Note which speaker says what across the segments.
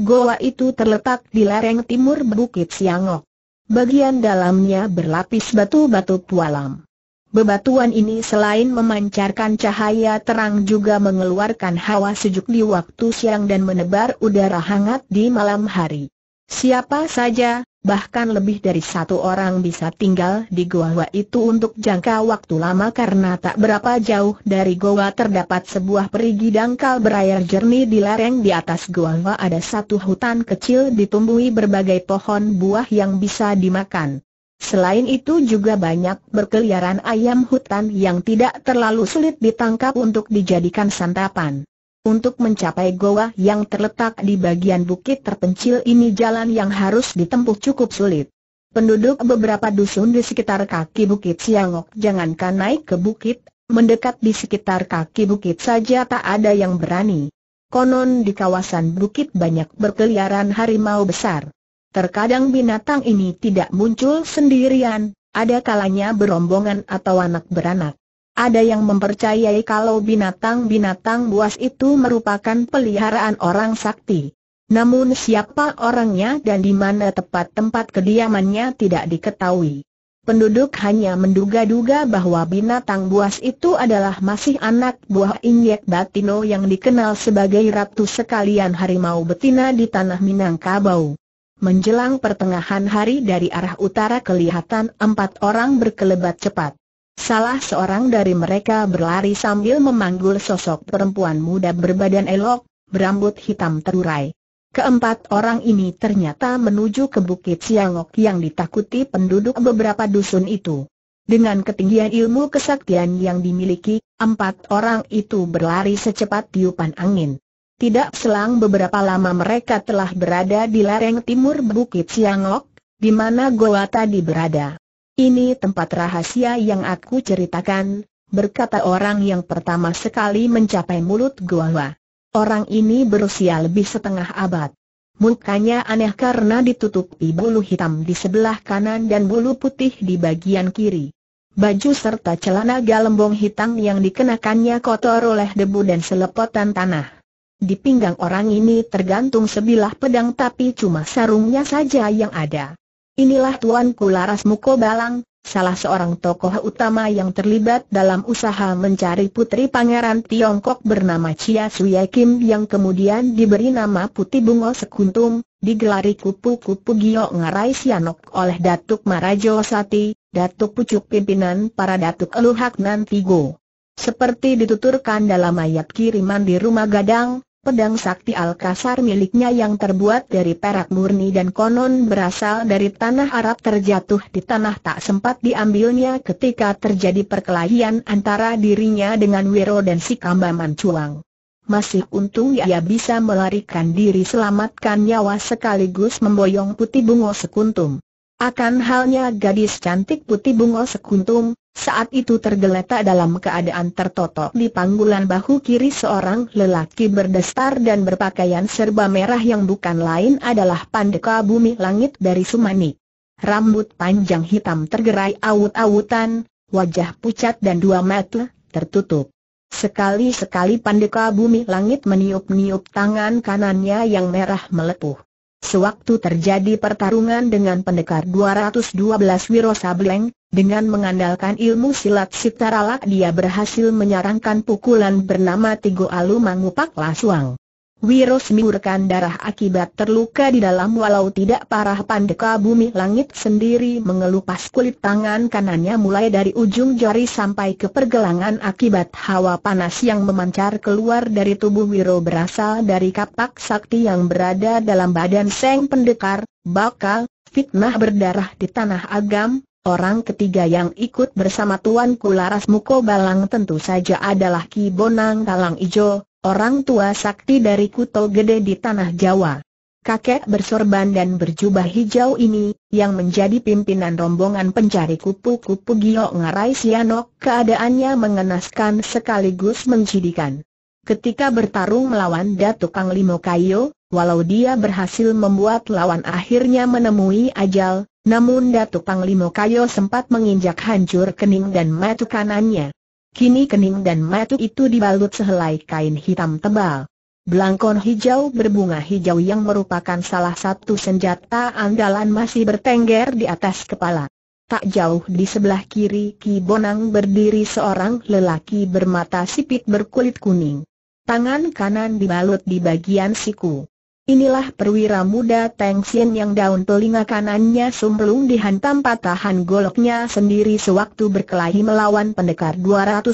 Speaker 1: Goa itu terletak di lereng timur Bukit Siangok. Bagian dalamnya berlapis batu-batu pualam. Bebatuan ini selain memancarkan cahaya terang juga mengeluarkan hawa sejuk di waktu siang dan menebar udara hangat di malam hari. Siapa saja bahkan lebih dari satu orang bisa tinggal di goa itu untuk jangka waktu lama karena tak berapa jauh dari goa terdapat sebuah perigi dangkal berair jernih di lereng di atas goa ada satu hutan kecil ditumbuhi berbagai pohon buah yang bisa dimakan. Selain itu juga banyak berkeliaran ayam hutan yang tidak terlalu sulit ditangkap untuk dijadikan santapan. Untuk mencapai goa yang terletak di bagian bukit terpencil ini jalan yang harus ditempuh cukup sulit. Penduduk beberapa dusun di sekitar kaki bukit Siangok jangankan naik ke bukit, mendekat di sekitar kaki bukit saja tak ada yang berani. Konon di kawasan bukit banyak berkeliaran harimau besar. Terkadang binatang ini tidak muncul sendirian, ada kalanya berombongan atau anak beranak. Ada yang mempercayai kalau binatang-binatang buas itu merupakan peliharaan orang sakti. Namun siapa orangnya dan di mana tempat tempat kediamannya tidak diketahui. Penduduk hanya menduga-duga bahwa binatang buas itu adalah masih anak buah Injek Batino yang dikenal sebagai ratu sekalian harimau betina di tanah Minangkabau. Menjelang pertengahan hari dari arah utara kelihatan empat orang berkelebat cepat. Salah seorang dari mereka berlari sambil memanggul sosok perempuan muda berbadan elok, berambut hitam terurai. Keempat orang ini ternyata menuju ke Bukit Siangok yang ditakuti penduduk beberapa dusun itu. Dengan ketinggian ilmu kesaktian yang dimiliki, empat orang itu berlari secepat tiupan angin. Tidak selang beberapa lama mereka telah berada di lereng timur Bukit Siangok, di mana goa tadi berada. Ini tempat rahasia yang aku ceritakan, berkata orang yang pertama sekali mencapai mulut gua. Orang ini berusia lebih setengah abad. Mukanya aneh karena ditutupi bulu hitam di sebelah kanan dan bulu putih di bagian kiri. Baju serta celana galembong hitam yang dikenakannya kotor oleh debu dan selepotan tanah. Di pinggang orang ini tergantung sebilah pedang tapi cuma sarungnya saja yang ada. Inilah Tuan Kularas Muko Balang, salah seorang tokoh utama yang terlibat dalam usaha mencari putri pangeran Tiongkok bernama Chia Suya Kim yang kemudian diberi nama Putih Bungo Sekuntum, digelari kupu-kupu Giok Ngarai Sianok oleh Datuk Marajo Sati, Datuk Pucuk Pimpinan para Datuk Eluhak Nantigo. Seperti dituturkan dalam ayat kiriman di rumah gadang, Pedang sakti Al Kasar miliknya yang terbuat dari perak murni dan konon berasal dari tanah Arab terjatuh di tanah tak sempat diambilnya ketika terjadi perkelahian antara dirinya dengan Wiro dan si Kamba Cuang. Masih untung ia bisa melarikan diri selamatkan nyawa sekaligus memboyong putih bungo sekuntum. Akan halnya gadis cantik putih bungo sekuntum, saat itu tergeletak dalam keadaan tertotok di panggulan bahu kiri seorang lelaki berdestar dan berpakaian serba merah yang bukan lain adalah Pandeka Bumi Langit dari Sumani. Rambut panjang hitam tergerai awut-awutan, wajah pucat dan dua mata tertutup. Sekali-sekali Pandeka Bumi Langit meniup-niup tangan kanannya yang merah melepuh. Sewaktu terjadi pertarungan dengan pendekar 212 Wiro Sableng, dengan mengandalkan ilmu silat Sitaralak dia berhasil menyarankan pukulan bernama Tigo Alu Mangupak Lasuang. Wiro semburkan darah akibat terluka di dalam walau tidak parah pandeka bumi langit sendiri mengelupas kulit tangan kanannya mulai dari ujung jari sampai ke pergelangan akibat hawa panas yang memancar keluar dari tubuh Wiro berasal dari kapak sakti yang berada dalam badan Seng Pendekar, bakal, fitnah berdarah di tanah agam, Orang ketiga yang ikut bersama Tuan Kularas Muko Balang tentu saja adalah Ki Bonang Talang Ijo, orang tua sakti dari Kuto Gede di Tanah Jawa. Kakek bersorban dan berjubah hijau ini, yang menjadi pimpinan rombongan pencari kupu-kupu Giok Ngarai Sianok, keadaannya mengenaskan sekaligus mencidikan. Ketika bertarung melawan Datuk Kang Limo Kayo, walau dia berhasil membuat lawan akhirnya menemui ajal, namun Datuk Kang Limo Kayo sempat menginjak hancur kening dan matu kanannya. Kini kening dan matu itu dibalut sehelai kain hitam tebal. Belangkon hijau berbunga hijau yang merupakan salah satu senjata andalan masih bertengger di atas kepala. Tak jauh di sebelah kiri Ki Bonang berdiri seorang lelaki bermata sipit berkulit kuning. Tangan kanan dibalut di bagian siku. Inilah perwira muda Tang Xian yang daun telinga kanannya sumbelung dihantam patahan goloknya sendiri sewaktu berkelahi melawan pendekar 212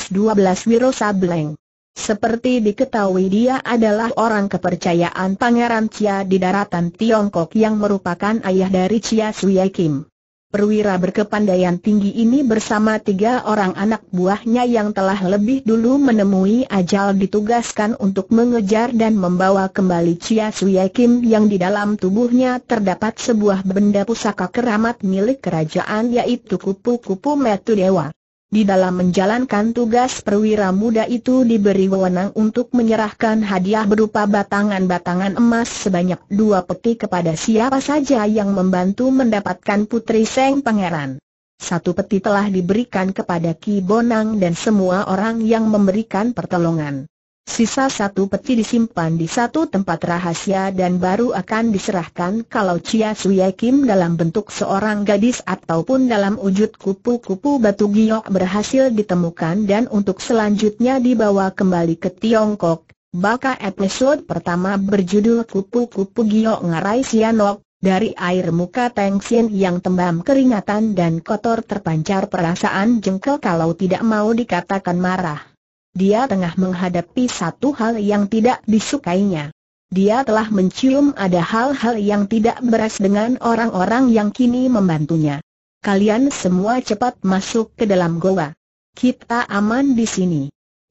Speaker 1: Wiro Sableng. Seperti diketahui dia adalah orang kepercayaan Pangeran Chia di daratan Tiongkok yang merupakan ayah dari Chia Suye Kim. Perwira berkepandaian tinggi ini bersama tiga orang anak buahnya yang telah lebih dulu menemui ajal ditugaskan untuk mengejar dan membawa kembali Chia Suye Kim yang di dalam tubuhnya terdapat sebuah benda pusaka keramat milik kerajaan yaitu kupu-kupu metu dewa. Di dalam menjalankan tugas perwira muda itu diberi wewenang untuk menyerahkan hadiah berupa batangan-batangan emas sebanyak dua peti kepada siapa saja yang membantu mendapatkan putri Seng Pangeran. Satu peti telah diberikan kepada Ki Bonang dan semua orang yang memberikan pertolongan. Sisa satu peti disimpan di satu tempat rahasia dan baru akan diserahkan kalau Chia Suye Kim dalam bentuk seorang gadis ataupun dalam wujud kupu-kupu batu giok berhasil ditemukan dan untuk selanjutnya dibawa kembali ke Tiongkok. Baka episode pertama berjudul Kupu-Kupu Giok Ngarai Sianok, dari air muka Teng Sien yang tembam keringatan dan kotor terpancar perasaan jengkel kalau tidak mau dikatakan marah dia tengah menghadapi satu hal yang tidak disukainya. Dia telah mencium ada hal-hal yang tidak beres dengan orang-orang yang kini membantunya. Kalian semua cepat masuk ke dalam goa. Kita aman di sini.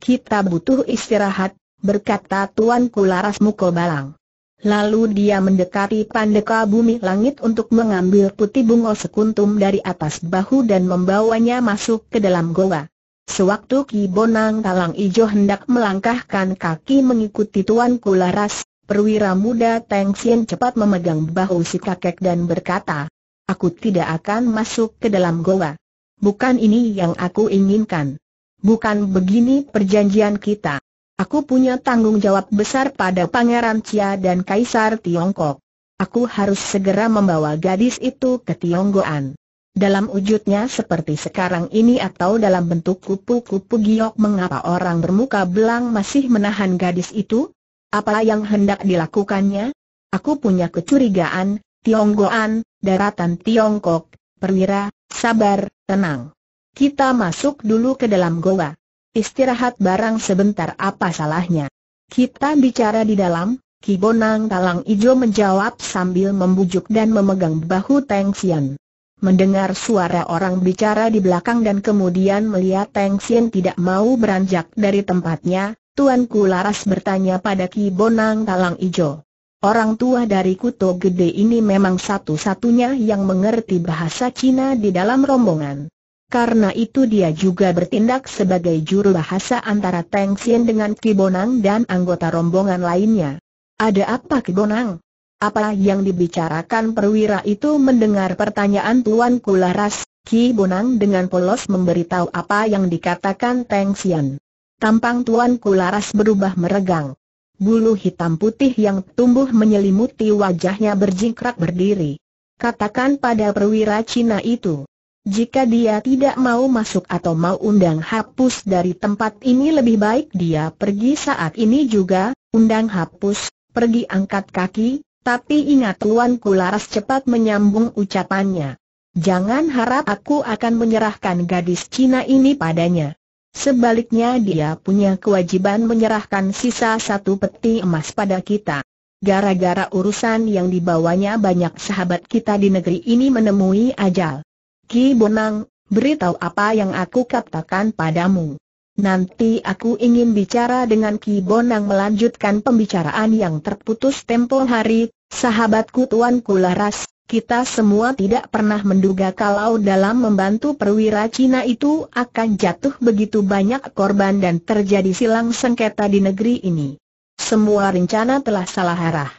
Speaker 1: Kita butuh istirahat, berkata Tuan Kularas Mukobalang. Lalu dia mendekati Pandeka Bumi Langit untuk mengambil putih bungo sekuntum dari atas bahu dan membawanya masuk ke dalam goa. Sewaktu Ki Bonang Talang Ijo hendak melangkahkan kaki mengikuti Tuan Kularas, perwira muda Teng Sien cepat memegang bahu si kakek dan berkata, Aku tidak akan masuk ke dalam goa. Bukan ini yang aku inginkan. Bukan begini perjanjian kita. Aku punya tanggung jawab besar pada Pangeran Cia dan Kaisar Tiongkok. Aku harus segera membawa gadis itu ke Tionggoan. Dalam wujudnya seperti sekarang ini atau dalam bentuk kupu-kupu giok mengapa orang bermuka belang masih menahan gadis itu? Apa yang hendak dilakukannya? Aku punya kecurigaan, Tionggoan, daratan Tiongkok, perwira, sabar, tenang. Kita masuk dulu ke dalam goa. Istirahat barang sebentar apa salahnya? Kita bicara di dalam, Kibonang Talang Ijo menjawab sambil membujuk dan memegang bahu Teng Xian. Mendengar suara orang bicara di belakang dan kemudian melihat Teng Sien tidak mau beranjak dari tempatnya, Tuanku Laras bertanya pada Ki Bonang Talang Ijo. Orang tua dari Kuto Gede ini memang satu-satunya yang mengerti bahasa Cina di dalam rombongan. Karena itu dia juga bertindak sebagai juru bahasa antara Teng Sien dengan Ki Bonang dan anggota rombongan lainnya. Ada apa Ki Bonang? Apa yang dibicarakan perwira itu mendengar pertanyaan Tuan Kularas, Ki Bonang dengan polos memberitahu apa yang dikatakan Teng Xian. Tampang Tuan Kularas berubah meregang. Bulu hitam putih yang tumbuh menyelimuti wajahnya berjingkrak berdiri. Katakan pada perwira Cina itu. Jika dia tidak mau masuk atau mau undang hapus dari tempat ini lebih baik dia pergi saat ini juga, undang hapus, pergi angkat kaki, tapi ingat Tuan Kularas cepat menyambung ucapannya. Jangan harap aku akan menyerahkan gadis Cina ini padanya. Sebaliknya dia punya kewajiban menyerahkan sisa satu peti emas pada kita. Gara-gara urusan yang dibawanya banyak sahabat kita di negeri ini menemui ajal. Ki Bonang, beritahu apa yang aku katakan padamu. Nanti aku ingin bicara dengan Ki Bonang melanjutkan pembicaraan yang terputus tempo hari, sahabatku Tuan Kularas, kita semua tidak pernah menduga kalau dalam membantu perwira Cina itu akan jatuh begitu banyak korban dan terjadi silang sengketa di negeri ini. Semua rencana telah salah arah.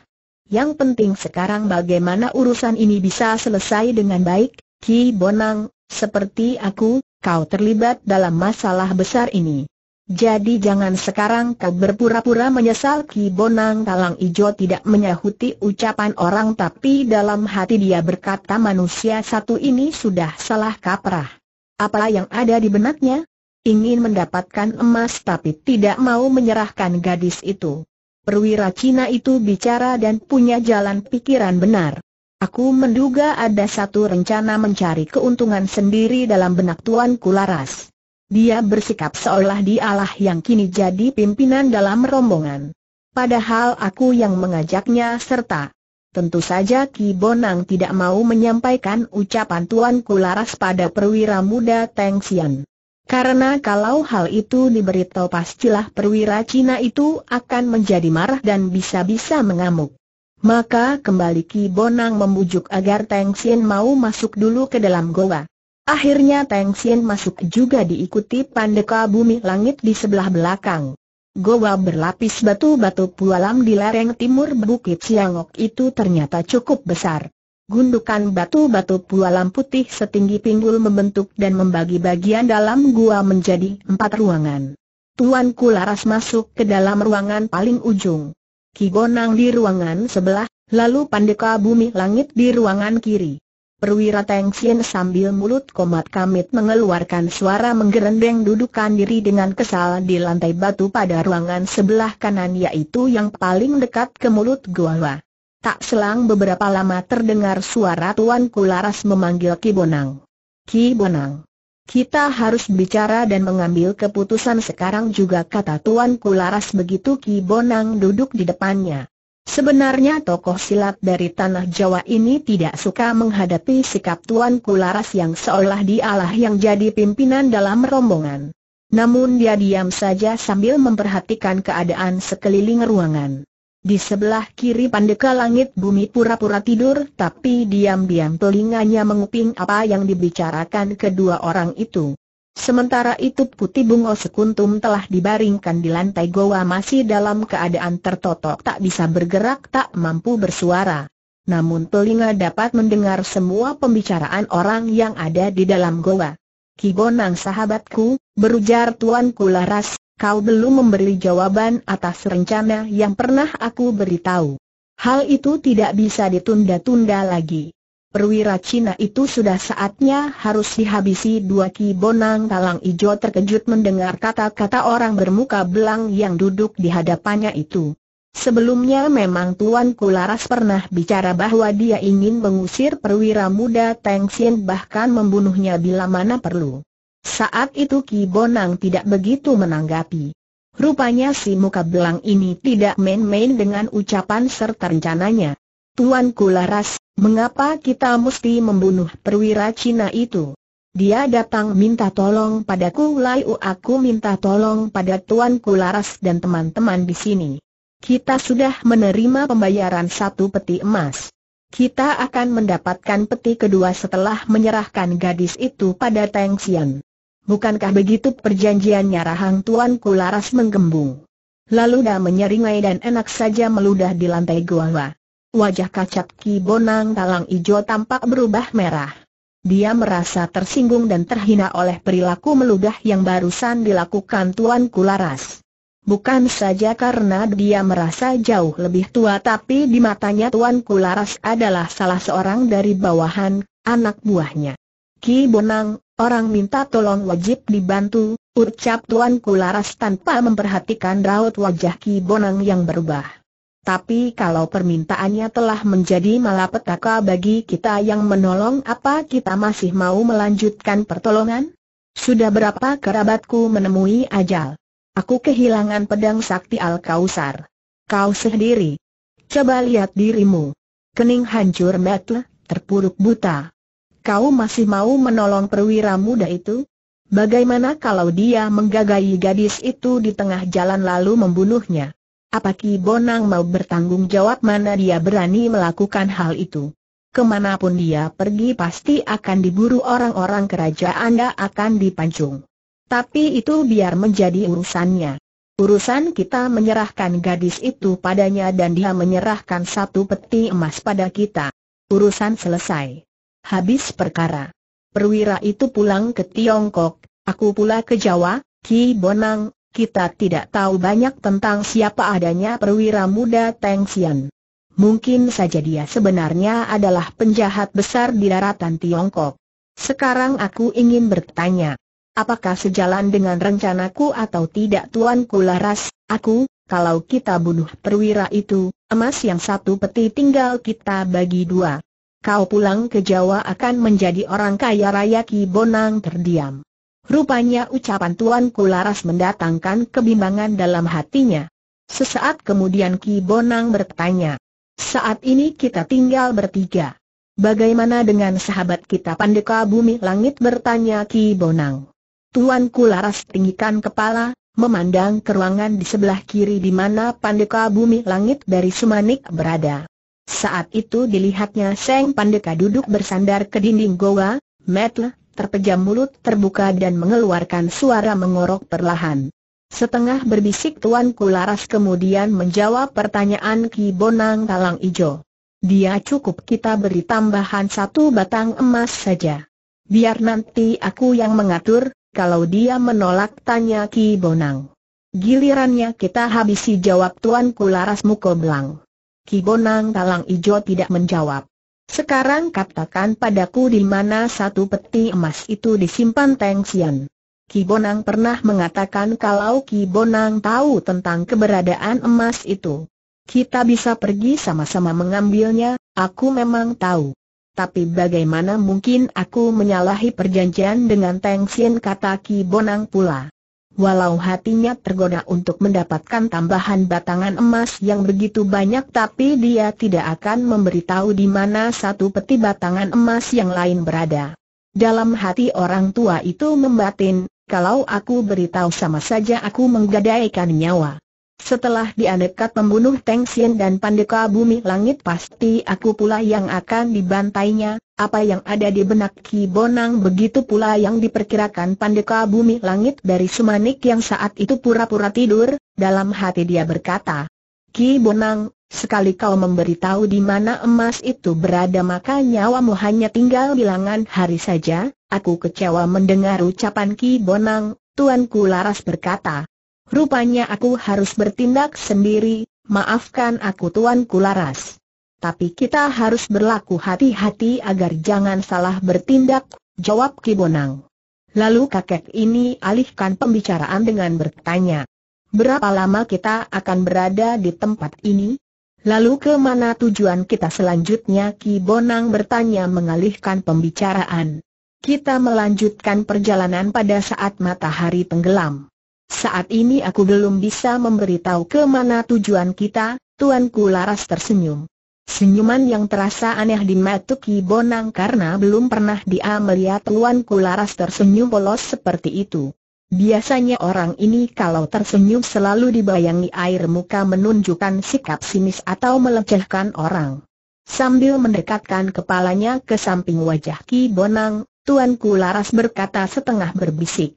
Speaker 1: Yang penting sekarang bagaimana urusan ini bisa selesai dengan baik, Ki Bonang, seperti aku, kau terlibat dalam masalah besar ini. Jadi jangan sekarang kau berpura-pura menyesal Ki Bonang Talang Ijo tidak menyahuti ucapan orang tapi dalam hati dia berkata manusia satu ini sudah salah kaprah. Apa yang ada di benaknya? Ingin mendapatkan emas tapi tidak mau menyerahkan gadis itu. Perwira Cina itu bicara dan punya jalan pikiran benar. Aku menduga ada satu rencana mencari keuntungan sendiri dalam benak Tuan Kularas. Dia bersikap seolah dialah yang kini jadi pimpinan dalam rombongan. Padahal aku yang mengajaknya serta. Tentu saja Ki Bonang tidak mau menyampaikan ucapan Tuan Kularas pada perwira muda Teng Xian. Karena kalau hal itu diberitahu pastilah perwira Cina itu akan menjadi marah dan bisa-bisa mengamuk. Maka kembali Ki Bonang membujuk agar Teng Sien mau masuk dulu ke dalam goa. Akhirnya Teng Sien masuk juga diikuti Pandeka Bumi Langit di sebelah belakang. Goa berlapis batu-batu pualam di lereng timur Bukit Siangok itu ternyata cukup besar. Gundukan batu-batu pualam putih setinggi pinggul membentuk dan membagi bagian dalam gua menjadi empat ruangan. Tuan Kularas masuk ke dalam ruangan paling ujung. Kibonang di ruangan sebelah, lalu Pandeka Bumi Langit di ruangan kiri. Perwira Teng Sien sambil mulut komat kamit mengeluarkan suara menggerendeng dudukan diri dengan kesal di lantai batu pada ruangan sebelah kanan yaitu yang paling dekat ke mulut Goa. Tak selang beberapa lama terdengar suara Tuan Kularas memanggil Kibonang. Kibonang. Kita harus bicara dan mengambil keputusan sekarang juga kata Tuan Kularas begitu Ki Bonang duduk di depannya. Sebenarnya tokoh silat dari tanah Jawa ini tidak suka menghadapi sikap Tuan Kularas yang seolah dialah yang jadi pimpinan dalam rombongan. Namun dia diam saja sambil memperhatikan keadaan sekeliling ruangan. Di sebelah kiri Pandeka Langit Bumi pura-pura tidur tapi diam-diam telinganya menguping apa yang dibicarakan kedua orang itu. Sementara itu putih bungo sekuntum telah dibaringkan di lantai goa masih dalam keadaan tertotok tak bisa bergerak tak mampu bersuara. Namun telinga dapat mendengar semua pembicaraan orang yang ada di dalam goa. Kibonang sahabatku, berujar Tuan Kularas, kau belum memberi jawaban atas rencana yang pernah aku beritahu. Hal itu tidak bisa ditunda-tunda lagi. Perwira Cina itu sudah saatnya harus dihabisi dua ki bonang talang ijo terkejut mendengar kata-kata orang bermuka belang yang duduk di hadapannya itu. Sebelumnya memang Tuan Kularas pernah bicara bahwa dia ingin mengusir perwira muda Teng Sien bahkan membunuhnya bila mana perlu. Saat itu Ki Bonang tidak begitu menanggapi. Rupanya si muka belang ini tidak main-main dengan ucapan serta rencananya. Tuan Kularas, mengapa kita mesti membunuh perwira Cina itu? Dia datang minta tolong padaku Laiu aku minta tolong pada Tuan Kularas dan teman-teman di sini. Kita sudah menerima pembayaran satu peti emas. Kita akan mendapatkan peti kedua setelah menyerahkan gadis itu pada Teng Xian. Bukankah begitu perjanjiannya rahang Tuan Kularas menggembung. Lalu dah menyeringai dan enak saja meludah di lantai gua. Wajah kacat Ki Bonang Talang Ijo tampak berubah merah. Dia merasa tersinggung dan terhina oleh perilaku meludah yang barusan dilakukan Tuan Kularas. Bukan saja karena dia merasa jauh lebih tua tapi di matanya Tuan Kularas adalah salah seorang dari bawahan, anak buahnya. Ki Bonang, Orang minta tolong wajib dibantu, ucap Tuan Kularas tanpa memperhatikan raut wajah Ki Bonang yang berubah. Tapi kalau permintaannya telah menjadi malapetaka bagi kita yang menolong apa kita masih mau melanjutkan pertolongan? Sudah berapa kerabatku menemui ajal? Aku kehilangan pedang sakti Al-Kausar. Kau sendiri. Coba lihat dirimu. Kening hancur metle, terpuruk buta kau masih mau menolong perwira muda itu? Bagaimana kalau dia menggagahi gadis itu di tengah jalan lalu membunuhnya? Apa Ki Bonang mau bertanggung jawab mana dia berani melakukan hal itu? Kemanapun dia pergi pasti akan diburu orang-orang kerajaan dan akan dipancung. Tapi itu biar menjadi urusannya. Urusan kita menyerahkan gadis itu padanya dan dia menyerahkan satu peti emas pada kita. Urusan selesai habis perkara. Perwira itu pulang ke Tiongkok, aku pula ke Jawa, Ki Bonang, kita tidak tahu banyak tentang siapa adanya perwira muda Teng Xian. Mungkin saja dia sebenarnya adalah penjahat besar di daratan Tiongkok. Sekarang aku ingin bertanya, apakah sejalan dengan rencanaku atau tidak Tuan Kularas, aku, kalau kita bunuh perwira itu, emas yang satu peti tinggal kita bagi dua kau pulang ke Jawa akan menjadi orang kaya raya Ki Bonang terdiam. Rupanya ucapan Tuan Kularas mendatangkan kebimbangan dalam hatinya. Sesaat kemudian Ki Bonang bertanya, saat ini kita tinggal bertiga. Bagaimana dengan sahabat kita Pandeka Bumi Langit bertanya Ki Bonang. Tuan Kularas tinggikan kepala, memandang ke ruangan di sebelah kiri di mana Pandeka Bumi Langit dari Sumanik berada. Saat itu dilihatnya Seng Pandeka duduk bersandar ke dinding goa, metle, terpejam mulut terbuka dan mengeluarkan suara mengorok perlahan. Setengah berbisik Tuan Kularas kemudian menjawab pertanyaan Ki Bonang Talang Ijo. Dia cukup kita beri tambahan satu batang emas saja. Biar nanti aku yang mengatur, kalau dia menolak tanya Ki Bonang. Gilirannya kita habisi jawab Tuan Kularas mukoblang. Belang. Kibonang Talang Ijo tidak menjawab. Sekarang katakan padaku di mana satu peti emas itu disimpan Teng Xian. Kibonang pernah mengatakan kalau Kibonang tahu tentang keberadaan emas itu. Kita bisa pergi sama-sama mengambilnya, aku memang tahu. Tapi bagaimana mungkin aku menyalahi perjanjian dengan Teng Sian kata Ki Bonang pula. Walau hatinya tergoda untuk mendapatkan tambahan batangan emas yang begitu banyak tapi dia tidak akan memberitahu di mana satu peti batangan emas yang lain berada. Dalam hati orang tua itu membatin, kalau aku beritahu sama saja aku menggadaikan nyawa. Setelah dianekat membunuh Teng Sien dan Pandeka Bumi Langit pasti aku pula yang akan dibantainya, apa yang ada di benak Ki Bonang begitu pula yang diperkirakan Pandeka Bumi Langit dari Sumanik yang saat itu pura-pura tidur, dalam hati dia berkata, Ki Bonang, sekali kau memberitahu di mana emas itu berada maka nyawamu hanya tinggal bilangan hari saja, aku kecewa mendengar ucapan Ki Bonang, Tuanku Laras berkata, Rupanya aku harus bertindak sendiri, maafkan aku Tuan Kularas. Tapi kita harus berlaku hati-hati agar jangan salah bertindak, jawab Kibonang. Lalu kakek ini alihkan pembicaraan dengan bertanya. Berapa lama kita akan berada di tempat ini? Lalu ke mana tujuan kita selanjutnya Ki Bonang bertanya mengalihkan pembicaraan. Kita melanjutkan perjalanan pada saat matahari tenggelam. Saat ini aku belum bisa memberitahu ke mana tujuan kita, Tuanku Laras tersenyum. Senyuman yang terasa aneh di mata Ki Bonang karena belum pernah dia melihat Tuanku Laras tersenyum polos seperti itu. Biasanya orang ini kalau tersenyum selalu dibayangi air muka menunjukkan sikap sinis atau melecehkan orang. Sambil mendekatkan kepalanya ke samping wajah Ki Bonang, Tuanku Laras berkata setengah berbisik.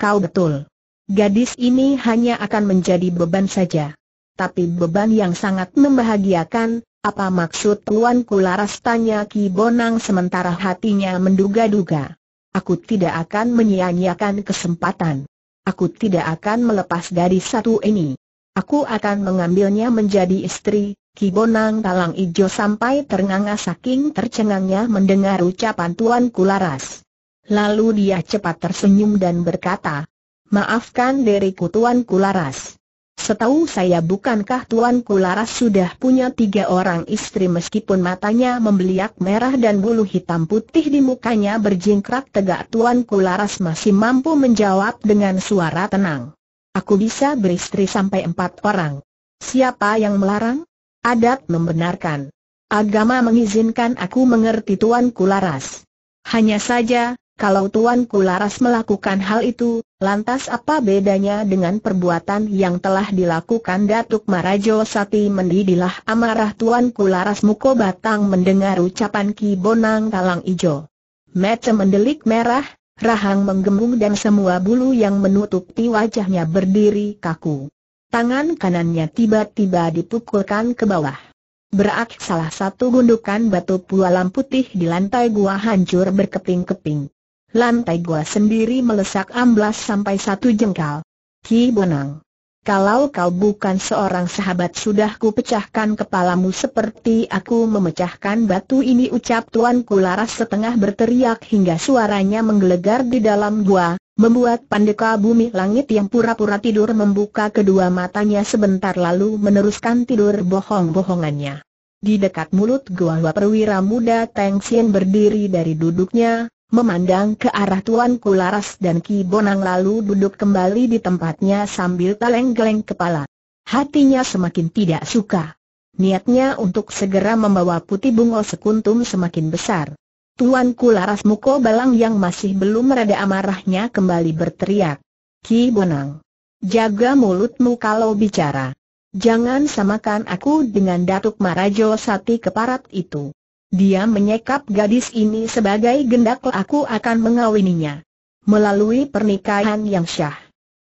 Speaker 1: Kau betul. Gadis ini hanya akan menjadi beban saja. Tapi beban yang sangat membahagiakan, apa maksud Tuan Kularas tanya Ki Bonang sementara hatinya menduga-duga. Aku tidak akan menyia-nyiakan kesempatan. Aku tidak akan melepas gadis satu ini. Aku akan mengambilnya menjadi istri, Ki Bonang Talang Ijo sampai ternganga saking tercengangnya mendengar ucapan Tuan Kularas. Lalu dia cepat tersenyum dan berkata, maafkan diriku Tuan Kularas. Setahu saya bukankah Tuan Kularas sudah punya tiga orang istri meskipun matanya membeliak merah dan bulu hitam putih di mukanya berjingkrak tegak Tuan Kularas masih mampu menjawab dengan suara tenang. Aku bisa beristri sampai empat orang. Siapa yang melarang? Adat membenarkan. Agama mengizinkan aku mengerti Tuan Kularas. Hanya saja, kalau Tuan Kularas melakukan hal itu, lantas apa bedanya dengan perbuatan yang telah dilakukan Datuk Marajo Sati mendidilah amarah Tuan Kularas Muko Batang mendengar ucapan Ki Bonang Talang Ijo. Mata mendelik merah, rahang menggembung dan semua bulu yang menutupi wajahnya berdiri kaku. Tangan kanannya tiba-tiba dipukulkan ke bawah. Berak salah satu gundukan batu pualam putih di lantai gua hancur berkeping-keping lantai gua sendiri melesak amblas sampai satu jengkal. Ki Bonang. Kalau kau bukan seorang sahabat sudah ku pecahkan kepalamu seperti aku memecahkan batu ini ucap Tuan Kularas setengah berteriak hingga suaranya menggelegar di dalam gua, membuat pandeka bumi langit yang pura-pura tidur membuka kedua matanya sebentar lalu meneruskan tidur bohong-bohongannya. Di dekat mulut gua perwira muda Teng Sien berdiri dari duduknya, memandang ke arah Tuan Kularas dan Ki Bonang lalu duduk kembali di tempatnya sambil geleng kepala. Hatinya semakin tidak suka. Niatnya untuk segera membawa putih bungo sekuntum semakin besar. Tuan Kularas Muko Balang yang masih belum mereda amarahnya kembali berteriak. Ki Bonang, jaga mulutmu kalau bicara. Jangan samakan aku dengan Datuk Marajo Sati Keparat itu. Dia menyekap gadis ini sebagai gendak aku akan mengawininya. Melalui pernikahan yang syah.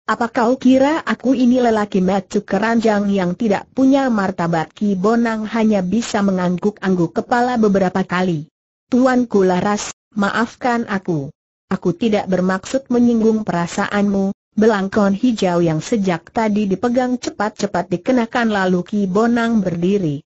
Speaker 1: Apa kau kira aku ini lelaki macu keranjang yang tidak punya martabat Ki Bonang hanya bisa mengangguk-angguk kepala beberapa kali. Tuanku Laras, maafkan aku. Aku tidak bermaksud menyinggung perasaanmu, belangkon hijau yang sejak tadi dipegang cepat-cepat dikenakan lalu Ki Bonang berdiri.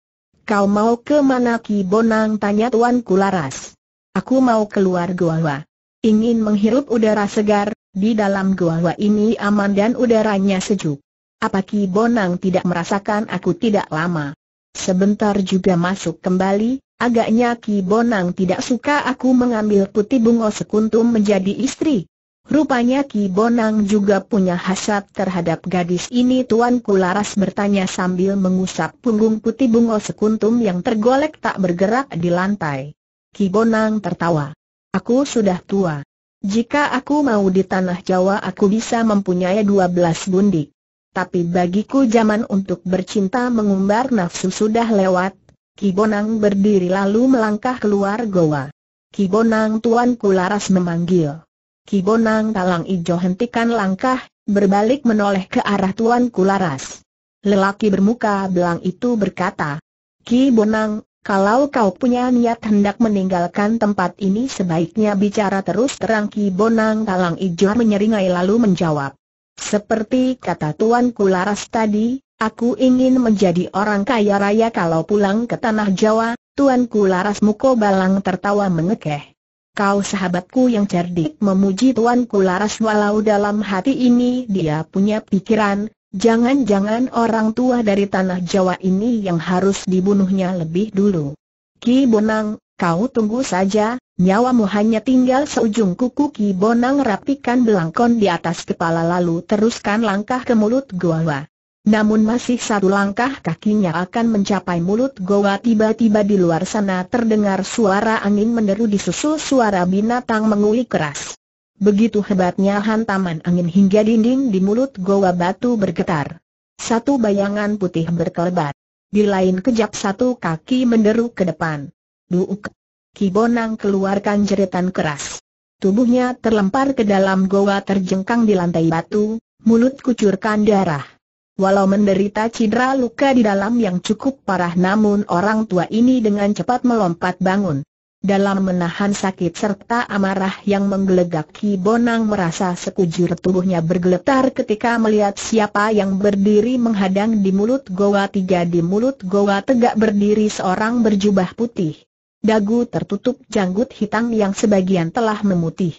Speaker 1: Kau mau ke mana Ki Bonang tanya Tuan Kularas. Aku mau keluar gua. gua Ingin menghirup udara segar, di dalam gua gua ini aman dan udaranya sejuk. Apa Ki Bonang tidak merasakan aku tidak lama? Sebentar juga masuk kembali, agaknya Ki Bonang tidak suka aku mengambil putih bungo sekuntum menjadi istri. Rupanya Ki Bonang juga punya hasad terhadap gadis ini Tuan Kularas bertanya sambil mengusap punggung putih bungo sekuntum yang tergolek tak bergerak di lantai. Ki Bonang tertawa. Aku sudah tua. Jika aku mau di tanah Jawa aku bisa mempunyai 12 bundik. Tapi bagiku zaman untuk bercinta mengumbar nafsu sudah lewat. Ki Bonang berdiri lalu melangkah keluar goa. Ki Bonang Tuan Kularas memanggil. Kibonang Talang Ijo hentikan langkah, berbalik menoleh ke arah Tuan Kularas. Lelaki bermuka belang itu berkata, Ki Bonang, kalau kau punya niat hendak meninggalkan tempat ini sebaiknya bicara terus terang Ki Bonang Talang Ijo menyeringai lalu menjawab. Seperti kata Tuan Kularas tadi, Aku ingin menjadi orang kaya raya kalau pulang ke tanah Jawa, Tuan Kularas Muko Balang tertawa mengekeh. Kau sahabatku yang cerdik memuji tuanku laras walau dalam hati ini dia punya pikiran, jangan-jangan orang tua dari tanah Jawa ini yang harus dibunuhnya lebih dulu. Ki Bonang, kau tunggu saja, nyawamu hanya tinggal seujung kuku Ki Bonang rapikan belangkon di atas kepala lalu teruskan langkah ke mulut gua. Namun masih satu langkah kakinya akan mencapai mulut goa tiba-tiba di luar sana terdengar suara angin menderu disusul suara binatang mengui keras. Begitu hebatnya hantaman angin hingga dinding di mulut goa batu bergetar. Satu bayangan putih berkelebat. Di lain kejap satu kaki menderu ke depan. Duuk! Kibonang keluarkan jeritan keras. Tubuhnya terlempar ke dalam goa terjengkang di lantai batu, mulut kucurkan darah. Walau menderita cedera luka di dalam yang cukup parah namun orang tua ini dengan cepat melompat bangun. Dalam menahan sakit serta amarah yang menggelegak Ki Bonang merasa sekujur tubuhnya bergeletar ketika melihat siapa yang berdiri menghadang di mulut goa tiga di mulut goa tegak berdiri seorang berjubah putih. Dagu tertutup janggut hitam yang sebagian telah memutih.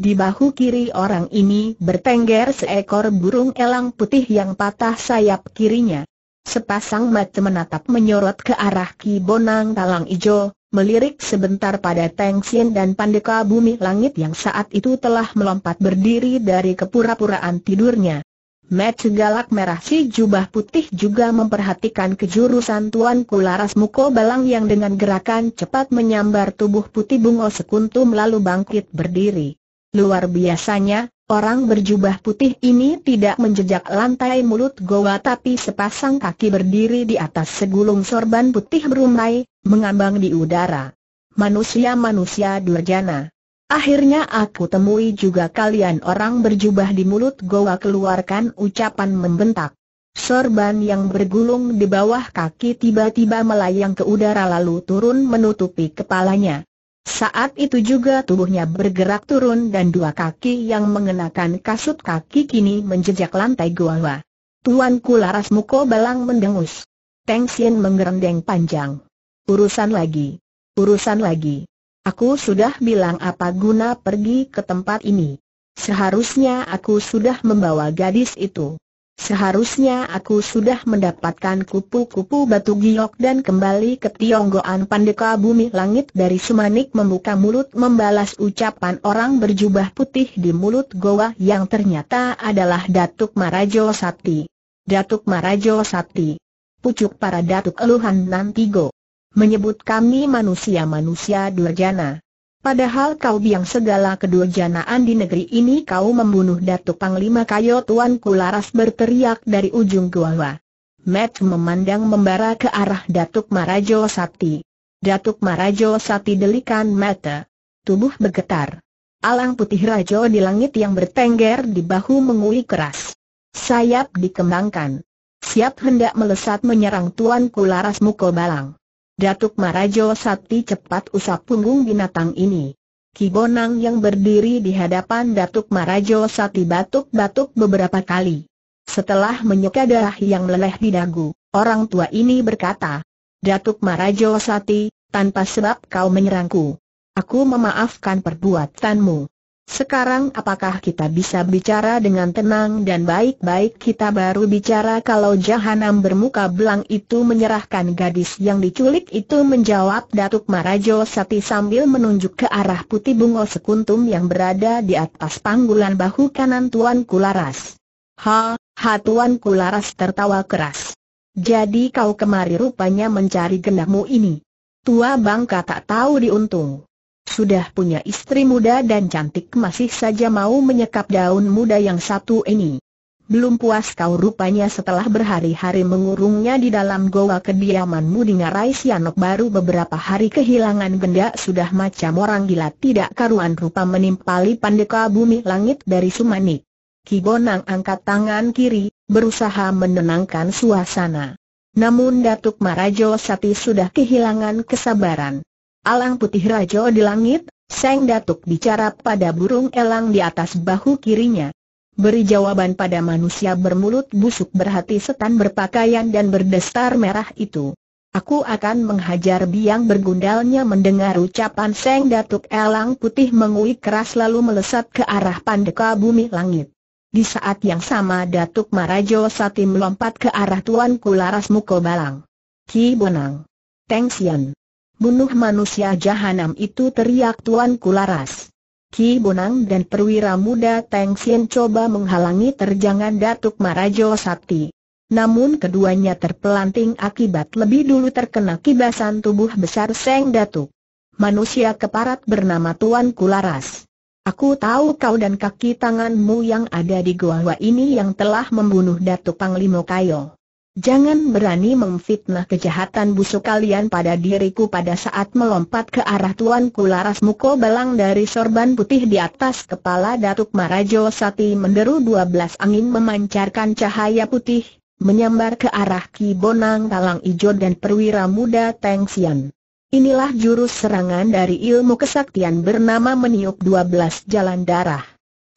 Speaker 1: Di bahu kiri orang ini bertengger seekor burung elang putih yang patah sayap kirinya. Sepasang mata menatap menyorot ke arah Ki Bonang Talang Ijo, melirik sebentar pada Teng Sien dan Pandeka Bumi Langit yang saat itu telah melompat berdiri dari kepura-puraan tidurnya. Mat segalak merah si jubah putih juga memperhatikan kejurusan Tuan Kularas Muko Balang yang dengan gerakan cepat menyambar tubuh putih bungo sekuntum lalu bangkit berdiri. Luar biasanya, orang berjubah putih ini tidak menjejak lantai mulut goa tapi sepasang kaki berdiri di atas segulung sorban putih berumai, mengambang di udara. Manusia-manusia durjana. Akhirnya aku temui juga kalian orang berjubah di mulut goa keluarkan ucapan membentak. Sorban yang bergulung di bawah kaki tiba-tiba melayang ke udara lalu turun menutupi kepalanya. Saat itu juga tubuhnya bergerak turun dan dua kaki yang mengenakan kasut kaki kini menjejak lantai gua gua. Tuanku laras muko balang mendengus. Teng Sien menggerendeng panjang. Urusan lagi. Urusan lagi. Aku sudah bilang apa guna pergi ke tempat ini. Seharusnya aku sudah membawa gadis itu. Seharusnya aku sudah mendapatkan kupu-kupu batu giok dan kembali ke Tionggoan Pandeka Bumi Langit dari Sumanik membuka mulut membalas ucapan orang berjubah putih di mulut goa yang ternyata adalah Datuk Marajo Sati. Datuk Marajo Sati, Pucuk para Datuk Eluhan Nantigo. Menyebut kami manusia-manusia durjana. Padahal kau biang segala kedua janaan di negeri ini kau membunuh Datuk Panglima Kayo Tuan Kularas berteriak dari ujung gua. Matt memandang membara ke arah Datuk Marajo sati. Datuk Marajo sati delikan mata. Tubuh bergetar. Alang putih Rajo di langit yang bertengger di bahu mengui keras. Sayap dikembangkan. Siap hendak melesat menyerang Tuan Kularas mukobalang. Datuk Marajo Sati cepat usap punggung binatang ini. Kibonang yang berdiri di hadapan Datuk Marajo Sati batuk-batuk beberapa kali. Setelah menyeka darah yang leleh di dagu, orang tua ini berkata, Datuk Marajo Sati, tanpa sebab kau menyerangku. Aku memaafkan perbuatanmu. Sekarang apakah kita bisa bicara dengan tenang dan baik-baik kita baru bicara kalau Jahanam bermuka belang itu menyerahkan gadis yang diculik itu menjawab Datuk Marajo Sati sambil menunjuk ke arah putih bungo sekuntum yang berada di atas panggulan bahu kanan Tuan Kularas. Ha, ha Tuan Kularas tertawa keras. Jadi kau kemari rupanya mencari gendakmu ini. Tua bangka tak tahu diuntung. Sudah punya istri muda dan cantik masih saja mau menyekap daun muda yang satu ini. Belum puas kau rupanya setelah berhari-hari mengurungnya di dalam goa kediamanmu di Ngarai Sianok baru beberapa hari kehilangan benda sudah macam orang gila tidak karuan rupa menimpali pandeka bumi langit dari Sumanik. Kibonang angkat tangan kiri, berusaha menenangkan suasana. Namun Datuk Marajo Sati sudah kehilangan kesabaran. Alang putih rajo di langit, Seng Datuk bicara pada burung elang di atas bahu kirinya. Beri jawaban pada manusia bermulut busuk berhati setan berpakaian dan berdestar merah itu. Aku akan menghajar biang bergundalnya mendengar ucapan Seng Datuk Elang Putih menguik keras lalu melesat ke arah pandeka bumi langit. Di saat yang sama Datuk Marajo Sati melompat ke arah Tuan Kularas Mukobalang. Ki Bonang. Teng Sian. Bunuh manusia jahanam itu teriak Tuan Kularas. Ki Bonang dan perwira muda Teng Sien coba menghalangi terjangan Datuk Marajo Sakti. Namun keduanya terpelanting akibat lebih dulu terkena kibasan tubuh besar Seng Datuk. Manusia keparat bernama Tuan Kularas. Aku tahu kau dan kaki tanganmu yang ada di goa ini yang telah membunuh Datuk Panglimo Kayo. Jangan berani memfitnah kejahatan busuk kalian pada diriku pada saat melompat ke arah Tuan Kularas muko belang dari sorban putih di atas kepala Datuk Marajo Sati menderu 12 angin memancarkan cahaya putih, menyambar ke arah Ki Bonang Talang Ijo dan perwira muda Teng Sian. Inilah jurus serangan dari ilmu kesaktian bernama meniup 12 jalan darah.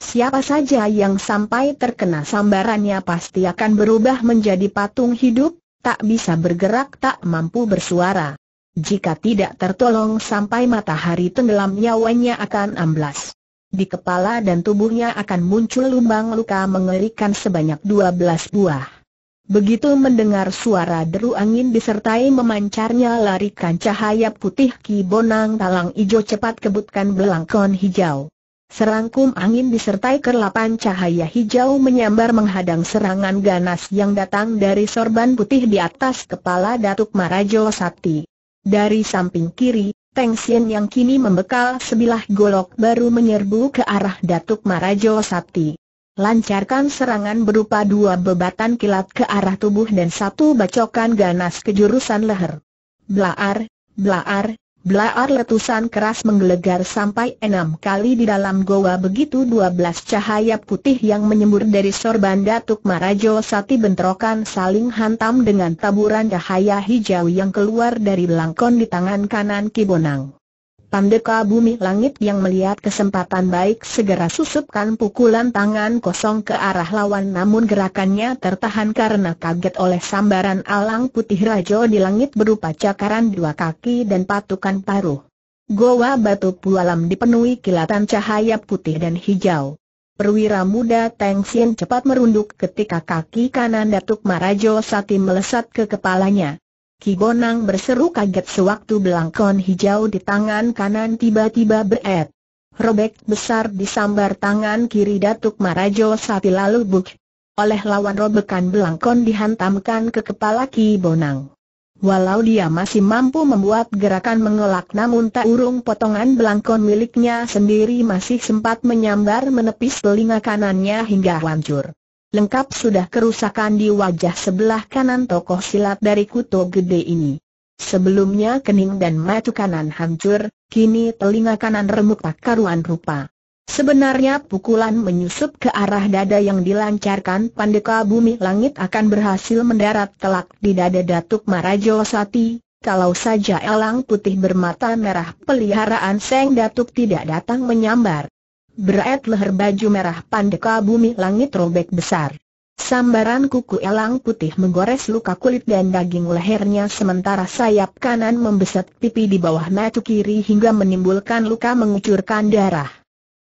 Speaker 1: Siapa saja yang sampai terkena sambarannya pasti akan berubah menjadi patung hidup, tak bisa bergerak tak mampu bersuara. Jika tidak tertolong sampai matahari tenggelam nyawanya akan amblas. Di kepala dan tubuhnya akan muncul lubang luka mengerikan sebanyak 12 buah. Begitu mendengar suara deru angin disertai memancarnya larikan cahaya putih kibonang talang ijo cepat kebutkan belangkon hijau. Serangkum angin disertai kerlapan cahaya hijau menyambar menghadang serangan ganas yang datang dari sorban putih di atas kepala Datuk Marajo Sakti. Dari samping kiri, Teng Sien yang kini membekal sebilah golok baru menyerbu ke arah Datuk Marajo Sakti. Lancarkan serangan berupa dua bebatan kilat ke arah tubuh dan satu bacokan ganas ke jurusan leher. Blaar, blaar, Belaar letusan keras menggelegar sampai enam kali di dalam goa begitu dua belas cahaya putih yang menyembur dari sorban Datuk Marajo Sati bentrokan saling hantam dengan taburan cahaya hijau yang keluar dari belangkon di tangan kanan Kibonang. Pandeka bumi langit yang melihat kesempatan baik segera susupkan pukulan tangan kosong ke arah lawan namun gerakannya tertahan karena kaget oleh sambaran alang putih rajo di langit berupa cakaran dua kaki dan patukan paruh. Goa batu pualam dipenuhi kilatan cahaya putih dan hijau. Perwira muda Teng Sien cepat merunduk ketika kaki kanan Datuk Marajo Sati melesat ke kepalanya. Bonang berseru kaget sewaktu belangkon hijau di tangan kanan tiba-tiba beret. Robek besar disambar tangan kiri Datuk Marajo Sati lalu buk. Oleh lawan robekan belangkon dihantamkan ke kepala Kibonang. Walau dia masih mampu membuat gerakan mengelak namun tak urung potongan belangkon miliknya sendiri masih sempat menyambar menepis telinga kanannya hingga hancur lengkap sudah kerusakan di wajah sebelah kanan tokoh silat dari kuto gede ini. Sebelumnya kening dan mata kanan hancur, kini telinga kanan remuk tak karuan rupa. Sebenarnya pukulan menyusup ke arah dada yang dilancarkan Pandeka Bumi Langit akan berhasil mendarat telak di dada Datuk Marajo Sati, kalau saja elang putih bermata merah peliharaan Seng Datuk tidak datang menyambar. Beret leher baju merah pandeka bumi langit robek besar. Sambaran kuku elang putih menggores luka kulit dan daging lehernya sementara sayap kanan membeset pipi di bawah mata kiri hingga menimbulkan luka mengucurkan darah.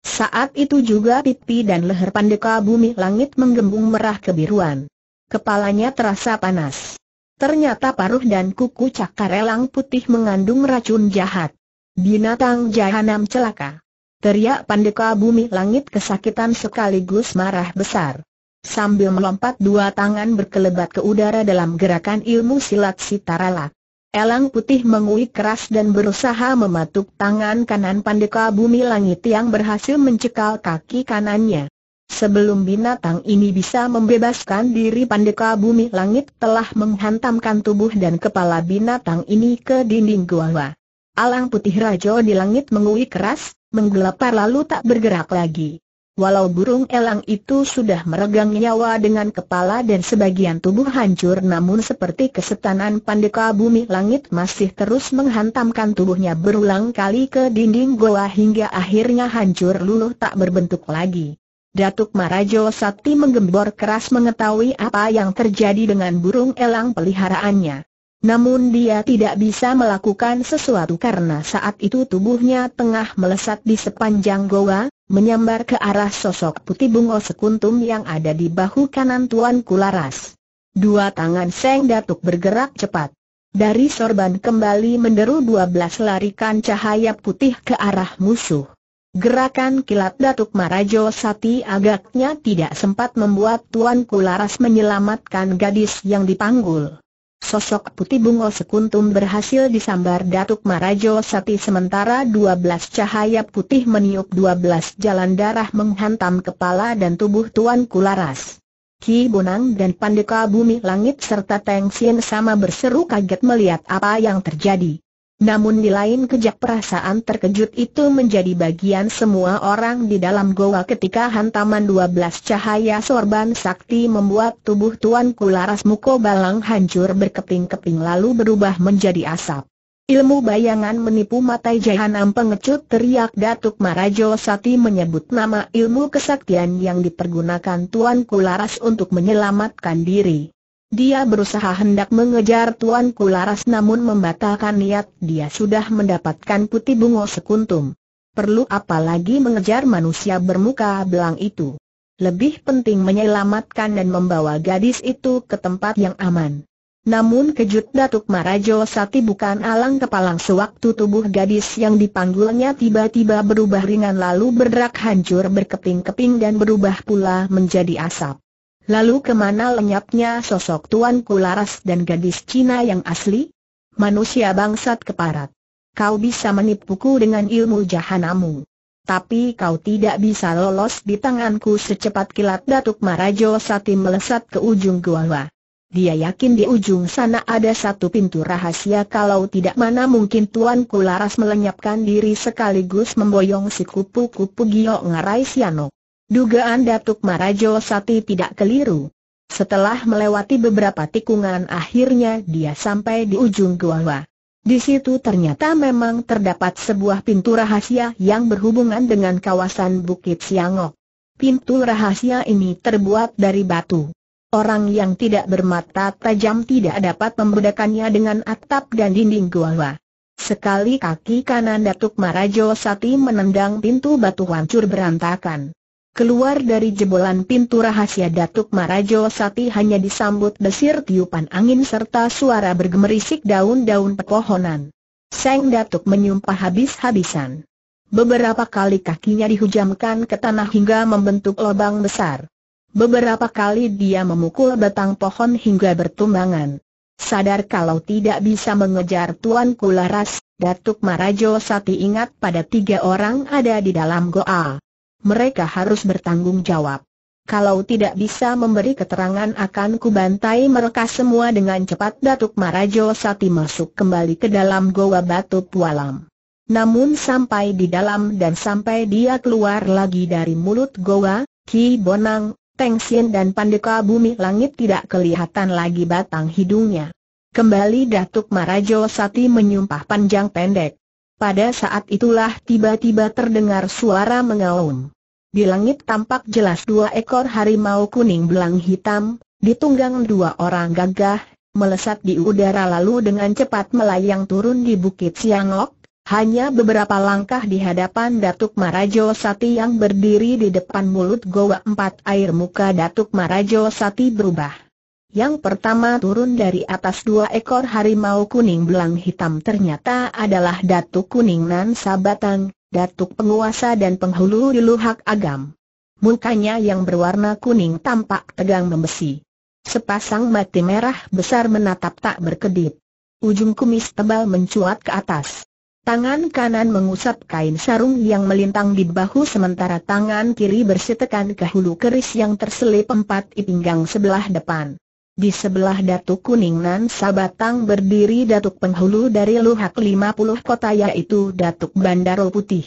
Speaker 1: Saat itu juga pipi dan leher pandeka bumi langit menggembung merah kebiruan. Kepalanya terasa panas. Ternyata paruh dan kuku cakar elang putih mengandung racun jahat. Binatang jahanam celaka. Teriak Pandeka Bumi Langit kesakitan sekaligus marah besar. Sambil melompat dua tangan berkelebat ke udara dalam gerakan ilmu silat Sitaralak. Elang putih menguik keras dan berusaha mematuk tangan kanan Pandeka Bumi Langit yang berhasil mencekal kaki kanannya. Sebelum binatang ini bisa membebaskan diri Pandeka Bumi Langit telah menghantamkan tubuh dan kepala binatang ini ke dinding gua. Elang putih rajo di langit menguik keras, menggelapar lalu tak bergerak lagi. Walau burung elang itu sudah meregang nyawa dengan kepala dan sebagian tubuh hancur namun seperti kesetanan pandeka bumi langit masih terus menghantamkan tubuhnya berulang kali ke dinding goa hingga akhirnya hancur luluh tak berbentuk lagi. Datuk Marajo Sakti menggembor keras mengetahui apa yang terjadi dengan burung elang peliharaannya. Namun dia tidak bisa melakukan sesuatu karena saat itu tubuhnya tengah melesat di sepanjang goa, menyambar ke arah sosok putih bungo sekuntum yang ada di bahu kanan Tuan Kularas. Dua tangan Seng Datuk bergerak cepat. Dari sorban kembali menderu belas larikan cahaya putih ke arah musuh. Gerakan kilat Datuk Marajo Sati agaknya tidak sempat membuat Tuan Kularas menyelamatkan gadis yang dipanggul. Sosok putih bungo sekuntum berhasil disambar Datuk Marajo Sati sementara 12 cahaya putih meniup 12 jalan darah menghantam kepala dan tubuh Tuan Kularas. Ki Bonang dan Pandeka Bumi Langit serta Teng Sien sama berseru kaget melihat apa yang terjadi. Namun di lain kejap perasaan terkejut itu menjadi bagian semua orang di dalam goa ketika hantaman 12 cahaya sorban sakti membuat tubuh Tuan Kularas Muko Balang hancur berkeping-keping lalu berubah menjadi asap. Ilmu bayangan menipu mata jahanam pengecut teriak Datuk Marajo Sati menyebut nama ilmu kesaktian yang dipergunakan Tuan Kularas untuk menyelamatkan diri. Dia berusaha hendak mengejar Tuan Kularas namun membatalkan niat dia sudah mendapatkan putih bungo sekuntum. Perlu apalagi mengejar manusia bermuka belang itu. Lebih penting menyelamatkan dan membawa gadis itu ke tempat yang aman. Namun kejut Datuk Marajo Sati bukan alang kepalang sewaktu tubuh gadis yang dipanggulnya tiba-tiba berubah ringan lalu berderak hancur berkeping-keping dan berubah pula menjadi asap. Lalu kemana lenyapnya sosok Tuan Kularas dan gadis Cina yang asli? Manusia bangsat keparat. Kau bisa menipuku dengan ilmu jahanamu. Tapi kau tidak bisa lolos di tanganku secepat kilat Datuk Marajo Sati melesat ke ujung gua. Dia yakin di ujung sana ada satu pintu rahasia kalau tidak mana mungkin Tuan Kularas melenyapkan diri sekaligus memboyong si kupu-kupu Gio Ngarai Sianok. Dugaan Datuk Marajo Sati tidak keliru. Setelah melewati beberapa tikungan akhirnya dia sampai di ujung gua. Di situ ternyata memang terdapat sebuah pintu rahasia yang berhubungan dengan kawasan Bukit Siangok. Pintu rahasia ini terbuat dari batu. Orang yang tidak bermata tajam tidak dapat membedakannya dengan atap dan dinding gua. Sekali kaki kanan Datuk Marajo Sati menendang pintu batu hancur berantakan. Keluar dari jebolan pintu rahasia Datuk Marajo Sati hanya disambut desir tiupan angin serta suara bergemerisik daun-daun pepohonan. Seng Datuk menyumpah habis-habisan. Beberapa kali kakinya dihujamkan ke tanah hingga membentuk lubang besar. Beberapa kali dia memukul batang pohon hingga bertumbangan. Sadar kalau tidak bisa mengejar Tuan Kularas, Datuk Marajo Sati ingat pada tiga orang ada di dalam goa mereka harus bertanggung jawab. Kalau tidak bisa memberi keterangan akan kubantai mereka semua dengan cepat Datuk Marajo Sati masuk kembali ke dalam goa batu pualam. Namun sampai di dalam dan sampai dia keluar lagi dari mulut goa, Ki Bonang, Teng Sien dan Pandeka Bumi Langit tidak kelihatan lagi batang hidungnya. Kembali Datuk Marajo Sati menyumpah panjang pendek. Pada saat itulah tiba-tiba terdengar suara mengaum. Di langit tampak jelas dua ekor harimau kuning belang hitam, ditunggang dua orang gagah, melesat di udara lalu dengan cepat melayang turun di Bukit Siangok, hanya beberapa langkah di hadapan Datuk Marajo Sati yang berdiri di depan mulut goa empat air muka Datuk Marajo Sati berubah. Yang pertama turun dari atas dua ekor harimau kuning belang hitam ternyata adalah Datuk Kuning Nan Sabatang, Datuk penguasa dan penghulu di Luhak Agam. Mukanya yang berwarna kuning tampak tegang membesi. Sepasang mata merah besar menatap tak berkedip. Ujung kumis tebal mencuat ke atas. Tangan kanan mengusap kain sarung yang melintang di bahu sementara tangan kiri bersitekan ke hulu keris yang terselip empat di pinggang sebelah depan. Di sebelah Datuk Kuning Sabatang berdiri Datuk penghulu dari Luhak 50 kota yaitu Datuk Bandaro Putih.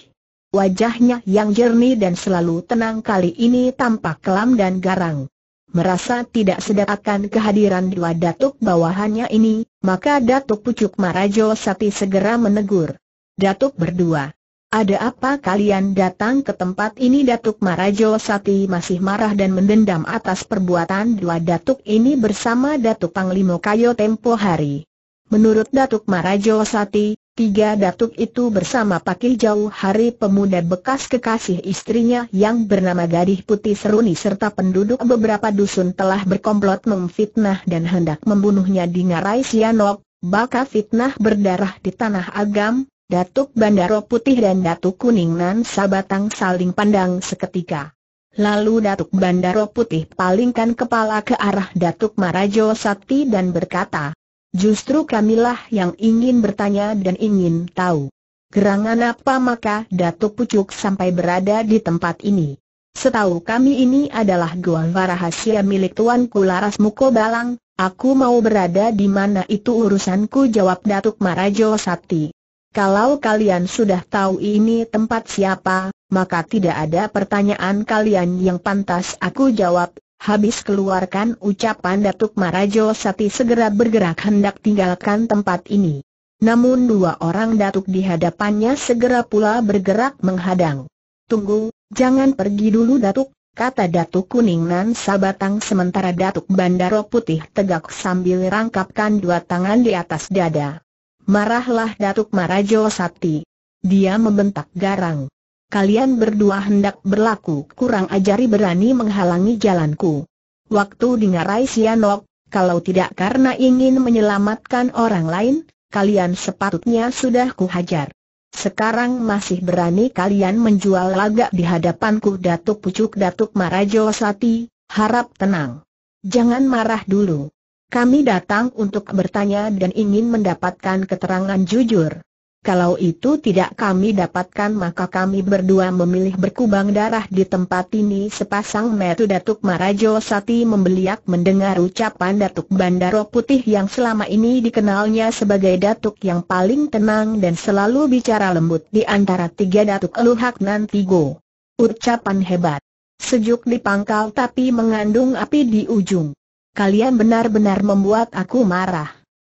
Speaker 1: Wajahnya yang jernih dan selalu tenang kali ini tampak kelam dan garang. Merasa tidak sedap akan kehadiran dua Datuk bawahannya ini, maka Datuk Pucuk Marajo Sati segera menegur. Datuk berdua, ada apa kalian datang ke tempat ini Datuk Marajo Sati masih marah dan mendendam atas perbuatan dua Datuk ini bersama Datuk Panglima Kayo tempo hari. Menurut Datuk Marajo Sati, tiga Datuk itu bersama Pakil Jauh Hari pemuda bekas kekasih istrinya yang bernama Gadih Putih Seruni serta penduduk beberapa dusun telah berkomplot memfitnah dan hendak membunuhnya di Ngarai Sianok, baka fitnah berdarah di Tanah Agam, Datuk Bandaro Putih dan Datuk Kuning Nan Sabatang saling pandang seketika. Lalu Datuk Bandaro Putih palingkan kepala ke arah Datuk Marajo Sakti dan berkata, Justru kamilah yang ingin bertanya dan ingin tahu. Gerangan apa maka Datuk Pucuk sampai berada di tempat ini? Setahu kami ini adalah gua rahasia milik Tuan Muko Mukobalang, aku mau berada di mana itu urusanku jawab Datuk Marajo Sakti. Kalau kalian sudah tahu ini tempat siapa, maka tidak ada pertanyaan kalian yang pantas aku jawab. Habis keluarkan ucapan Datuk Marajo Sati segera bergerak hendak tinggalkan tempat ini. Namun dua orang Datuk di hadapannya segera pula bergerak menghadang. Tunggu, jangan pergi dulu Datuk, kata Datuk Kuningan Nan Sabatang sementara Datuk Bandaro Putih tegak sambil rangkapkan dua tangan di atas dada. Marahlah Datuk Marajo Sati, Dia membentak garang. Kalian berdua hendak berlaku kurang ajari berani menghalangi jalanku. Waktu dingarai Sianok, kalau tidak karena ingin menyelamatkan orang lain, kalian sepatutnya sudah kuhajar. Sekarang masih berani kalian menjual lagak di hadapanku Datuk Pucuk Datuk Marajo Sati, harap tenang. Jangan marah dulu. Kami datang untuk bertanya dan ingin mendapatkan keterangan jujur. Kalau itu tidak kami dapatkan maka kami berdua memilih berkubang darah di tempat ini sepasang metu Datuk Marajo Sati membeliak mendengar ucapan Datuk Bandaro Putih yang selama ini dikenalnya sebagai Datuk yang paling tenang dan selalu bicara lembut di antara tiga Datuk Eluhak Nantigo. Ucapan hebat. Sejuk di pangkal tapi mengandung api di ujung kalian benar-benar membuat aku marah.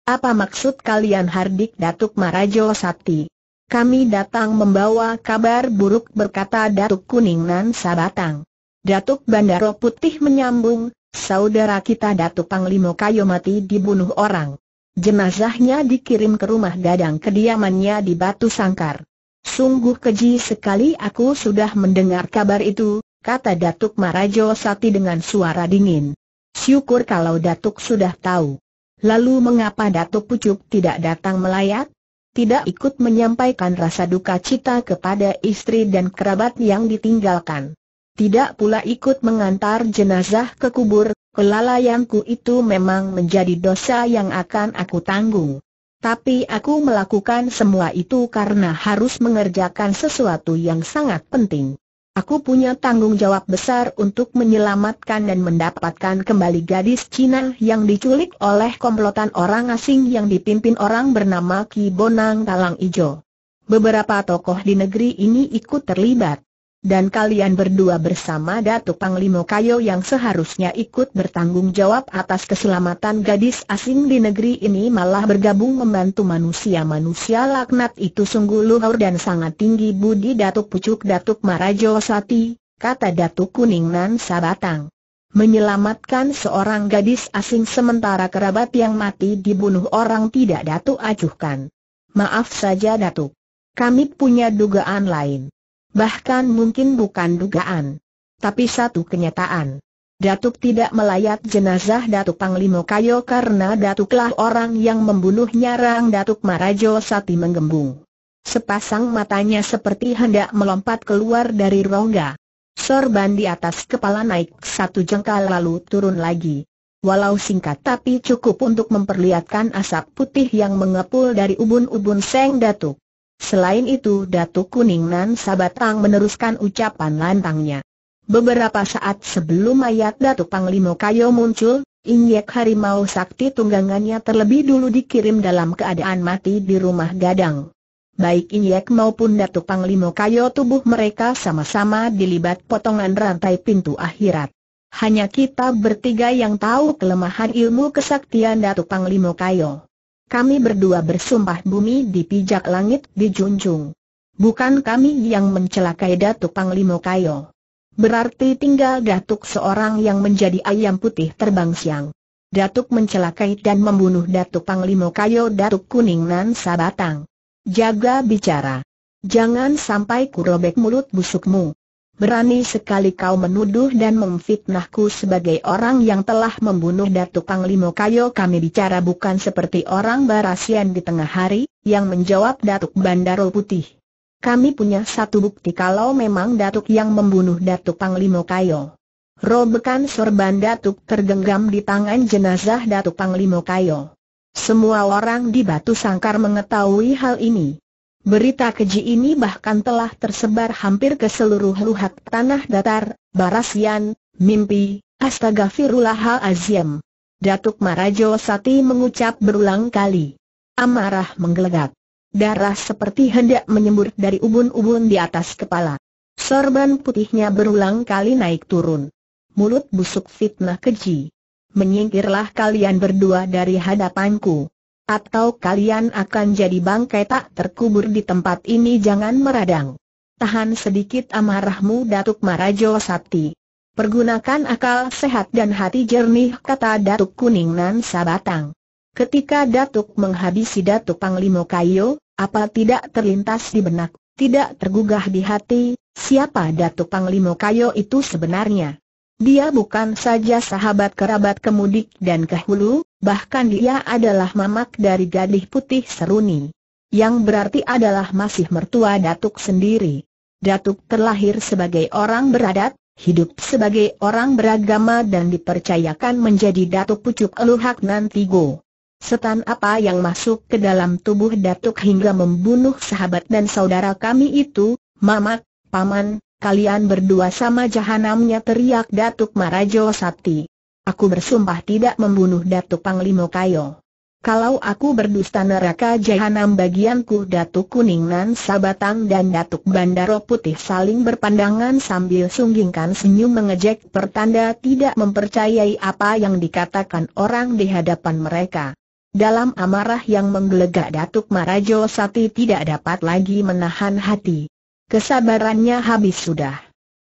Speaker 1: Apa maksud kalian Hardik Datuk Marajo Sakti? Kami datang membawa kabar buruk berkata Datuk Kuning Nan Sabatang. Datuk Bandaro Putih menyambung, saudara kita Datuk Panglimo Kayo mati dibunuh orang. Jenazahnya dikirim ke rumah gadang kediamannya di Batu Sangkar. Sungguh keji sekali aku sudah mendengar kabar itu, kata Datuk Marajo Sati dengan suara dingin. Syukur kalau Datuk sudah tahu. Lalu mengapa Datuk Pucuk tidak datang melayat? Tidak ikut menyampaikan rasa duka cita kepada istri dan kerabat yang ditinggalkan. Tidak pula ikut mengantar jenazah ke kubur, kelalaianku itu memang menjadi dosa yang akan aku tanggung. Tapi aku melakukan semua itu karena harus mengerjakan sesuatu yang sangat penting. Aku punya tanggung jawab besar untuk menyelamatkan dan mendapatkan kembali gadis Cina yang diculik oleh komplotan orang asing yang dipimpin orang bernama Ki Bonang Talang Ijo. Beberapa tokoh di negeri ini ikut terlibat dan kalian berdua bersama Datuk Panglimo Kayo yang seharusnya ikut bertanggung jawab atas keselamatan gadis asing di negeri ini malah bergabung membantu manusia-manusia laknat itu sungguh luhur dan sangat tinggi budi Datuk Pucuk Datuk Marajo Sati, kata Datuk Kuning Nan Sabatang. Menyelamatkan seorang gadis asing sementara kerabat yang mati dibunuh orang tidak Datuk acuhkan. Maaf saja Datuk. Kami punya dugaan lain. Bahkan mungkin bukan dugaan. Tapi satu kenyataan. Datuk tidak melayat jenazah Datuk Panglima Kayo karena Datuklah orang yang membunuhnya Rang Datuk Marajo Sati menggembung. Sepasang matanya seperti hendak melompat keluar dari rongga. Sorban di atas kepala naik satu jengkal lalu turun lagi. Walau singkat tapi cukup untuk memperlihatkan asap putih yang mengepul dari ubun-ubun Seng Datuk. Selain itu Datuk Kuning Nan Sabatang meneruskan ucapan lantangnya. Beberapa saat sebelum mayat Datuk Panglimo Kayo muncul, inyek harimau sakti tunggangannya terlebih dulu dikirim dalam keadaan mati di rumah gadang. Baik Inyek maupun Datuk Panglimo Kayo tubuh mereka sama-sama dilibat potongan rantai pintu akhirat. Hanya kita bertiga yang tahu kelemahan ilmu kesaktian Datuk Panglimo Kayo. Kami berdua bersumpah bumi dipijak langit dijunjung. Bukan kami yang mencelakai Datuk Panglima Kayo. Berarti tinggal Datuk seorang yang menjadi ayam putih terbang siang. Datuk mencelakai dan membunuh Datuk Panglima Kayo Datuk Kuning Nan Sabatang. Jaga bicara. Jangan sampai kurobek mulut busukmu. Berani sekali kau menuduh dan memfitnahku sebagai orang yang telah membunuh Datuk Panglima Kayo Kami bicara bukan seperti orang barasian di tengah hari, yang menjawab Datuk Bandaro Putih Kami punya satu bukti kalau memang Datuk yang membunuh Datuk Panglima Kayo Robekan sorban Datuk tergenggam di tangan jenazah Datuk Panglima Kayo Semua orang di Batu Sangkar mengetahui hal ini Berita keji ini bahkan telah tersebar hampir ke seluruh luhak tanah datar, Barasian, Mimpi, Astagfirullahalazim. Datuk Marajo Sati mengucap berulang kali. Amarah menggelegak. Darah seperti hendak menyembur dari ubun-ubun di atas kepala. Sorban putihnya berulang kali naik turun. Mulut busuk fitnah keji. Menyingkirlah kalian berdua dari hadapanku. Atau kalian akan jadi bangkai tak terkubur di tempat ini jangan meradang. Tahan sedikit amarahmu Datuk Marajo Sakti. Pergunakan akal sehat dan hati jernih kata Datuk Kuning Nan Sabatang. Ketika Datuk menghabisi Datuk Panglimo Kayo, apa tidak terlintas di benak, tidak tergugah di hati, siapa Datuk Panglimo Kayo itu sebenarnya? Dia bukan saja sahabat kerabat kemudik dan kehulu, bahkan dia adalah mamak dari gadis putih seruni. Yang berarti adalah masih mertua Datuk sendiri. Datuk terlahir sebagai orang beradat, hidup sebagai orang beragama dan dipercayakan menjadi Datuk Pucuk Eluhak Nantigo. Setan apa yang masuk ke dalam tubuh Datuk hingga membunuh sahabat dan saudara kami itu, Mamak, Paman, kalian berdua sama jahanamnya teriak Datuk Marajo Sakti. Aku bersumpah tidak membunuh Datuk Panglimo Kayo. Kalau aku berdusta neraka jahanam bagianku Datuk Kuningnan Sabatang dan Datuk Bandaro Putih saling berpandangan sambil sunggingkan senyum mengejek pertanda tidak mempercayai apa yang dikatakan orang di hadapan mereka. Dalam amarah yang menggelegak Datuk Marajo Sati tidak dapat lagi menahan hati. Kesabarannya habis sudah.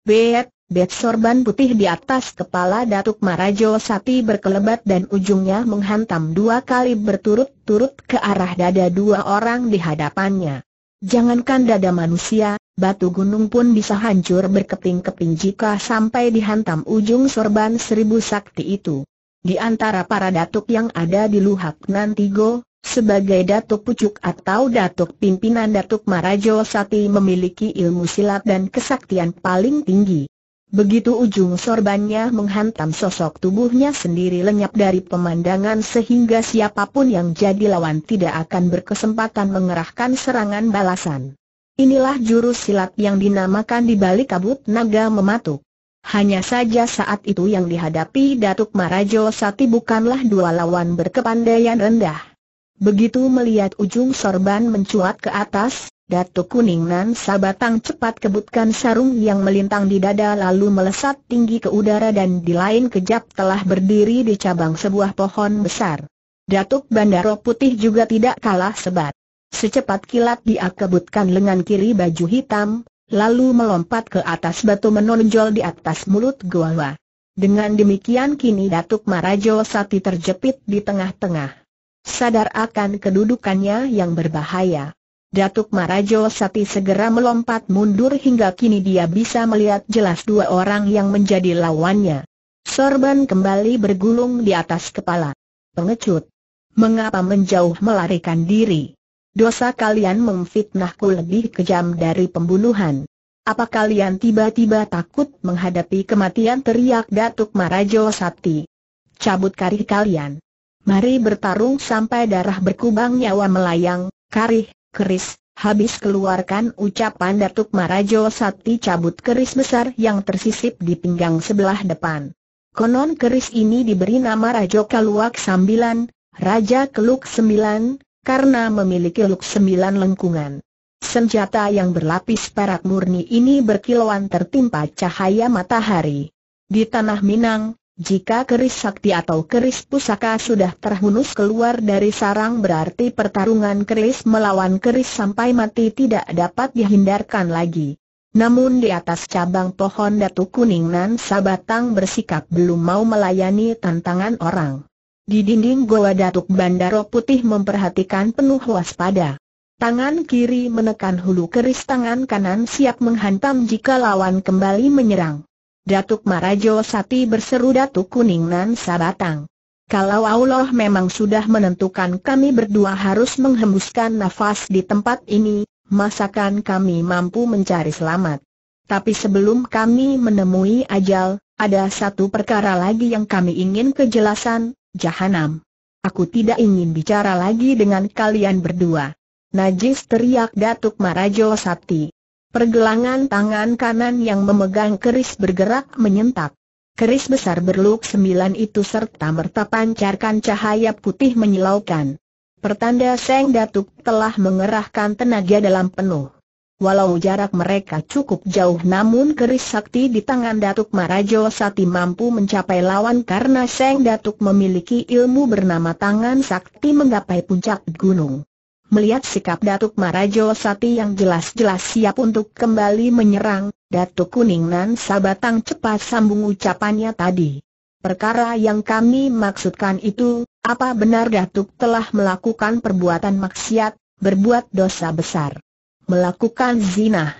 Speaker 1: Bet, bet sorban putih di atas kepala Datuk Marajo Sati berkelebat dan ujungnya menghantam dua kali berturut-turut ke arah dada dua orang di hadapannya. Jangankan dada manusia, batu gunung pun bisa hancur berkeping-keping jika sampai dihantam ujung sorban seribu sakti itu. Di antara para datuk yang ada di Luhak Nantigo, sebagai Datuk Pucuk atau Datuk Pimpinan Datuk Marajo Sati memiliki ilmu silat dan kesaktian paling tinggi. Begitu ujung sorbannya menghantam sosok tubuhnya sendiri lenyap dari pemandangan sehingga siapapun yang jadi lawan tidak akan berkesempatan mengerahkan serangan balasan. Inilah jurus silat yang dinamakan di balik kabut naga mematuk. Hanya saja saat itu yang dihadapi Datuk Marajo Sati bukanlah dua lawan berkepandaian rendah. Begitu melihat ujung sorban mencuat ke atas, Datuk Kuning Nan Sabatang cepat kebutkan sarung yang melintang di dada lalu melesat tinggi ke udara dan di lain kejap telah berdiri di cabang sebuah pohon besar. Datuk Bandaro Putih juga tidak kalah sebat. Secepat kilat dia kebutkan lengan kiri baju hitam, lalu melompat ke atas batu menonjol di atas mulut gua. Dengan demikian kini Datuk Marajo Sati terjepit di tengah-tengah sadar akan kedudukannya yang berbahaya. Datuk Marajo Sati segera melompat mundur hingga kini dia bisa melihat jelas dua orang yang menjadi lawannya. Sorban kembali bergulung di atas kepala. Pengecut. Mengapa menjauh melarikan diri? Dosa kalian memfitnahku lebih kejam dari pembunuhan. Apa kalian tiba-tiba takut menghadapi kematian teriak Datuk Marajo Sati? Cabut karih kalian. Mari bertarung sampai darah berkubang nyawa melayang, karih, keris, habis keluarkan ucapan Datuk Marajo Sakti cabut keris besar yang tersisip di pinggang sebelah depan. Konon keris ini diberi nama Rajo Kaluak Sambilan, Raja Keluk Sembilan, karena memiliki luk sembilan lengkungan. Senjata yang berlapis perak murni ini berkilauan tertimpa cahaya matahari. Di tanah Minang, jika keris sakti atau keris pusaka sudah terhunus keluar dari sarang berarti pertarungan keris melawan keris sampai mati tidak dapat dihindarkan lagi. Namun di atas cabang pohon Datu Kuning Nan Sabatang bersikap belum mau melayani tantangan orang. Di dinding goa Datuk Bandaro Putih memperhatikan penuh waspada. Tangan kiri menekan hulu keris tangan kanan siap menghantam jika lawan kembali menyerang. Datuk Marajo Sati berseru Datuk Kuning Nan Sabatang. Kalau Allah memang sudah menentukan kami berdua harus menghembuskan nafas di tempat ini, masakan kami mampu mencari selamat. Tapi sebelum kami menemui ajal, ada satu perkara lagi yang kami ingin kejelasan, Jahanam. Aku tidak ingin bicara lagi dengan kalian berdua. Najis teriak Datuk Marajo Sati. Pergelangan tangan kanan yang memegang keris bergerak menyentak. Keris besar berluk sembilan itu serta merta pancarkan cahaya putih menyilaukan. Pertanda Seng Datuk telah mengerahkan tenaga dalam penuh. Walau jarak mereka cukup jauh namun keris sakti di tangan Datuk Marajo Sati mampu mencapai lawan karena Seng Datuk memiliki ilmu bernama tangan sakti menggapai puncak gunung. Melihat sikap Datuk Marajo Sati yang jelas-jelas siap untuk kembali menyerang, Datuk Kuningnan Sabatang cepat sambung ucapannya tadi. Perkara yang kami maksudkan itu, apa benar Datuk telah melakukan perbuatan maksiat, berbuat dosa besar? Melakukan zina.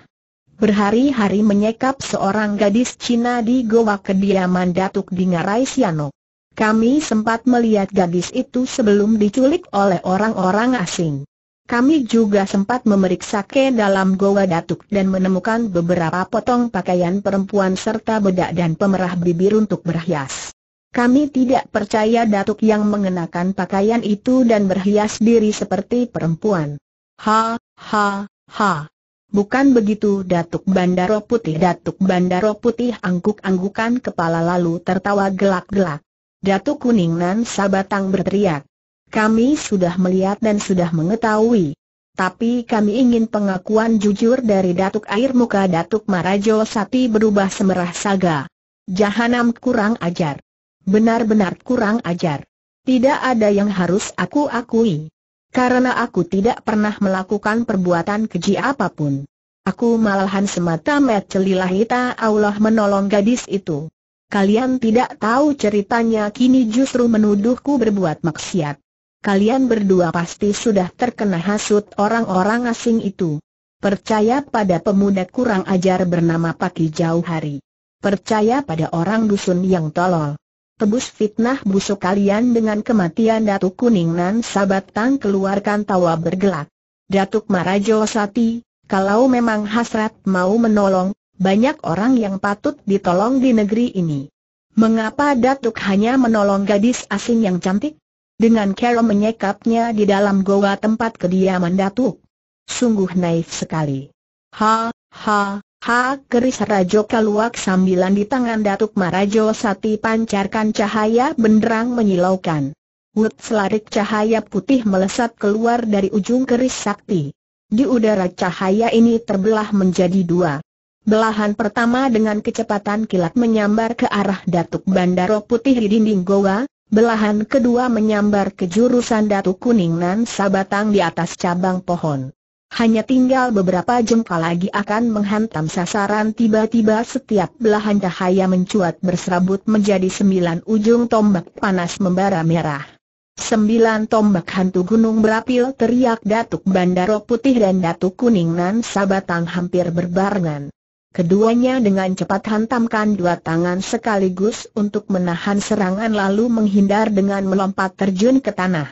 Speaker 1: Berhari-hari menyekap seorang gadis Cina di goa kediaman Datuk Dingarai Siano. Kami sempat melihat gadis itu sebelum diculik oleh orang-orang asing. Kami juga sempat memeriksa ke dalam goa datuk dan menemukan beberapa potong pakaian perempuan serta bedak dan pemerah bibir untuk berhias. Kami tidak percaya datuk yang mengenakan pakaian itu dan berhias diri seperti perempuan. Ha, ha, ha. Bukan begitu Datuk Bandaro Putih Datuk Bandaro Putih angguk-anggukan kepala lalu tertawa gelak-gelak. Datuk Kuning Sabatang berteriak. Kami sudah melihat dan sudah mengetahui. Tapi kami ingin pengakuan jujur dari Datuk Air Muka Datuk Marajo Sati berubah semerah saga. Jahanam kurang ajar. Benar-benar kurang ajar. Tidak ada yang harus aku akui. Karena aku tidak pernah melakukan perbuatan keji apapun. Aku malahan semata mecelilahita Allah menolong gadis itu. Kalian tidak tahu ceritanya kini justru menuduhku berbuat maksiat kalian berdua pasti sudah terkena hasut orang-orang asing itu. Percaya pada pemuda kurang ajar bernama Paki Jauh Hari. Percaya pada orang dusun yang tolol. Tebus fitnah busuk kalian dengan kematian Datuk Kuning Nan tang keluarkan tawa bergelak. Datuk Marajo Sati, kalau memang hasrat mau menolong, banyak orang yang patut ditolong di negeri ini. Mengapa Datuk hanya menolong gadis asing yang cantik? dengan cara menyekapnya di dalam goa tempat kediaman Datuk. Sungguh naif sekali. Ha, ha, ha, keris Rajo Kaluak sambilan di tangan Datuk Marajo Sati pancarkan cahaya benderang menyilaukan. Wut selarik cahaya putih melesat keluar dari ujung keris sakti. Di udara cahaya ini terbelah menjadi dua. Belahan pertama dengan kecepatan kilat menyambar ke arah Datuk Bandaro Putih di dinding goa, Belahan kedua menyambar ke jurusan Datu Kuning nan sabatang di atas cabang pohon. Hanya tinggal beberapa jengkal lagi akan menghantam sasaran tiba-tiba setiap belahan cahaya mencuat berserabut menjadi sembilan ujung tombak panas membara merah. Sembilan tombak hantu gunung berapi teriak Datuk Bandaro Putih dan Datuk Kuning nan sabatang hampir berbarengan. Keduanya dengan cepat hantamkan dua tangan sekaligus untuk menahan serangan lalu menghindar dengan melompat terjun ke tanah.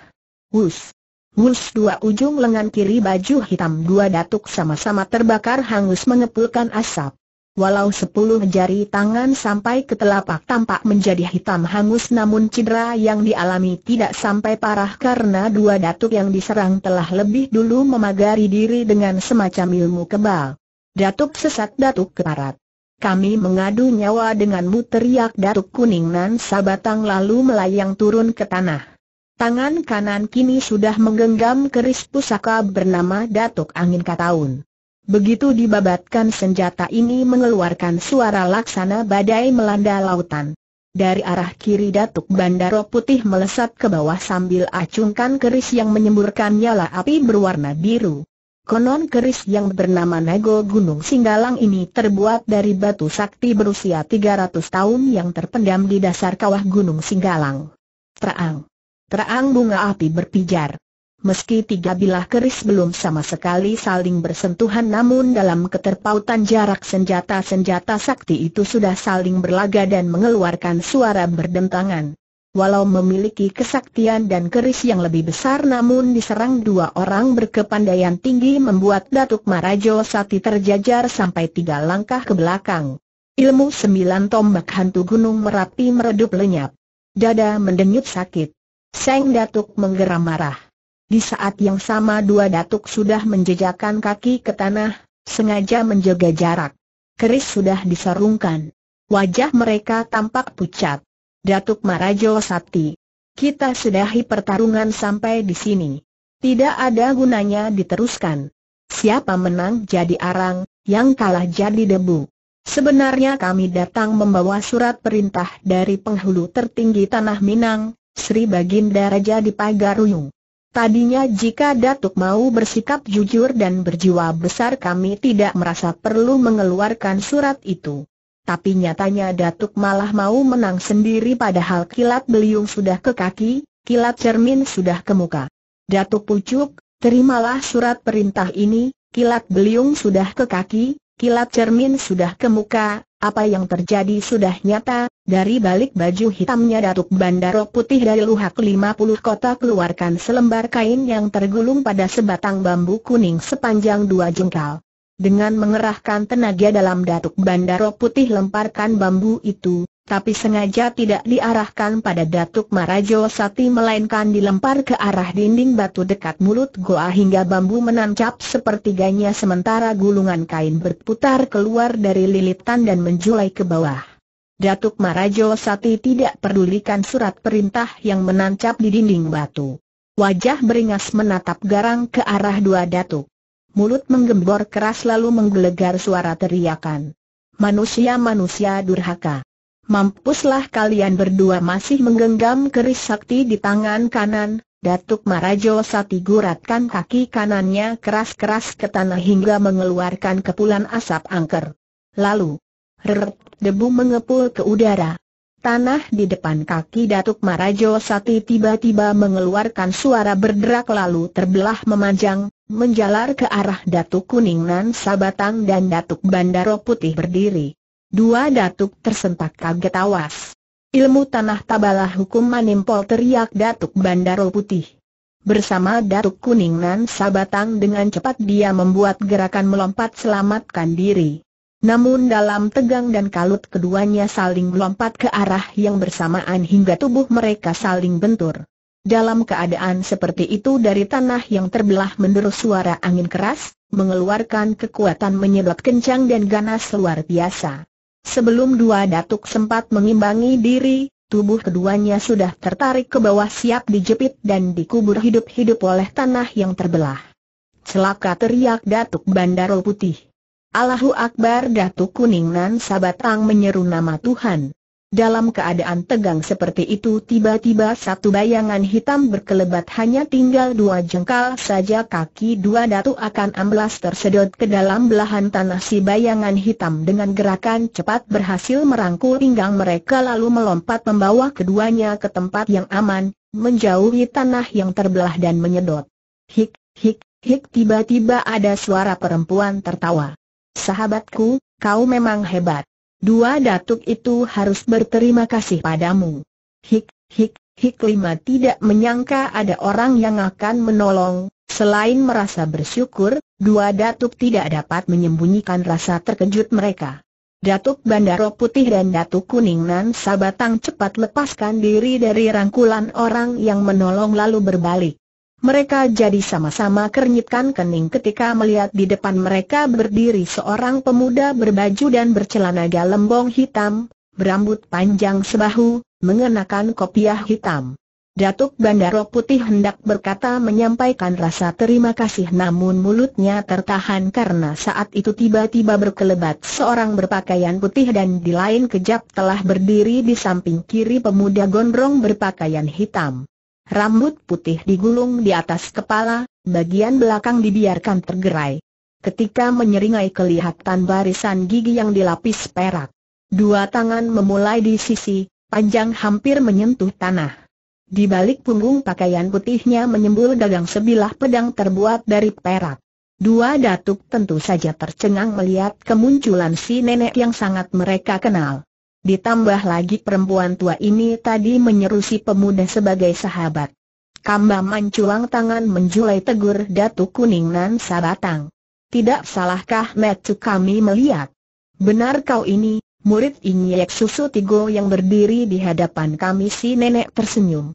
Speaker 1: Wus! Wus dua ujung lengan kiri baju hitam dua datuk sama-sama terbakar hangus mengepulkan asap. Walau sepuluh jari tangan sampai ke telapak tampak menjadi hitam hangus namun cedera yang dialami tidak sampai parah karena dua datuk yang diserang telah lebih dulu memagari diri dengan semacam ilmu kebal. Datuk sesat Datuk keparat. Kami mengadu nyawa denganmu teriak Datuk Kuning Sabatang lalu melayang turun ke tanah. Tangan kanan kini sudah menggenggam keris pusaka bernama Datuk Angin Kataun. Begitu dibabatkan senjata ini mengeluarkan suara laksana badai melanda lautan. Dari arah kiri Datuk Bandaro Putih melesat ke bawah sambil acungkan keris yang menyemburkan nyala api berwarna biru. Konon keris yang bernama Nego Gunung Singgalang ini terbuat dari batu sakti berusia 300 tahun yang terpendam di dasar kawah Gunung Singgalang. Terang. Terang bunga api berpijar. Meski tiga bilah keris belum sama sekali saling bersentuhan namun dalam keterpautan jarak senjata-senjata sakti itu sudah saling berlaga dan mengeluarkan suara berdentangan. Walau memiliki kesaktian dan keris yang lebih besar namun diserang dua orang berkepandaian tinggi membuat Datuk Marajo Sati terjajar sampai tiga langkah ke belakang. Ilmu sembilan tombak hantu gunung Merapi meredup lenyap. Dada mendenyut sakit. Seng Datuk menggeram marah. Di saat yang sama dua Datuk sudah menjejakkan kaki ke tanah, sengaja menjaga jarak. Keris sudah disarungkan. Wajah mereka tampak pucat. Datuk Marajo Sakti. Kita sedahi pertarungan sampai di sini. Tidak ada gunanya diteruskan. Siapa menang jadi arang, yang kalah jadi debu. Sebenarnya kami datang membawa surat perintah dari penghulu tertinggi Tanah Minang, Sri Baginda Raja di Pagaruyung. Tadinya jika Datuk mau bersikap jujur dan berjiwa besar kami tidak merasa perlu mengeluarkan surat itu tapi nyatanya Datuk malah mau menang sendiri padahal kilat beliung sudah ke kaki, kilat cermin sudah ke muka. Datuk Pucuk, terimalah surat perintah ini, kilat beliung sudah ke kaki, kilat cermin sudah ke muka, apa yang terjadi sudah nyata, dari balik baju hitamnya Datuk Bandaro Putih dari luhak 50 kota keluarkan selembar kain yang tergulung pada sebatang bambu kuning sepanjang dua jengkal dengan mengerahkan tenaga dalam datuk Bandaro Putih lemparkan bambu itu, tapi sengaja tidak diarahkan pada datuk Marajo Sati melainkan dilempar ke arah dinding batu dekat mulut goa hingga bambu menancap sepertiganya sementara gulungan kain berputar keluar dari lilitan dan menjulai ke bawah. Datuk Marajo Sati tidak pedulikan surat perintah yang menancap di dinding batu. Wajah beringas menatap garang ke arah dua datuk. Mulut menggembor keras lalu menggelegar suara teriakan. Manusia-manusia durhaka. Mampuslah kalian berdua masih menggenggam keris sakti di tangan kanan, Datuk Marajo Sati guratkan kaki kanannya keras-keras ke tanah hingga mengeluarkan kepulan asap angker. Lalu, reret, debu mengepul ke udara. Tanah di depan kaki Datuk Marajo Sati tiba-tiba mengeluarkan suara berderak lalu terbelah memanjang, menjalar ke arah Datuk kuningan Sabatang dan Datuk Bandaro Putih berdiri. Dua datuk tersentak kaget awas. Ilmu tanah tabalah hukum manimpol teriak Datuk Bandaro Putih. Bersama Datuk kuningan Sabatang dengan cepat dia membuat gerakan melompat selamatkan diri. Namun dalam tegang dan kalut keduanya saling melompat ke arah yang bersamaan hingga tubuh mereka saling bentur. Dalam keadaan seperti itu dari tanah yang terbelah menerus suara angin keras, mengeluarkan kekuatan menyedot kencang dan ganas luar biasa. Sebelum dua datuk sempat mengimbangi diri, tubuh keduanya sudah tertarik ke bawah siap dijepit dan dikubur hidup-hidup oleh tanah yang terbelah. Celaka teriak Datuk Bandarol Putih. Allahu Akbar Datuk kuningan Sabatang menyeru nama Tuhan. Dalam keadaan tegang seperti itu tiba-tiba satu bayangan hitam berkelebat hanya tinggal dua jengkal saja kaki dua datu akan amblas tersedot ke dalam belahan tanah si bayangan hitam dengan gerakan cepat berhasil merangkul pinggang mereka lalu melompat membawa keduanya ke tempat yang aman, menjauhi tanah yang terbelah dan menyedot. Hik, hik, hik tiba-tiba ada suara perempuan tertawa. Sahabatku, kau memang hebat. Dua datuk itu harus berterima kasih padamu. Hik, hik, hik lima tidak menyangka ada orang yang akan menolong. Selain merasa bersyukur, dua datuk tidak dapat menyembunyikan rasa terkejut mereka. Datuk Bandaro Putih dan Datuk Kuningnan Nan Sabatang cepat lepaskan diri dari rangkulan orang yang menolong lalu berbalik. Mereka jadi sama-sama kernyitkan kening ketika melihat di depan mereka berdiri seorang pemuda berbaju dan bercelana galembong hitam, berambut panjang sebahu, mengenakan kopiah hitam. Datuk Bandaro Putih hendak berkata menyampaikan rasa terima kasih namun mulutnya tertahan karena saat itu tiba-tiba berkelebat seorang berpakaian putih dan di lain kejap telah berdiri di samping kiri pemuda gondrong berpakaian hitam. Rambut putih digulung di atas kepala, bagian belakang dibiarkan tergerai. Ketika menyeringai kelihatan barisan gigi yang dilapis perak. Dua tangan memulai di sisi, panjang hampir menyentuh tanah. Di balik punggung pakaian putihnya menyembul gagang sebilah pedang terbuat dari perak. Dua datuk tentu saja tercengang melihat kemunculan si nenek yang sangat mereka kenal. Ditambah lagi perempuan tua ini tadi menyeru si pemuda sebagai sahabat. Kamba menculang tangan menjulai tegur Datu Kuning Nan Sabatang. Tidak salahkah metu kami melihat? Benar kau ini, murid Inyek Susu Tigo yang berdiri di hadapan kami si nenek tersenyum.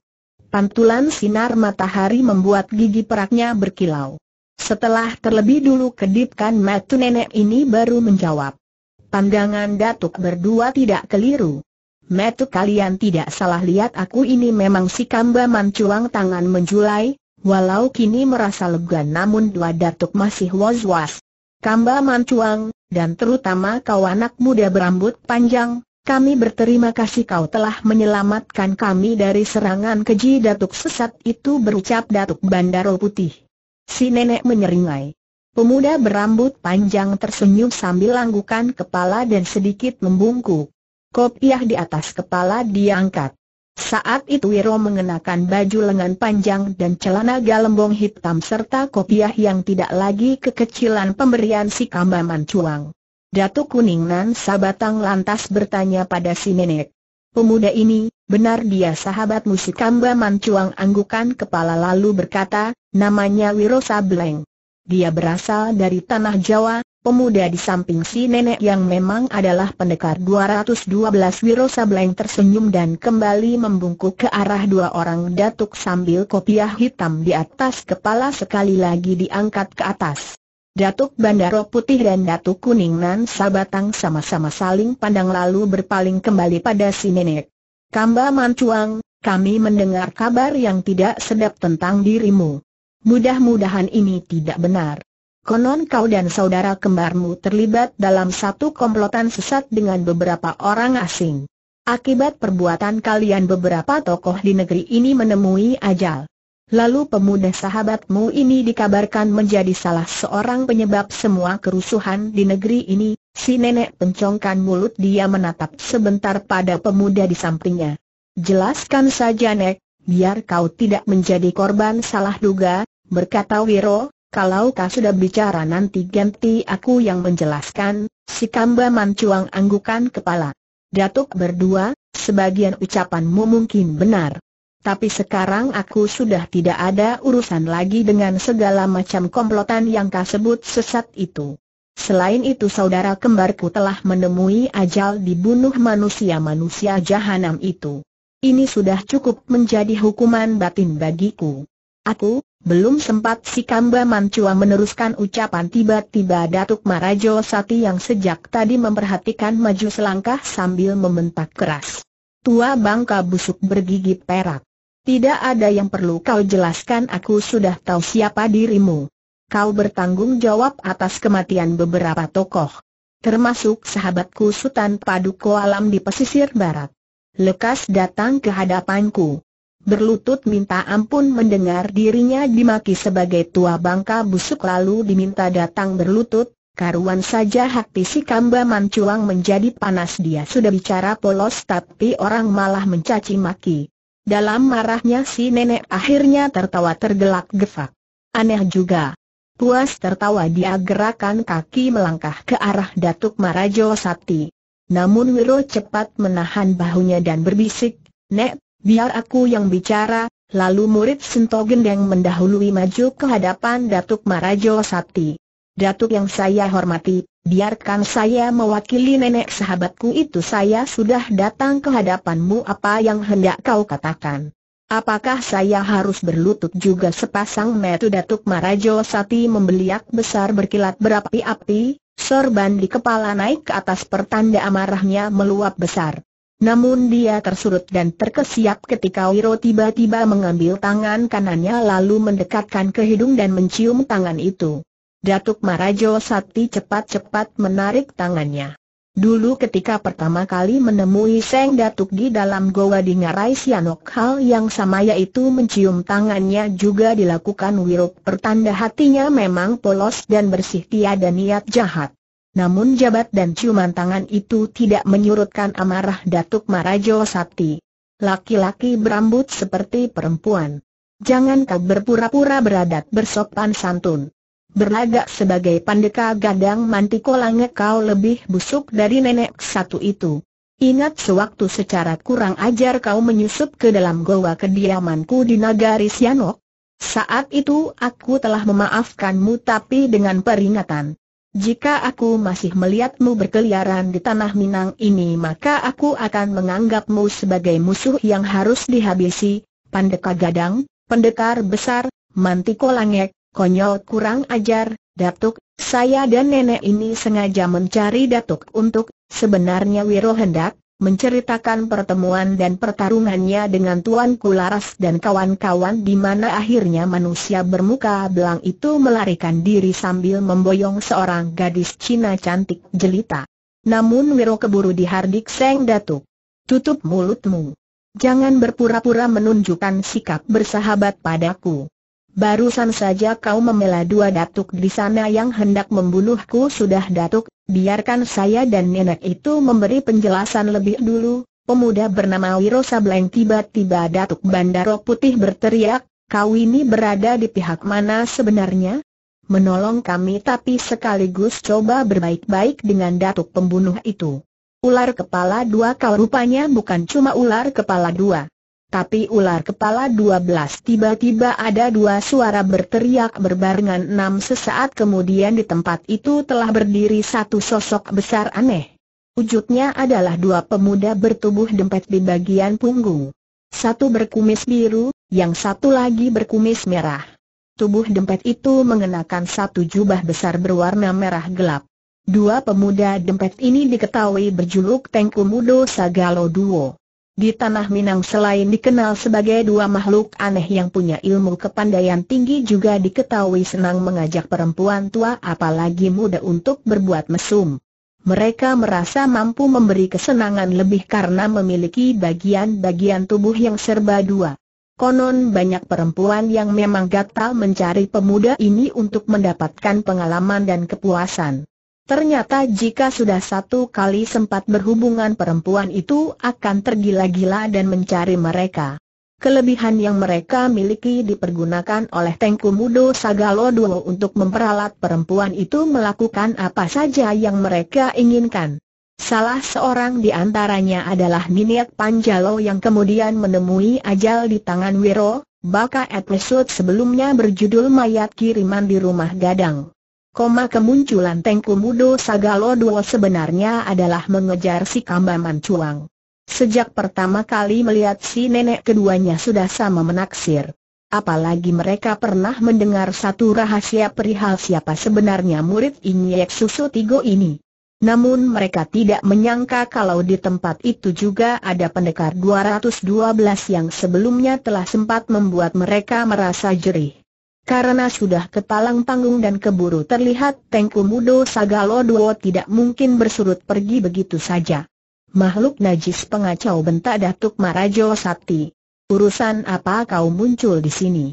Speaker 1: Pantulan sinar matahari membuat gigi peraknya berkilau. Setelah terlebih dulu kedipkan metu nenek ini baru menjawab. Pandangan Datuk berdua tidak keliru. Metu kalian tidak salah lihat aku ini memang si Kamba Mancuang tangan menjulai, walau kini merasa lega namun dua Datuk masih was-was. Kamba Mancuang, dan terutama kau anak muda berambut panjang, kami berterima kasih kau telah menyelamatkan kami dari serangan keji Datuk sesat itu berucap Datuk Bandaro Putih. Si nenek menyeringai. Pemuda berambut panjang tersenyum sambil anggukan kepala dan sedikit membungkuk. Kopiah di atas kepala diangkat. Saat itu Wiro mengenakan baju lengan panjang dan celana galembong hitam serta kopiah yang tidak lagi kekecilan pemberian si Kambaman Cuang. Datuk Kuningnan Sabatang lantas bertanya pada si nenek. Pemuda ini, benar dia sahabat musik Kambaman Cuang anggukan kepala lalu berkata, namanya Wiro Sableng. Dia berasal dari tanah Jawa, pemuda di samping si nenek yang memang adalah pendekar 212 Wiro Sableng tersenyum dan kembali membungkuk ke arah dua orang datuk sambil kopiah hitam di atas kepala sekali lagi diangkat ke atas. Datuk Bandaro Putih dan Datuk Kuning Nan Sabatang sama-sama saling pandang lalu berpaling kembali pada si nenek. Kamba Mancuang, kami mendengar kabar yang tidak sedap tentang dirimu. Mudah-mudahan ini tidak benar. Konon kau dan saudara kembarmu terlibat dalam satu komplotan sesat dengan beberapa orang asing. Akibat perbuatan kalian beberapa tokoh di negeri ini menemui ajal. Lalu pemuda sahabatmu ini dikabarkan menjadi salah seorang penyebab semua kerusuhan di negeri ini, si nenek pencongkan mulut dia menatap sebentar pada pemuda di sampingnya. Jelaskan saja nek, biar kau tidak menjadi korban salah duga, berkata Wiro, kalau kau sudah bicara nanti ganti aku yang menjelaskan, si Kamba Mancuang anggukan kepala. Datuk berdua, sebagian ucapanmu mungkin benar. Tapi sekarang aku sudah tidak ada urusan lagi dengan segala macam komplotan yang kau sebut sesat itu. Selain itu saudara kembarku telah menemui ajal dibunuh manusia-manusia jahanam itu. Ini sudah cukup menjadi hukuman batin bagiku. Aku, belum sempat si Kamba Mancua meneruskan ucapan tiba-tiba Datuk Marajo Sati yang sejak tadi memperhatikan maju selangkah sambil membentak keras. Tua bangka busuk bergigi perak. Tidak ada yang perlu kau jelaskan aku sudah tahu siapa dirimu. Kau bertanggung jawab atas kematian beberapa tokoh. Termasuk sahabatku Sultan Paduko Alam di pesisir barat. Lekas datang ke hadapanku berlutut minta ampun mendengar dirinya dimaki sebagai tua bangka busuk lalu diminta datang berlutut, karuan saja hati si Kamba Mancuang menjadi panas dia sudah bicara polos tapi orang malah mencaci maki. Dalam marahnya si nenek akhirnya tertawa tergelak-gefak. Aneh juga. Puas tertawa dia gerakan kaki melangkah ke arah Datuk Marajo Sakti. Namun Wiro cepat menahan bahunya dan berbisik, Nek, Biar aku yang bicara, lalu murid Sento Gendeng mendahului maju ke hadapan Datuk Marajo Sakti. Datuk yang saya hormati, biarkan saya mewakili nenek sahabatku itu saya sudah datang ke hadapanmu apa yang hendak kau katakan. Apakah saya harus berlutut juga sepasang metu Datuk Marajo Sati membeliak besar berkilat berapi-api, sorban di kepala naik ke atas pertanda amarahnya meluap besar. Namun dia tersurut dan terkesiap ketika Wiro tiba-tiba mengambil tangan kanannya lalu mendekatkan ke hidung dan mencium tangan itu. Datuk Marajo Sati cepat-cepat menarik tangannya. Dulu ketika pertama kali menemui Seng Datuk di dalam goa di Ngarai Sianok hal yang sama yaitu mencium tangannya juga dilakukan Wiro pertanda hatinya memang polos dan bersih tiada niat jahat. Namun jabat dan ciuman tangan itu tidak menyurutkan amarah Datuk Marajo Sakti. Laki-laki berambut seperti perempuan. Jangan kau berpura-pura beradat bersopan santun. Berlagak sebagai pandeka gadang mantiko kau lebih busuk dari nenek satu itu. Ingat sewaktu secara kurang ajar kau menyusup ke dalam goa kediamanku di Nagari Sianok. Saat itu aku telah memaafkanmu tapi dengan peringatan. Jika aku masih melihatmu berkeliaran di tanah Minang ini maka aku akan menganggapmu sebagai musuh yang harus dihabisi, pendekar Gadang, Pendekar Besar, Mantiko Langek, konyol kurang ajar, Datuk, saya dan nenek ini sengaja mencari Datuk untuk, sebenarnya Wiro hendak, menceritakan pertemuan dan pertarungannya dengan Tuan Kularas dan kawan-kawan di mana akhirnya manusia bermuka belang itu melarikan diri sambil memboyong seorang gadis Cina cantik jelita. Namun Wiro keburu dihardik Seng Datuk. Tutup mulutmu. Jangan berpura-pura menunjukkan sikap bersahabat padaku barusan saja kau membela dua datuk di sana yang hendak membunuhku sudah datuk, biarkan saya dan nenek itu memberi penjelasan lebih dulu. Pemuda bernama Wiro Sableng tiba-tiba datuk Bandaro Putih berteriak, kau ini berada di pihak mana sebenarnya? Menolong kami tapi sekaligus coba berbaik-baik dengan datuk pembunuh itu. Ular kepala dua kau rupanya bukan cuma ular kepala dua. Tapi ular kepala 12 tiba-tiba ada dua suara berteriak berbarengan enam sesaat kemudian di tempat itu telah berdiri satu sosok besar aneh. Wujudnya adalah dua pemuda bertubuh dempet di bagian punggung. Satu berkumis biru, yang satu lagi berkumis merah. Tubuh dempet itu mengenakan satu jubah besar berwarna merah gelap. Dua pemuda dempet ini diketahui berjuluk Tengku Mudo Sagalo Duo. Di tanah Minang selain dikenal sebagai dua makhluk aneh yang punya ilmu kepandaian tinggi juga diketahui senang mengajak perempuan tua apalagi muda untuk berbuat mesum. Mereka merasa mampu memberi kesenangan lebih karena memiliki bagian-bagian tubuh yang serba dua. Konon banyak perempuan yang memang gatal mencari pemuda ini untuk mendapatkan pengalaman dan kepuasan. Ternyata jika sudah satu kali sempat berhubungan perempuan itu akan tergila-gila dan mencari mereka. Kelebihan yang mereka miliki dipergunakan oleh Tengku Mudo Sagalo Duo untuk memperalat perempuan itu melakukan apa saja yang mereka inginkan. Salah seorang di antaranya adalah Miniak Panjalo yang kemudian menemui ajal di tangan Wiro, Baka Episode sebelumnya berjudul Mayat Kiriman di Rumah Gadang. Koma kemunculan Tengku Mudo Sagalo Duo sebenarnya adalah mengejar si Kambaman Cuang. Sejak pertama kali melihat si nenek keduanya sudah sama menaksir. Apalagi mereka pernah mendengar satu rahasia perihal siapa sebenarnya murid Inyek Susu Tigo ini. Namun mereka tidak menyangka kalau di tempat itu juga ada pendekar 212 yang sebelumnya telah sempat membuat mereka merasa jerih. Karena sudah kepalang panggung dan keburu terlihat Tengku Mudo Sagalo Duo tidak mungkin bersurut pergi begitu saja. Makhluk najis pengacau bentak Datuk Marajo Sakti. Urusan apa kau muncul di sini?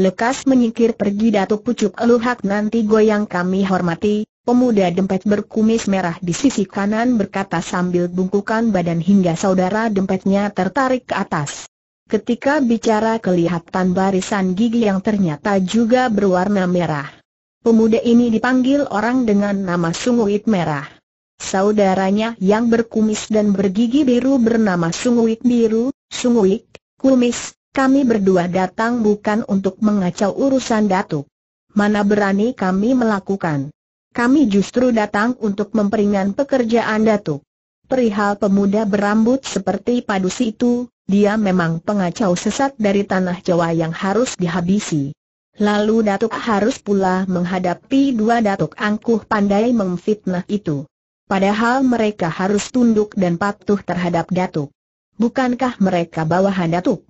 Speaker 1: Lekas menyingkir pergi Datuk Pucuk Eluhak nanti goyang kami hormati, pemuda dempet berkumis merah di sisi kanan berkata sambil bungkukan badan hingga saudara dempetnya tertarik ke atas. Ketika bicara kelihatan barisan gigi yang ternyata juga berwarna merah. Pemuda ini dipanggil orang dengan nama Sunguit Merah. Saudaranya yang berkumis dan bergigi biru bernama Sunguit Biru, Sunguit, Kumis, kami berdua datang bukan untuk mengacau urusan datuk. Mana berani kami melakukan. Kami justru datang untuk memperingan pekerjaan datuk. Perihal pemuda berambut seperti padus itu, dia memang pengacau sesat dari tanah Jawa yang harus dihabisi. Lalu Datuk harus pula menghadapi dua Datuk angkuh pandai memfitnah itu. Padahal mereka harus tunduk dan patuh terhadap Datuk. Bukankah mereka bawahan Datuk?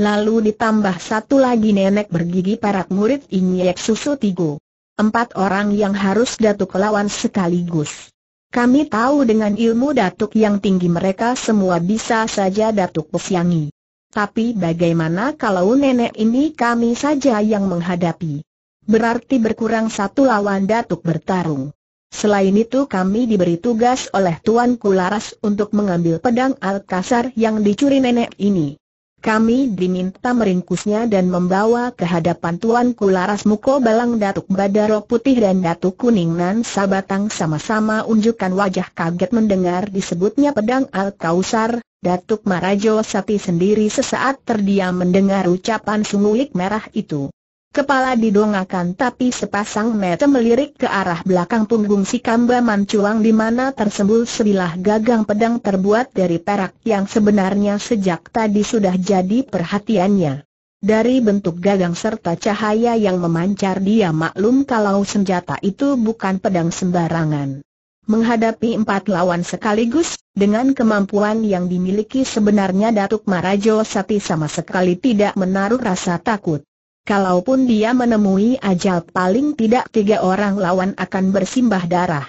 Speaker 1: Lalu ditambah satu lagi nenek bergigi parak murid Inyek Susu Tigo. Empat orang yang harus Datuk lawan sekaligus. Kami tahu dengan ilmu datuk yang tinggi mereka semua bisa saja datuk pesiangi. Tapi bagaimana kalau nenek ini kami saja yang menghadapi? Berarti berkurang satu lawan datuk bertarung. Selain itu kami diberi tugas oleh Tuan Kularas untuk mengambil pedang Alkasar yang dicuri nenek ini. Kami diminta meringkusnya dan membawa ke hadapan Tuanku Laras Muko Balang Datuk Badaro Putih dan Datuk Kuning Nan Sabatang sama-sama unjukkan wajah kaget mendengar disebutnya pedang Al-Kausar, Datuk Marajo Sati sendiri sesaat terdiam mendengar ucapan sungulik merah itu. Kepala didongakan tapi sepasang mata melirik ke arah belakang punggung si Kamba Mancuang di mana tersembul sebilah gagang pedang terbuat dari perak yang sebenarnya sejak tadi sudah jadi perhatiannya. Dari bentuk gagang serta cahaya yang memancar dia maklum kalau senjata itu bukan pedang sembarangan. Menghadapi empat lawan sekaligus, dengan kemampuan yang dimiliki sebenarnya Datuk Marajo Sati sama sekali tidak menaruh rasa takut. Kalaupun dia menemui ajal paling tidak tiga orang lawan akan bersimbah darah.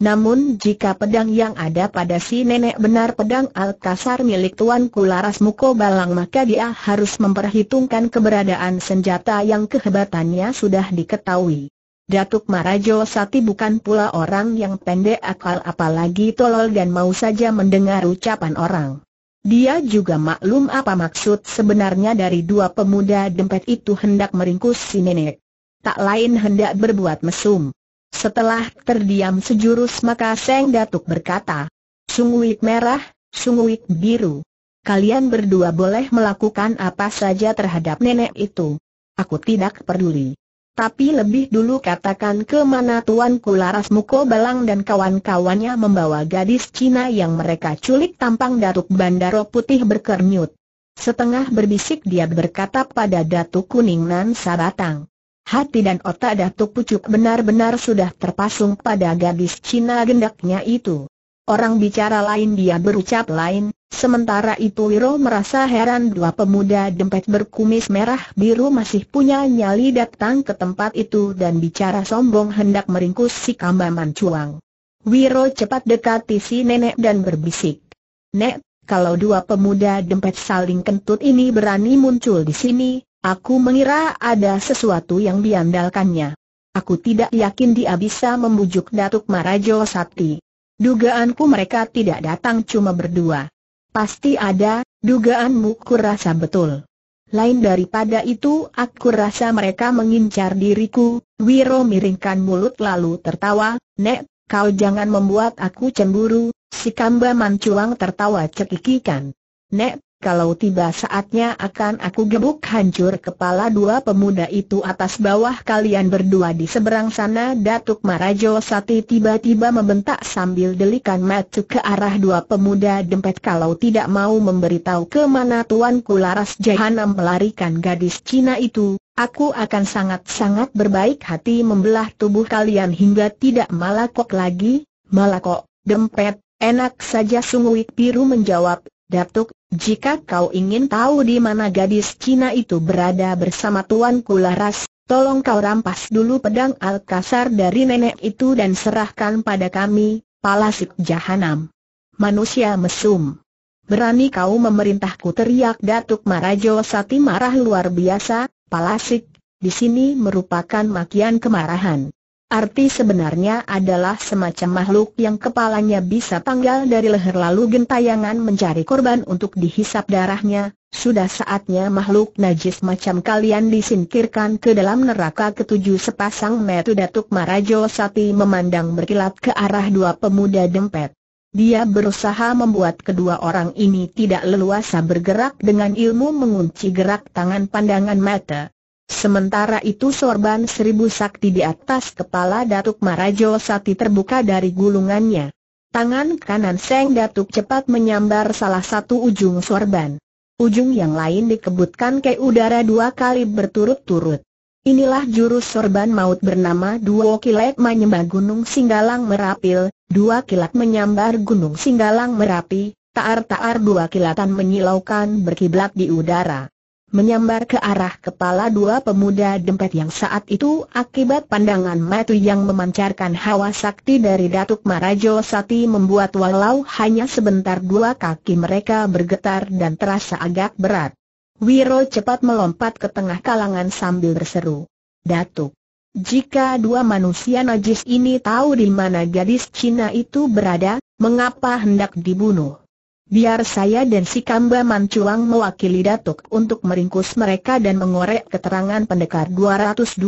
Speaker 1: Namun jika pedang yang ada pada si nenek benar pedang Alkasar milik tuan Kularas Muko Balang maka dia harus memperhitungkan keberadaan senjata yang kehebatannya sudah diketahui. Datuk Marajo Sati bukan pula orang yang pendek akal apalagi tolol dan mau saja mendengar ucapan orang. Dia juga maklum apa maksud sebenarnya dari dua pemuda dempet itu hendak meringkus si nenek. Tak lain hendak berbuat mesum. Setelah terdiam sejurus maka Seng Datuk berkata, Sunguik merah, sunguik biru. Kalian berdua boleh melakukan apa saja terhadap nenek itu. Aku tidak peduli. Tapi lebih dulu katakan ke mana tuanku Laras Muko Balang dan kawan-kawannya membawa gadis Cina yang mereka culik tampang Datuk Bandaro Putih berkernyut. Setengah berbisik dia berkata pada Datuk Kuning Nan Saratang. Hati dan otak Datuk Pucuk benar-benar sudah terpasung pada gadis Cina gendaknya itu. Orang bicara lain dia berucap lain, sementara itu Wiro merasa heran dua pemuda dempet berkumis merah biru masih punya nyali datang ke tempat itu dan bicara sombong hendak meringkus si Kamba Mancuang. Wiro cepat dekati si nenek dan berbisik. Nek, kalau dua pemuda dempet saling kentut ini berani muncul di sini, aku mengira ada sesuatu yang diandalkannya. Aku tidak yakin dia bisa membujuk Datuk Marajo Sakti. Dugaanku mereka tidak datang cuma berdua. Pasti ada, dugaanmu kurasa betul. Lain daripada itu aku rasa mereka mengincar diriku, Wiro miringkan mulut lalu tertawa, Nek, kau jangan membuat aku cemburu, si Kamba Mancuang tertawa cekikikan. Nek, kalau tiba saatnya akan aku gebuk hancur kepala dua pemuda itu atas bawah kalian berdua di seberang sana Datuk Marajo Sati tiba-tiba membentak sambil delikan mata ke arah dua pemuda dempet kalau tidak mau memberitahu kemana tuan Kularas Jahanam melarikan gadis Cina itu, aku akan sangat-sangat berbaik hati membelah tubuh kalian hingga tidak malakok lagi, malakok, dempet, enak saja Sunguik Biru menjawab, Datuk jika kau ingin tahu di mana gadis Cina itu berada bersama Tuan Kularas, tolong kau rampas dulu pedang Alkasar dari nenek itu dan serahkan pada kami, palasik jahanam. Manusia mesum. Berani kau memerintahku teriak Datuk Marajo Sati marah luar biasa, palasik, di sini merupakan makian kemarahan. Arti sebenarnya adalah semacam makhluk yang kepalanya bisa tanggal dari leher lalu gentayangan mencari korban untuk dihisap darahnya, sudah saatnya makhluk najis macam kalian disingkirkan ke dalam neraka ketujuh sepasang metu Datuk Marajo Sati memandang berkilat ke arah dua pemuda dempet. Dia berusaha membuat kedua orang ini tidak leluasa bergerak dengan ilmu mengunci gerak tangan pandangan mata. Sementara itu sorban seribu sakti di atas kepala Datuk Marajo Sati terbuka dari gulungannya. Tangan kanan Seng Datuk cepat menyambar salah satu ujung sorban. Ujung yang lain dikebutkan ke udara dua kali berturut-turut. Inilah jurus sorban maut bernama dua Kilat menyembah Gunung Singgalang merapi. Dua Kilat menyambar Gunung Singgalang Merapi, Taar-taar dua kilatan menyilaukan berkiblat di udara menyambar ke arah kepala dua pemuda dempet yang saat itu akibat pandangan mata yang memancarkan hawa sakti dari Datuk Marajo Sati membuat walau hanya sebentar dua kaki mereka bergetar dan terasa agak berat. Wiro cepat melompat ke tengah kalangan sambil berseru. Datuk, jika dua manusia najis ini tahu di mana gadis Cina itu berada, mengapa hendak dibunuh? Biar saya dan si Kamba Mancuang mewakili Datuk untuk meringkus mereka dan mengorek keterangan pendekar 212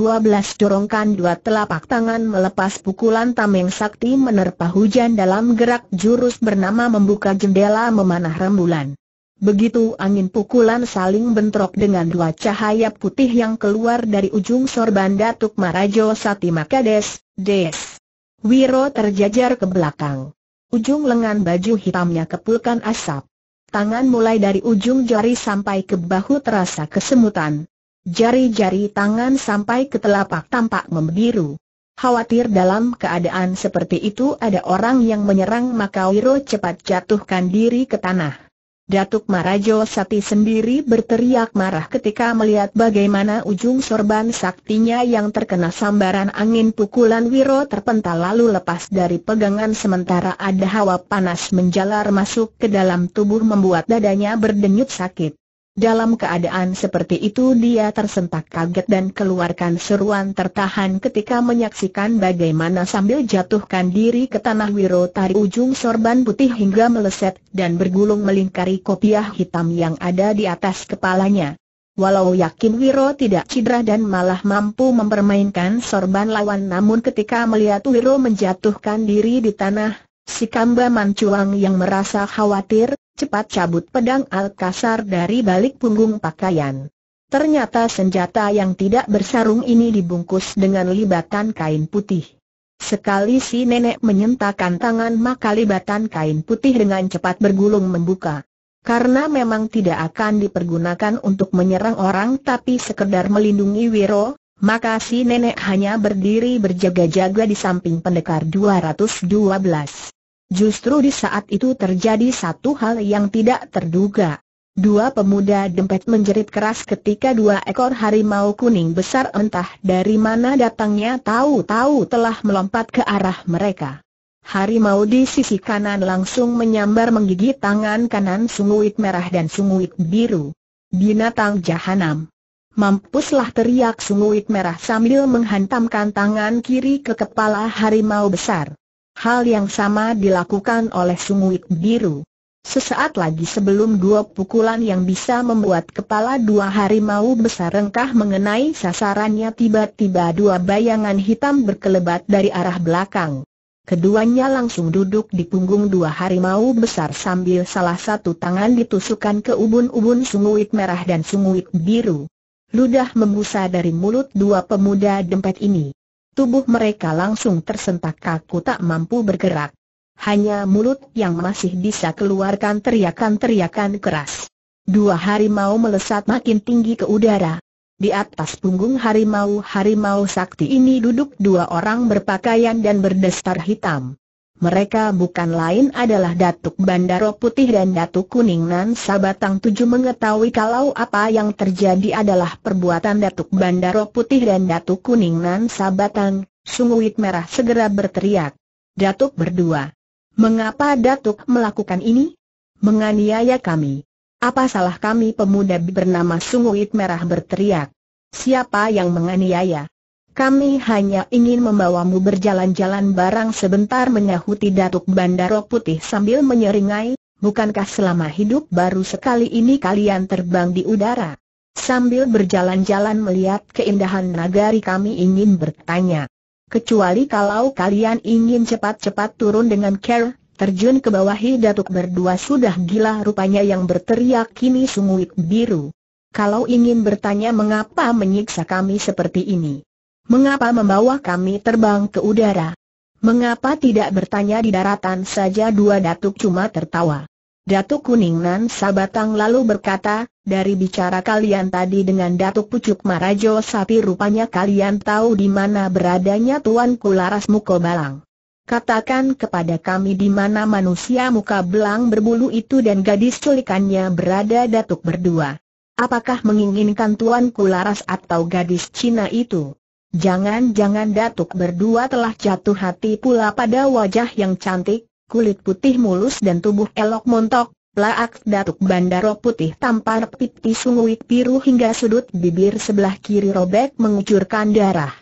Speaker 1: dorongkan dua telapak tangan melepas pukulan tameng sakti menerpa hujan dalam gerak jurus bernama membuka jendela memanah rembulan. Begitu angin pukulan saling bentrok dengan dua cahaya putih yang keluar dari ujung sorban Datuk Marajo Satimakades Des. Wiro terjajar ke belakang. Ujung lengan baju hitamnya kepulkan asap. Tangan mulai dari ujung jari sampai ke bahu terasa kesemutan. Jari-jari tangan sampai ke telapak tampak membiru. Khawatir dalam keadaan seperti itu ada orang yang menyerang maka Wiro cepat jatuhkan diri ke tanah. Datuk Marajo Sati sendiri berteriak marah ketika melihat bagaimana ujung sorban saktinya yang terkena sambaran angin pukulan Wiro terpental lalu lepas dari pegangan sementara ada hawa panas menjalar masuk ke dalam tubuh membuat dadanya berdenyut sakit. Dalam keadaan seperti itu dia tersentak kaget dan keluarkan seruan tertahan ketika menyaksikan bagaimana sambil jatuhkan diri ke tanah Wiro tari ujung sorban putih hingga meleset dan bergulung melingkari kopiah hitam yang ada di atas kepalanya. Walau yakin Wiro tidak cedera dan malah mampu mempermainkan sorban lawan namun ketika melihat Wiro menjatuhkan diri di tanah, Si Kamba Mancuang yang merasa khawatir, cepat cabut pedang Alkasar dari balik punggung pakaian. Ternyata senjata yang tidak bersarung ini dibungkus dengan libatan kain putih. Sekali si nenek menyentakkan tangan maka libatan kain putih dengan cepat bergulung membuka. Karena memang tidak akan dipergunakan untuk menyerang orang tapi sekedar melindungi Wiro, maka si nenek hanya berdiri berjaga-jaga di samping pendekar 212. Justru di saat itu terjadi satu hal yang tidak terduga. Dua pemuda dempet menjerit keras ketika dua ekor harimau kuning besar entah dari mana datangnya tahu-tahu telah melompat ke arah mereka. Harimau di sisi kanan langsung menyambar menggigit tangan kanan sunguit merah dan sunguit biru. Binatang jahanam. Mampuslah teriak sunguit merah sambil menghantamkan tangan kiri ke kepala harimau besar. Hal yang sama dilakukan oleh sunguit Biru. Sesaat lagi sebelum dua pukulan yang bisa membuat kepala dua harimau besar rengkah mengenai sasarannya tiba-tiba dua bayangan hitam berkelebat dari arah belakang. Keduanya langsung duduk di punggung dua harimau besar sambil salah satu tangan ditusukkan ke ubun-ubun sunguit merah dan sunguit biru. Ludah membusa dari mulut dua pemuda dempet ini. Tubuh mereka langsung tersentak kaku tak mampu bergerak. Hanya mulut yang masih bisa keluarkan teriakan-teriakan keras. Dua harimau melesat makin tinggi ke udara. Di atas punggung harimau-harimau sakti ini duduk dua orang berpakaian dan berdestar hitam mereka bukan lain adalah Datuk Bandaro Putih dan Datuk Kuning Sabatang Tujuh mengetahui kalau apa yang terjadi adalah perbuatan Datuk Bandaro Putih dan Datuk Kuning Sabatang, Sunguit Merah segera berteriak. Datuk berdua. Mengapa Datuk melakukan ini? Menganiaya kami. Apa salah kami pemuda bernama Sunguit Merah berteriak? Siapa yang menganiaya? Kami hanya ingin membawamu berjalan-jalan barang sebentar menyahuti Datuk Bandaro Putih sambil menyeringai, bukankah selama hidup baru sekali ini kalian terbang di udara? Sambil berjalan-jalan melihat keindahan nagari kami ingin bertanya. Kecuali kalau kalian ingin cepat-cepat turun dengan care, terjun ke bawah Datuk berdua sudah gila rupanya yang berteriak kini sungguh biru. Kalau ingin bertanya mengapa menyiksa kami seperti ini, Mengapa membawa kami terbang ke udara? Mengapa tidak bertanya di daratan saja dua datuk cuma tertawa? Datuk Kuningan Sabatang lalu berkata, dari bicara kalian tadi dengan Datuk Pucuk Marajo Sapi rupanya kalian tahu di mana beradanya Tuan Kularas Mukobalang. Katakan kepada kami di mana manusia muka belang berbulu itu dan gadis culikannya berada Datuk berdua. Apakah menginginkan Tuan Kularas atau gadis Cina itu? Jangan-jangan Datuk berdua telah jatuh hati pula pada wajah yang cantik, kulit putih mulus dan tubuh elok montok, Laak Datuk Bandaro putih tampar pipi sunguik biru hingga sudut bibir sebelah kiri robek mengucurkan darah.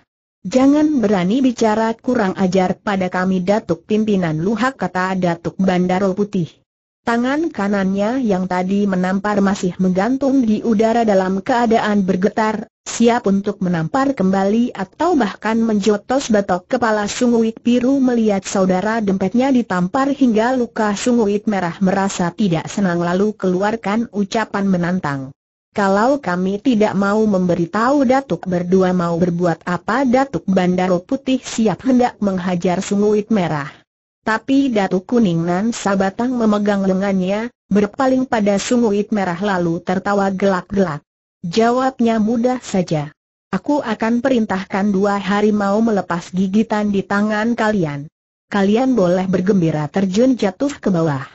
Speaker 1: Jangan berani bicara kurang ajar pada kami Datuk pimpinan luhak kata Datuk Bandaro putih. Tangan kanannya yang tadi menampar masih menggantung di udara dalam keadaan bergetar, siap untuk menampar kembali atau bahkan menjotos batok kepala Sunguik Biru melihat saudara dempetnya ditampar hingga luka Sunguik Merah merasa tidak senang lalu keluarkan ucapan menantang. Kalau kami tidak mau memberitahu Datuk berdua mau berbuat apa Datuk Bandaro Putih siap hendak menghajar Sunguik Merah. Tapi Datu Kuning Nan Sabatang memegang lengannya, berpaling pada sunguit merah lalu tertawa gelak-gelak. Jawabnya mudah saja. Aku akan perintahkan dua harimau melepas gigitan di tangan kalian. Kalian boleh bergembira terjun jatuh ke bawah.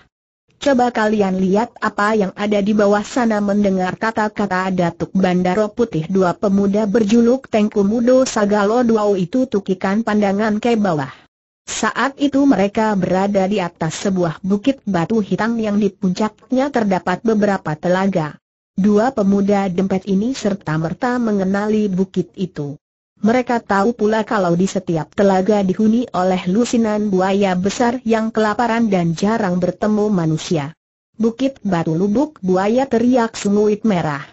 Speaker 1: Coba kalian lihat apa yang ada di bawah sana mendengar kata-kata Datuk Bandaro Putih dua pemuda berjuluk Tengku Mudo Sagalo Duo itu tukikan pandangan ke bawah. Saat itu mereka berada di atas sebuah bukit batu hitam yang di puncaknya terdapat beberapa telaga. Dua pemuda dempet ini serta-merta mengenali bukit itu. Mereka tahu pula kalau di setiap telaga dihuni oleh lusinan buaya besar yang kelaparan dan jarang bertemu manusia. Bukit Batu Lubuk Buaya teriak sunguit merah.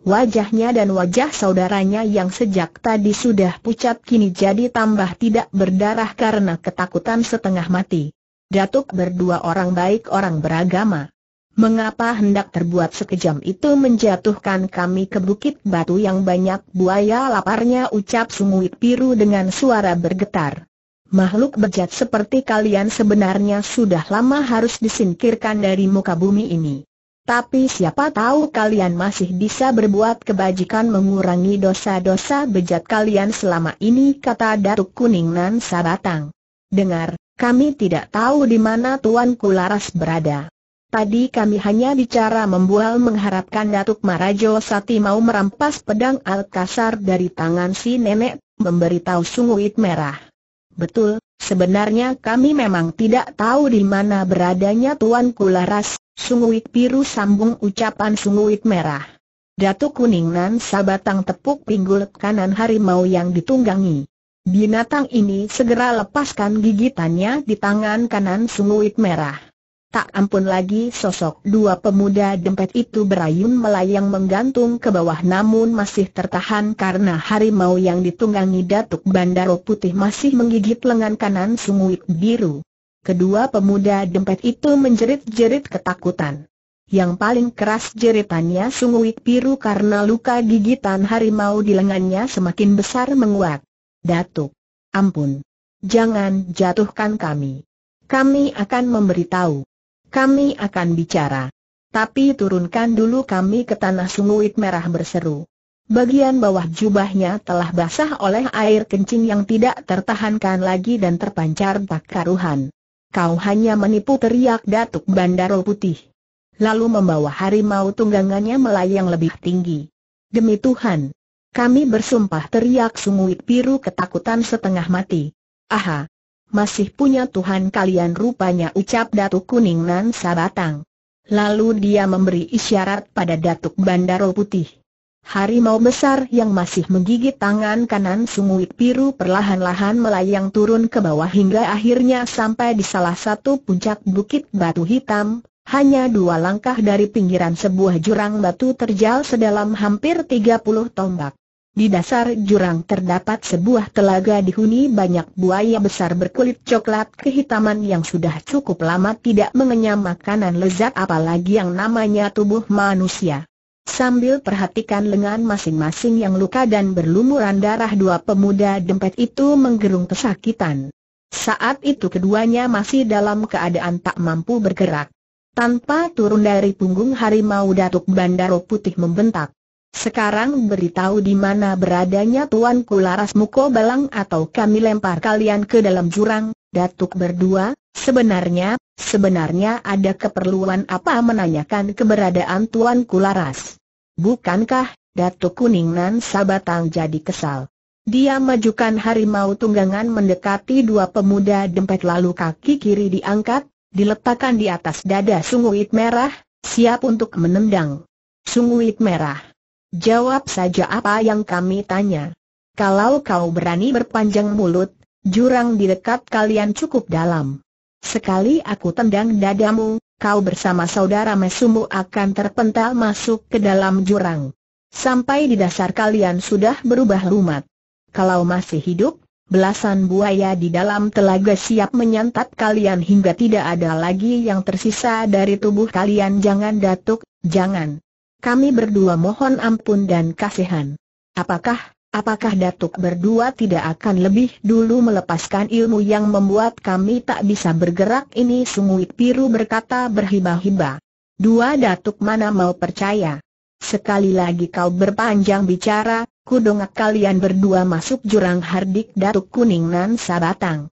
Speaker 1: Wajahnya dan wajah saudaranya yang sejak tadi sudah pucat kini jadi tambah tidak berdarah karena ketakutan setengah mati. Datuk berdua orang baik orang beragama. Mengapa hendak terbuat sekejam itu menjatuhkan kami ke bukit batu yang banyak buaya laparnya ucap sunguit Piru dengan suara bergetar. Makhluk bejat seperti kalian sebenarnya sudah lama harus disingkirkan dari muka bumi ini. Tapi siapa tahu kalian masih bisa berbuat kebajikan mengurangi dosa-dosa bejat kalian selama ini kata Datuk Kuning Nan Sabatang. Dengar, kami tidak tahu di mana Tuan Kularas berada. Tadi kami hanya bicara membual mengharapkan Datuk Marajo Sati mau merampas pedang Alkasar dari tangan si nenek, memberitahu Sunguit Merah. Betul, sebenarnya kami memang tidak tahu di mana beradanya Tuan Kularas, Sunguit biru sambung ucapan sunguit merah. Datu kuning sabatang tepuk pinggul kanan harimau yang ditunggangi. Binatang ini segera lepaskan gigitannya di tangan kanan sunguit merah. Tak ampun lagi sosok dua pemuda dempet itu berayun melayang menggantung ke bawah namun masih tertahan karena harimau yang ditunggangi Datuk Bandaro Putih masih menggigit lengan kanan sunguit biru kedua pemuda dempet itu menjerit-jerit ketakutan. Yang paling keras jeritannya sungguh biru karena luka gigitan harimau di lengannya semakin besar menguat. Datuk, ampun. Jangan jatuhkan kami. Kami akan memberitahu. Kami akan bicara. Tapi turunkan dulu kami ke tanah sunguit merah berseru. Bagian bawah jubahnya telah basah oleh air kencing yang tidak tertahankan lagi dan terpancar tak karuhan kau hanya menipu teriak Datuk Bandaro Putih. Lalu membawa harimau tunggangannya melayang lebih tinggi. Demi Tuhan! Kami bersumpah teriak sunguit biru ketakutan setengah mati. Aha! Masih punya Tuhan kalian rupanya ucap Datuk Kuning Nan Sabatang. Lalu dia memberi isyarat pada Datuk Bandaro Putih. Harimau besar yang masih menggigit tangan kanan sunguit biru perlahan-lahan melayang turun ke bawah hingga akhirnya sampai di salah satu puncak bukit batu hitam, hanya dua langkah dari pinggiran sebuah jurang batu terjal sedalam hampir tiga puluh tombak. Di dasar jurang terdapat sebuah telaga dihuni banyak buaya besar berkulit coklat kehitaman yang sudah cukup lama tidak mengenyam makanan lezat apalagi yang namanya tubuh manusia sambil perhatikan lengan masing-masing yang luka dan berlumuran darah dua pemuda dempet itu menggerung kesakitan. Saat itu keduanya masih dalam keadaan tak mampu bergerak. Tanpa turun dari punggung harimau Datuk Bandaro Putih membentak. Sekarang beritahu di mana beradanya Tuan Kularas Muko Balang atau kami lempar kalian ke dalam jurang, Datuk berdua, sebenarnya, sebenarnya ada keperluan apa menanyakan keberadaan Tuan Kularas? Bukankah, Datuk Kuningnan Sabatang jadi kesal? Dia majukan harimau tunggangan mendekati dua pemuda dempet lalu kaki kiri diangkat, diletakkan di atas dada sunguit merah, siap untuk menendang. Sunguit merah Jawab saja apa yang kami tanya. Kalau kau berani berpanjang mulut, jurang di dekat kalian cukup dalam. Sekali aku tendang dadamu, kau bersama saudara mesumu akan terpental masuk ke dalam jurang. Sampai di dasar kalian sudah berubah lumat. Kalau masih hidup, belasan buaya di dalam telaga siap menyantap kalian hingga tidak ada lagi yang tersisa dari tubuh kalian. Jangan datuk, jangan kami berdua mohon ampun dan kasihan. Apakah, apakah Datuk berdua tidak akan lebih dulu melepaskan ilmu yang membuat kami tak bisa bergerak ini Sungguh Piru berkata berhibah hiba Dua Datuk mana mau percaya. Sekali lagi kau berpanjang bicara, kudongak kalian berdua masuk jurang hardik Datuk kuningan Sabatang.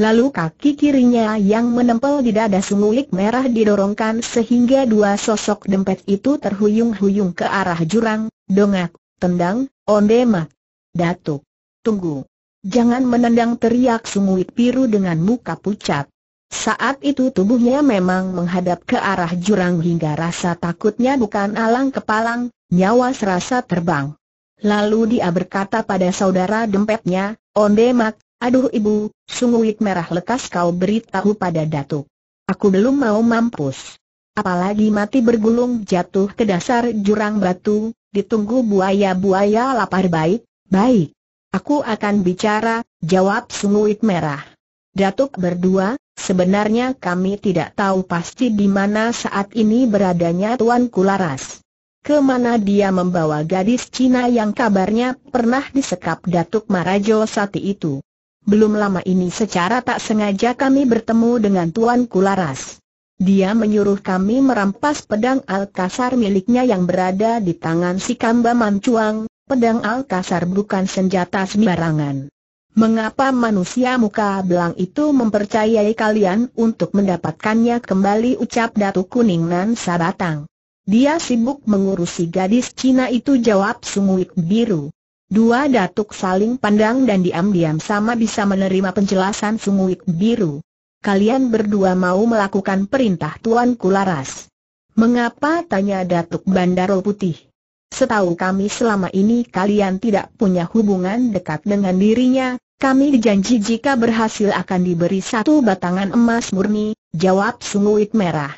Speaker 1: Lalu kaki kirinya yang menempel di dada sungulik merah didorongkan sehingga dua sosok dempet itu terhuyung-huyung ke arah jurang, dongak, tendang, ondemak. Datuk, tunggu. Jangan menendang teriak sungulik piru dengan muka pucat. Saat itu tubuhnya memang menghadap ke arah jurang hingga rasa takutnya bukan alang kepalang, nyawa serasa terbang. Lalu dia berkata pada saudara dempetnya, Mak, Aduh ibu, sungguh merah lekas kau beritahu pada datuk. Aku belum mau mampus. Apalagi mati bergulung jatuh ke dasar jurang batu, ditunggu buaya-buaya lapar baik, baik. Aku akan bicara, jawab Sunguit Merah. Datuk berdua, sebenarnya kami tidak tahu pasti di mana saat ini beradanya Tuan Kularas. Kemana dia membawa gadis Cina yang kabarnya pernah disekap Datuk Marajo Sati itu? belum lama ini secara tak sengaja kami bertemu dengan Tuan Kularas. Dia menyuruh kami merampas pedang Alkasar miliknya yang berada di tangan si Kamba Mancuang, pedang Alkasar bukan senjata sembarangan. Mengapa manusia muka belang itu mempercayai kalian untuk mendapatkannya kembali ucap Datu Kuning Nan Sabatang. Dia sibuk mengurusi gadis Cina itu jawab sungguh biru. Dua datuk saling pandang dan diam-diam sama bisa menerima penjelasan sunguik biru. Kalian berdua mau melakukan perintah Tuan Kularas. Mengapa tanya Datuk Bandaro Putih? Setahu kami selama ini kalian tidak punya hubungan dekat dengan dirinya, kami dijanji jika berhasil akan diberi satu batangan emas murni, jawab sunguik merah.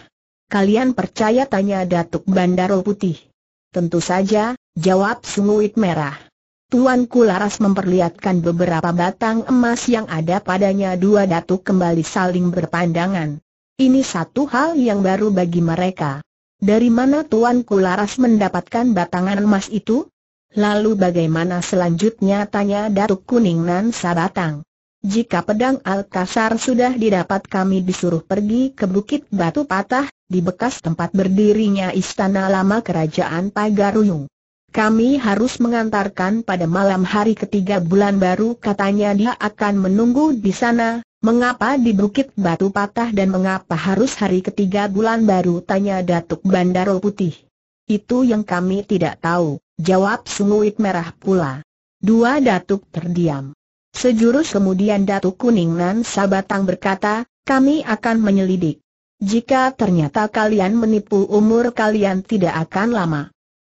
Speaker 1: Kalian percaya tanya Datuk Bandaro Putih? Tentu saja, jawab sunguik merah. Tuan Kularas memperlihatkan beberapa batang emas yang ada padanya dua datuk kembali saling berpandangan. Ini satu hal yang baru bagi mereka. Dari mana Tuan Kularas mendapatkan batangan emas itu? Lalu bagaimana selanjutnya tanya Datuk Kuning Nan Sabatang. Jika pedang Alkasar sudah didapat kami disuruh pergi ke Bukit Batu Patah, di bekas tempat berdirinya Istana Lama Kerajaan Pagaruyung. Kami harus mengantarkan pada malam hari ketiga bulan baru katanya dia akan menunggu di sana, mengapa di Bukit Batu Patah dan mengapa harus hari ketiga bulan baru tanya Datuk Bandaro Putih. Itu yang kami tidak tahu, jawab Sunguit Merah pula. Dua Datuk terdiam. Sejurus kemudian Datuk Kuning Nan Sabatang berkata, kami akan menyelidik. Jika ternyata kalian menipu umur kalian tidak akan lama.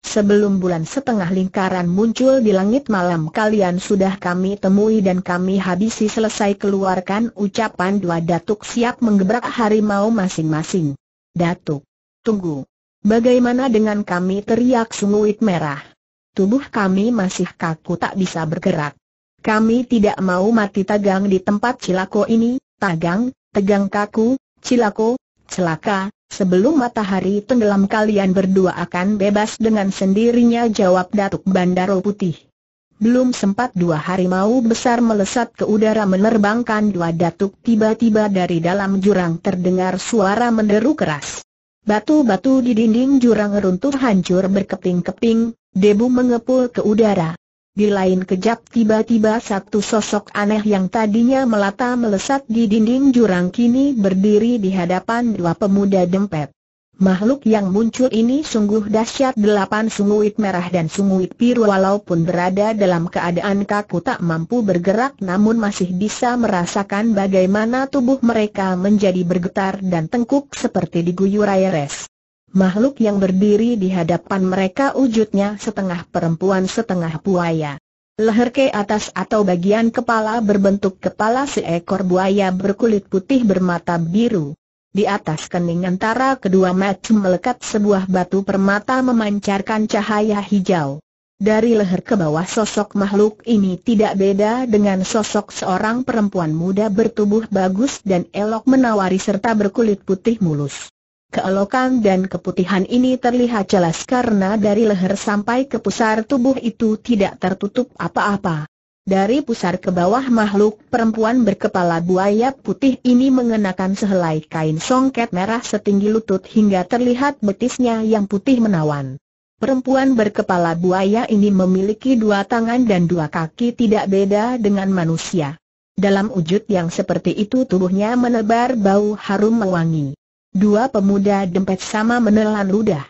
Speaker 1: Sebelum bulan setengah lingkaran muncul di langit malam kalian sudah kami temui dan kami habisi selesai keluarkan ucapan dua datuk siap menggebrak harimau masing-masing. Datuk, tunggu. Bagaimana dengan kami teriak sunguit merah? Tubuh kami masih kaku tak bisa bergerak. Kami tidak mau mati tagang di tempat cilako ini, tagang, tegang kaku, cilako, celaka, Sebelum matahari tenggelam kalian berdua akan bebas dengan sendirinya jawab Datuk Bandaro Putih. Belum sempat dua hari mau besar melesat ke udara menerbangkan dua datuk tiba-tiba dari dalam jurang terdengar suara menderu keras. Batu-batu di dinding jurang runtuh hancur berkeping-keping, debu mengepul ke udara. Di lain kejap tiba-tiba satu sosok aneh yang tadinya melata melesat di dinding jurang kini berdiri di hadapan dua pemuda dempet. Makhluk yang muncul ini sungguh dahsyat delapan sunguit merah dan sunguit biru walaupun berada dalam keadaan kaku tak mampu bergerak namun masih bisa merasakan bagaimana tubuh mereka menjadi bergetar dan tengkuk seperti diguyur air es makhluk yang berdiri di hadapan mereka wujudnya setengah perempuan setengah buaya. Leher ke atas atau bagian kepala berbentuk kepala seekor buaya berkulit putih bermata biru. Di atas kening antara kedua mata melekat sebuah batu permata memancarkan cahaya hijau. Dari leher ke bawah sosok makhluk ini tidak beda dengan sosok seorang perempuan muda bertubuh bagus dan elok menawari serta berkulit putih mulus. Keelokan dan keputihan ini terlihat jelas karena dari leher sampai ke pusar tubuh itu tidak tertutup apa-apa. Dari pusar ke bawah makhluk perempuan berkepala buaya putih ini mengenakan sehelai kain songket merah setinggi lutut hingga terlihat betisnya yang putih menawan. Perempuan berkepala buaya ini memiliki dua tangan dan dua kaki tidak beda dengan manusia. Dalam wujud yang seperti itu tubuhnya menebar bau harum mewangi. Dua pemuda dempet sama menelan ludah.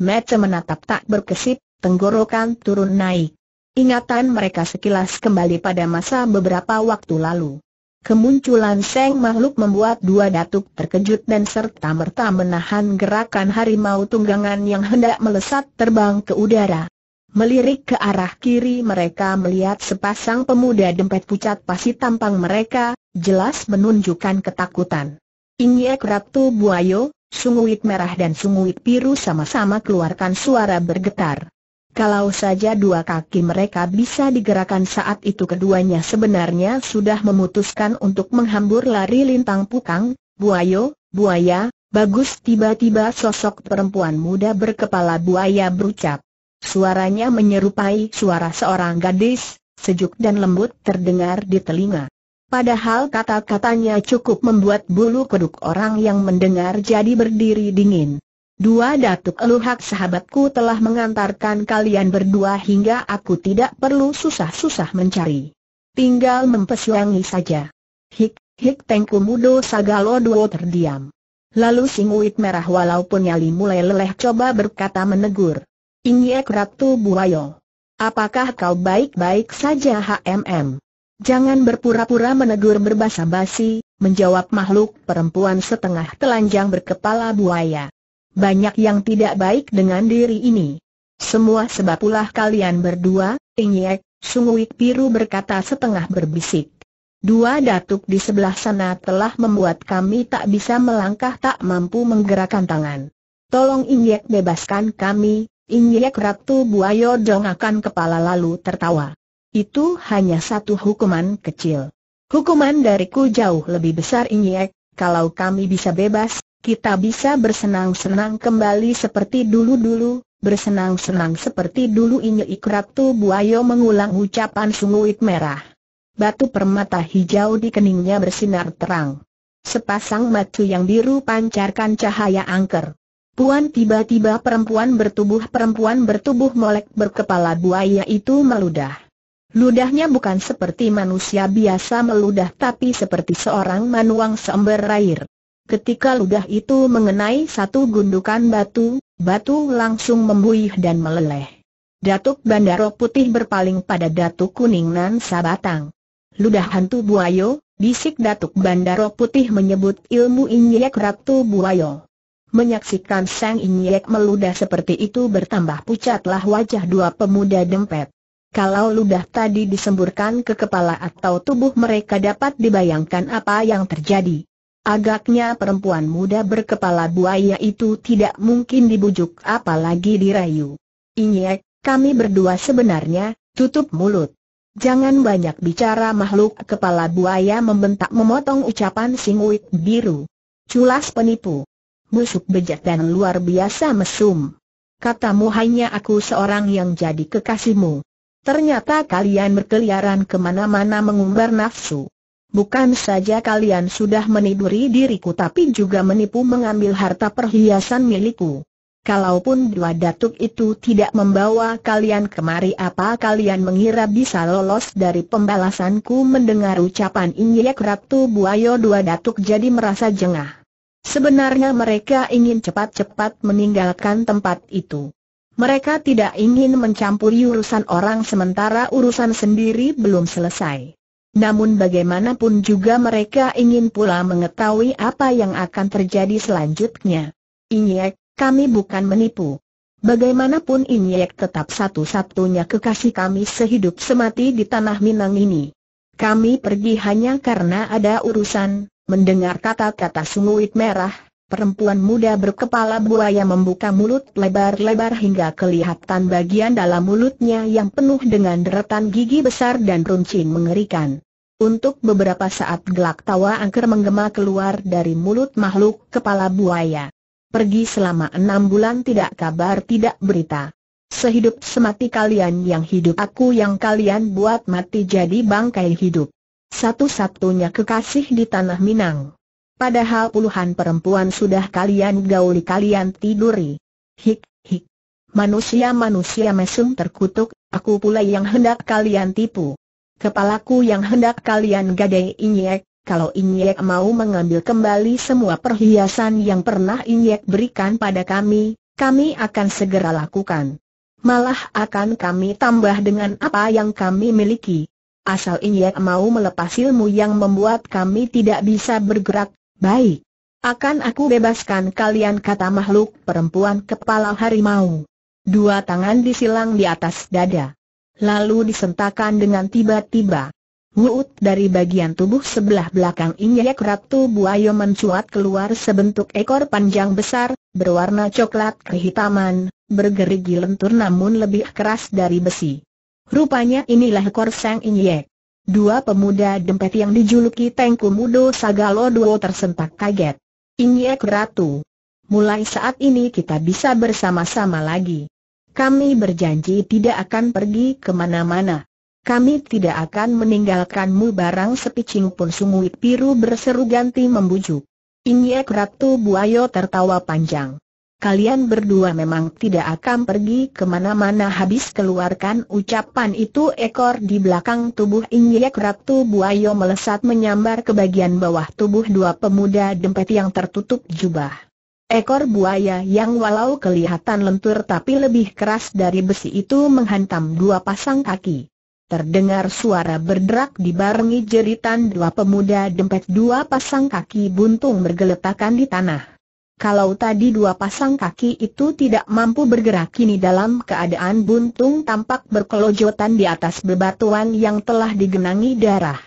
Speaker 1: Mata menatap tak berkesip, tenggorokan turun naik. Ingatan mereka sekilas kembali pada masa beberapa waktu lalu. Kemunculan seng makhluk membuat dua datuk terkejut dan serta-merta menahan gerakan harimau tunggangan yang hendak melesat terbang ke udara. Melirik ke arah kiri mereka melihat sepasang pemuda dempet pucat pasi tampang mereka, jelas menunjukkan ketakutan. Inyek Ratu Buayo, sunguit merah dan sunguit biru sama-sama keluarkan suara bergetar. Kalau saja dua kaki mereka bisa digerakkan saat itu keduanya sebenarnya sudah memutuskan untuk menghambur lari lintang pukang, buayo, buaya, bagus tiba-tiba sosok perempuan muda berkepala buaya berucap. Suaranya menyerupai suara seorang gadis, sejuk dan lembut terdengar di telinga. Padahal kata-katanya cukup membuat bulu kuduk orang yang mendengar jadi berdiri dingin. Dua datuk eluhak sahabatku telah mengantarkan kalian berdua hingga aku tidak perlu susah-susah mencari. Tinggal mempesuangi saja. Hik, hik Tengku Mudo Sagalo Duo terdiam. Lalu Singuit Merah walaupun nyali mulai leleh coba berkata menegur. Ingyek Ratu Buayo. Apakah kau baik-baik saja HMM? Jangan berpura-pura menegur berbahasa basi, menjawab makhluk perempuan setengah telanjang berkepala buaya. Banyak yang tidak baik dengan diri ini. Semua sebab pula kalian berdua, Ingyek, Sunguik Piru berkata setengah berbisik. Dua datuk di sebelah sana telah membuat kami tak bisa melangkah tak mampu menggerakkan tangan. Tolong Ingyek bebaskan kami, Ingyek Ratu Buayo dongakan kepala lalu tertawa. Itu hanya satu hukuman kecil. Hukuman dariku jauh lebih besar Inyek, kalau kami bisa bebas, kita bisa bersenang-senang kembali seperti dulu-dulu, bersenang-senang seperti dulu Inyek Ratu Buayo mengulang ucapan sunguit merah. Batu permata hijau di keningnya bersinar terang. Sepasang mata yang biru pancarkan cahaya angker. Puan tiba-tiba perempuan bertubuh perempuan bertubuh molek berkepala buaya itu meludah. Ludahnya bukan seperti manusia biasa meludah tapi seperti seorang manuang seember air. Ketika ludah itu mengenai satu gundukan batu, batu langsung membuih dan meleleh. Datuk Bandaro Putih berpaling pada Datuk Kuning Nan Sabatang. Ludah hantu buayo, bisik Datuk Bandaro Putih menyebut ilmu inyek ratu buayo. Menyaksikan sang inyek meludah seperti itu bertambah pucatlah wajah dua pemuda dempet. Kalau ludah tadi disemburkan ke kepala atau tubuh mereka dapat dibayangkan apa yang terjadi. Agaknya perempuan muda berkepala buaya itu tidak mungkin dibujuk apalagi dirayu. Inyek, kami berdua sebenarnya, tutup mulut. Jangan banyak bicara makhluk kepala buaya membentak memotong ucapan singuit biru. Culas penipu. Busuk bejat dan luar biasa mesum. Katamu hanya aku seorang yang jadi kekasihmu. Ternyata kalian berkeliaran kemana-mana mengumbar nafsu. Bukan saja kalian sudah meniduri diriku tapi juga menipu mengambil harta perhiasan milikku. Kalaupun dua datuk itu tidak membawa kalian kemari apa kalian mengira bisa lolos dari pembalasanku mendengar ucapan Inyek Ratu Buayo dua datuk jadi merasa jengah. Sebenarnya mereka ingin cepat-cepat meninggalkan tempat itu. Mereka tidak ingin mencampuri urusan orang sementara urusan sendiri belum selesai. Namun bagaimanapun juga mereka ingin pula mengetahui apa yang akan terjadi selanjutnya. Inyek, kami bukan menipu. Bagaimanapun Inyek tetap satu-satunya kekasih kami sehidup semati di tanah Minang ini. Kami pergi hanya karena ada urusan, mendengar kata-kata sunguit merah, Perempuan muda berkepala buaya membuka mulut lebar-lebar hingga kelihatan bagian dalam mulutnya yang penuh dengan deretan gigi besar dan runcing mengerikan. Untuk beberapa saat gelak tawa angker menggema keluar dari mulut makhluk kepala buaya. Pergi selama enam bulan tidak kabar tidak berita. Sehidup semati kalian yang hidup aku yang kalian buat mati jadi bangkai hidup. Satu-satunya kekasih di tanah Minang. Padahal puluhan perempuan sudah kalian gauli kalian tiduri. Hik, hik. Manusia-manusia mesum terkutuk, aku pula yang hendak kalian tipu. Kepalaku yang hendak kalian gadai inyek, kalau Inyek mau mengambil kembali semua perhiasan yang pernah Inyek berikan pada kami, kami akan segera lakukan. Malah akan kami tambah dengan apa yang kami miliki. Asal Inyek mau melepas ilmu yang membuat kami tidak bisa bergerak, Baik. Akan aku bebaskan kalian kata makhluk perempuan kepala harimau. Dua tangan disilang di atas dada. Lalu disentakan dengan tiba-tiba. Wuut dari bagian tubuh sebelah belakang Inyek Ratu Buayo mencuat keluar sebentuk ekor panjang besar, berwarna coklat kehitaman, bergerigi lentur namun lebih keras dari besi. Rupanya inilah ekor Sang Inyek. Dua pemuda dempet yang dijuluki Tengku Mudo Sagalo Duo tersentak kaget. Inyek Ratu. Mulai saat ini kita bisa bersama-sama lagi. Kami berjanji tidak akan pergi kemana-mana. Kami tidak akan meninggalkanmu barang sepicing pun sunguit Piru berseru ganti membujuk. Inyek Ratu Buayo tertawa panjang kalian berdua memang tidak akan pergi kemana-mana habis keluarkan ucapan itu ekor di belakang tubuh Ingyek Ratu Buayo melesat menyambar ke bagian bawah tubuh dua pemuda dempet yang tertutup jubah. Ekor buaya yang walau kelihatan lentur tapi lebih keras dari besi itu menghantam dua pasang kaki. Terdengar suara berderak dibarengi jeritan dua pemuda dempet dua pasang kaki buntung bergeletakan di tanah. Kalau tadi dua pasang kaki itu tidak mampu bergerak kini dalam keadaan buntung tampak berkelojotan di atas bebatuan yang telah digenangi darah.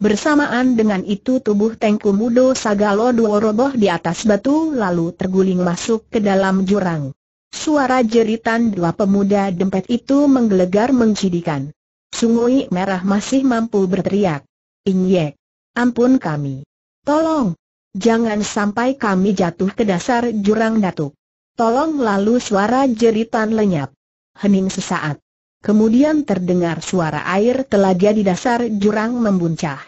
Speaker 1: Bersamaan dengan itu tubuh Tengku Mudo Sagalo Duo roboh di atas batu lalu terguling masuk ke dalam jurang. Suara jeritan dua pemuda dempet itu menggelegar mencidikan. Sungui Merah masih mampu berteriak. Inyek. Ampun kami. Tolong. Jangan sampai kami jatuh ke dasar jurang datuk. Tolong lalu suara jeritan lenyap. Hening sesaat. Kemudian terdengar suara air telaga di dasar jurang membuncah.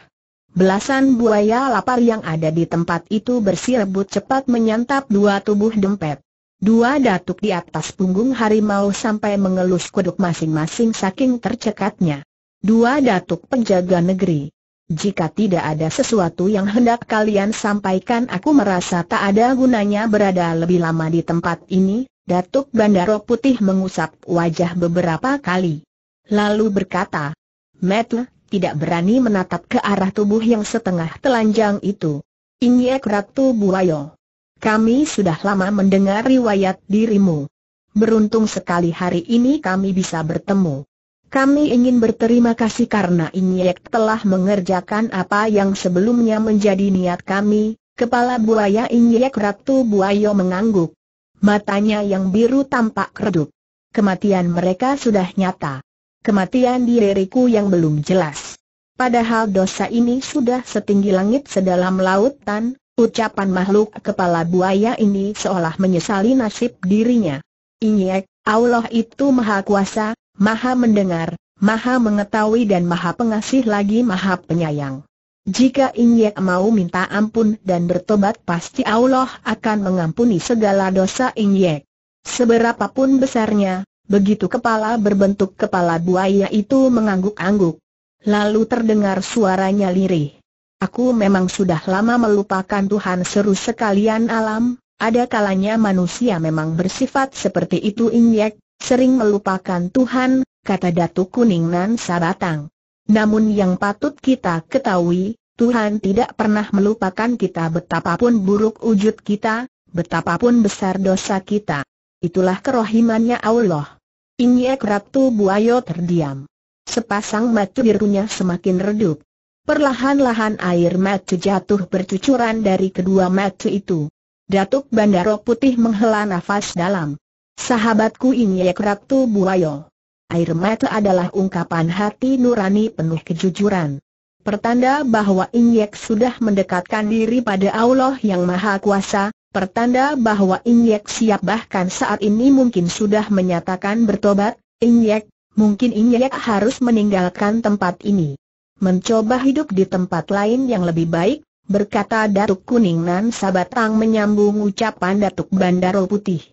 Speaker 1: Belasan buaya lapar yang ada di tempat itu bersirebut cepat menyantap dua tubuh dempet. Dua datuk di atas punggung harimau sampai mengelus kuduk masing-masing saking tercekatnya. Dua datuk penjaga negeri, jika tidak ada sesuatu yang hendak kalian sampaikan aku merasa tak ada gunanya berada lebih lama di tempat ini, Datuk Bandaro Putih mengusap wajah beberapa kali. Lalu berkata, Metle, tidak berani menatap ke arah tubuh yang setengah telanjang itu. Inyek Ratu ayo. Kami sudah lama mendengar riwayat dirimu. Beruntung sekali hari ini kami bisa bertemu. Kami ingin berterima kasih karena Inyek telah mengerjakan apa yang sebelumnya menjadi niat kami, kepala buaya Inyek Ratu Buayo mengangguk. Matanya yang biru tampak redup. Kematian mereka sudah nyata. Kematian diriku yang belum jelas. Padahal dosa ini sudah setinggi langit sedalam lautan, ucapan makhluk kepala buaya ini seolah menyesali nasib dirinya. Inyek, Allah itu maha kuasa, maha mendengar, maha mengetahui dan maha pengasih lagi maha penyayang. Jika Inyek mau minta ampun dan bertobat pasti Allah akan mengampuni segala dosa Inyek. Seberapapun besarnya, begitu kepala berbentuk kepala buaya itu mengangguk-angguk. Lalu terdengar suaranya lirih. Aku memang sudah lama melupakan Tuhan seru sekalian alam, ada kalanya manusia memang bersifat seperti itu Inyek, sering melupakan Tuhan, kata Datuk Kuning Nan Sabatang. Namun yang patut kita ketahui, Tuhan tidak pernah melupakan kita betapapun buruk wujud kita, betapapun besar dosa kita. Itulah kerohimannya Allah. Inyek Ratu Buayo terdiam. Sepasang mata birunya semakin redup. Perlahan-lahan air mata jatuh bercucuran dari kedua mata itu. Datuk Bandaro Putih menghela nafas dalam. Sahabatku Inyek Ratu Buayo. Air mata adalah ungkapan hati nurani penuh kejujuran. Pertanda bahwa Inyek sudah mendekatkan diri pada Allah yang Maha Kuasa, pertanda bahwa Inyek siap bahkan saat ini mungkin sudah menyatakan bertobat, Inyek, mungkin Inyek harus meninggalkan tempat ini. Mencoba hidup di tempat lain yang lebih baik, berkata Datuk Kuningnan, sahabat Sabatang menyambung ucapan Datuk Bandaro Putih.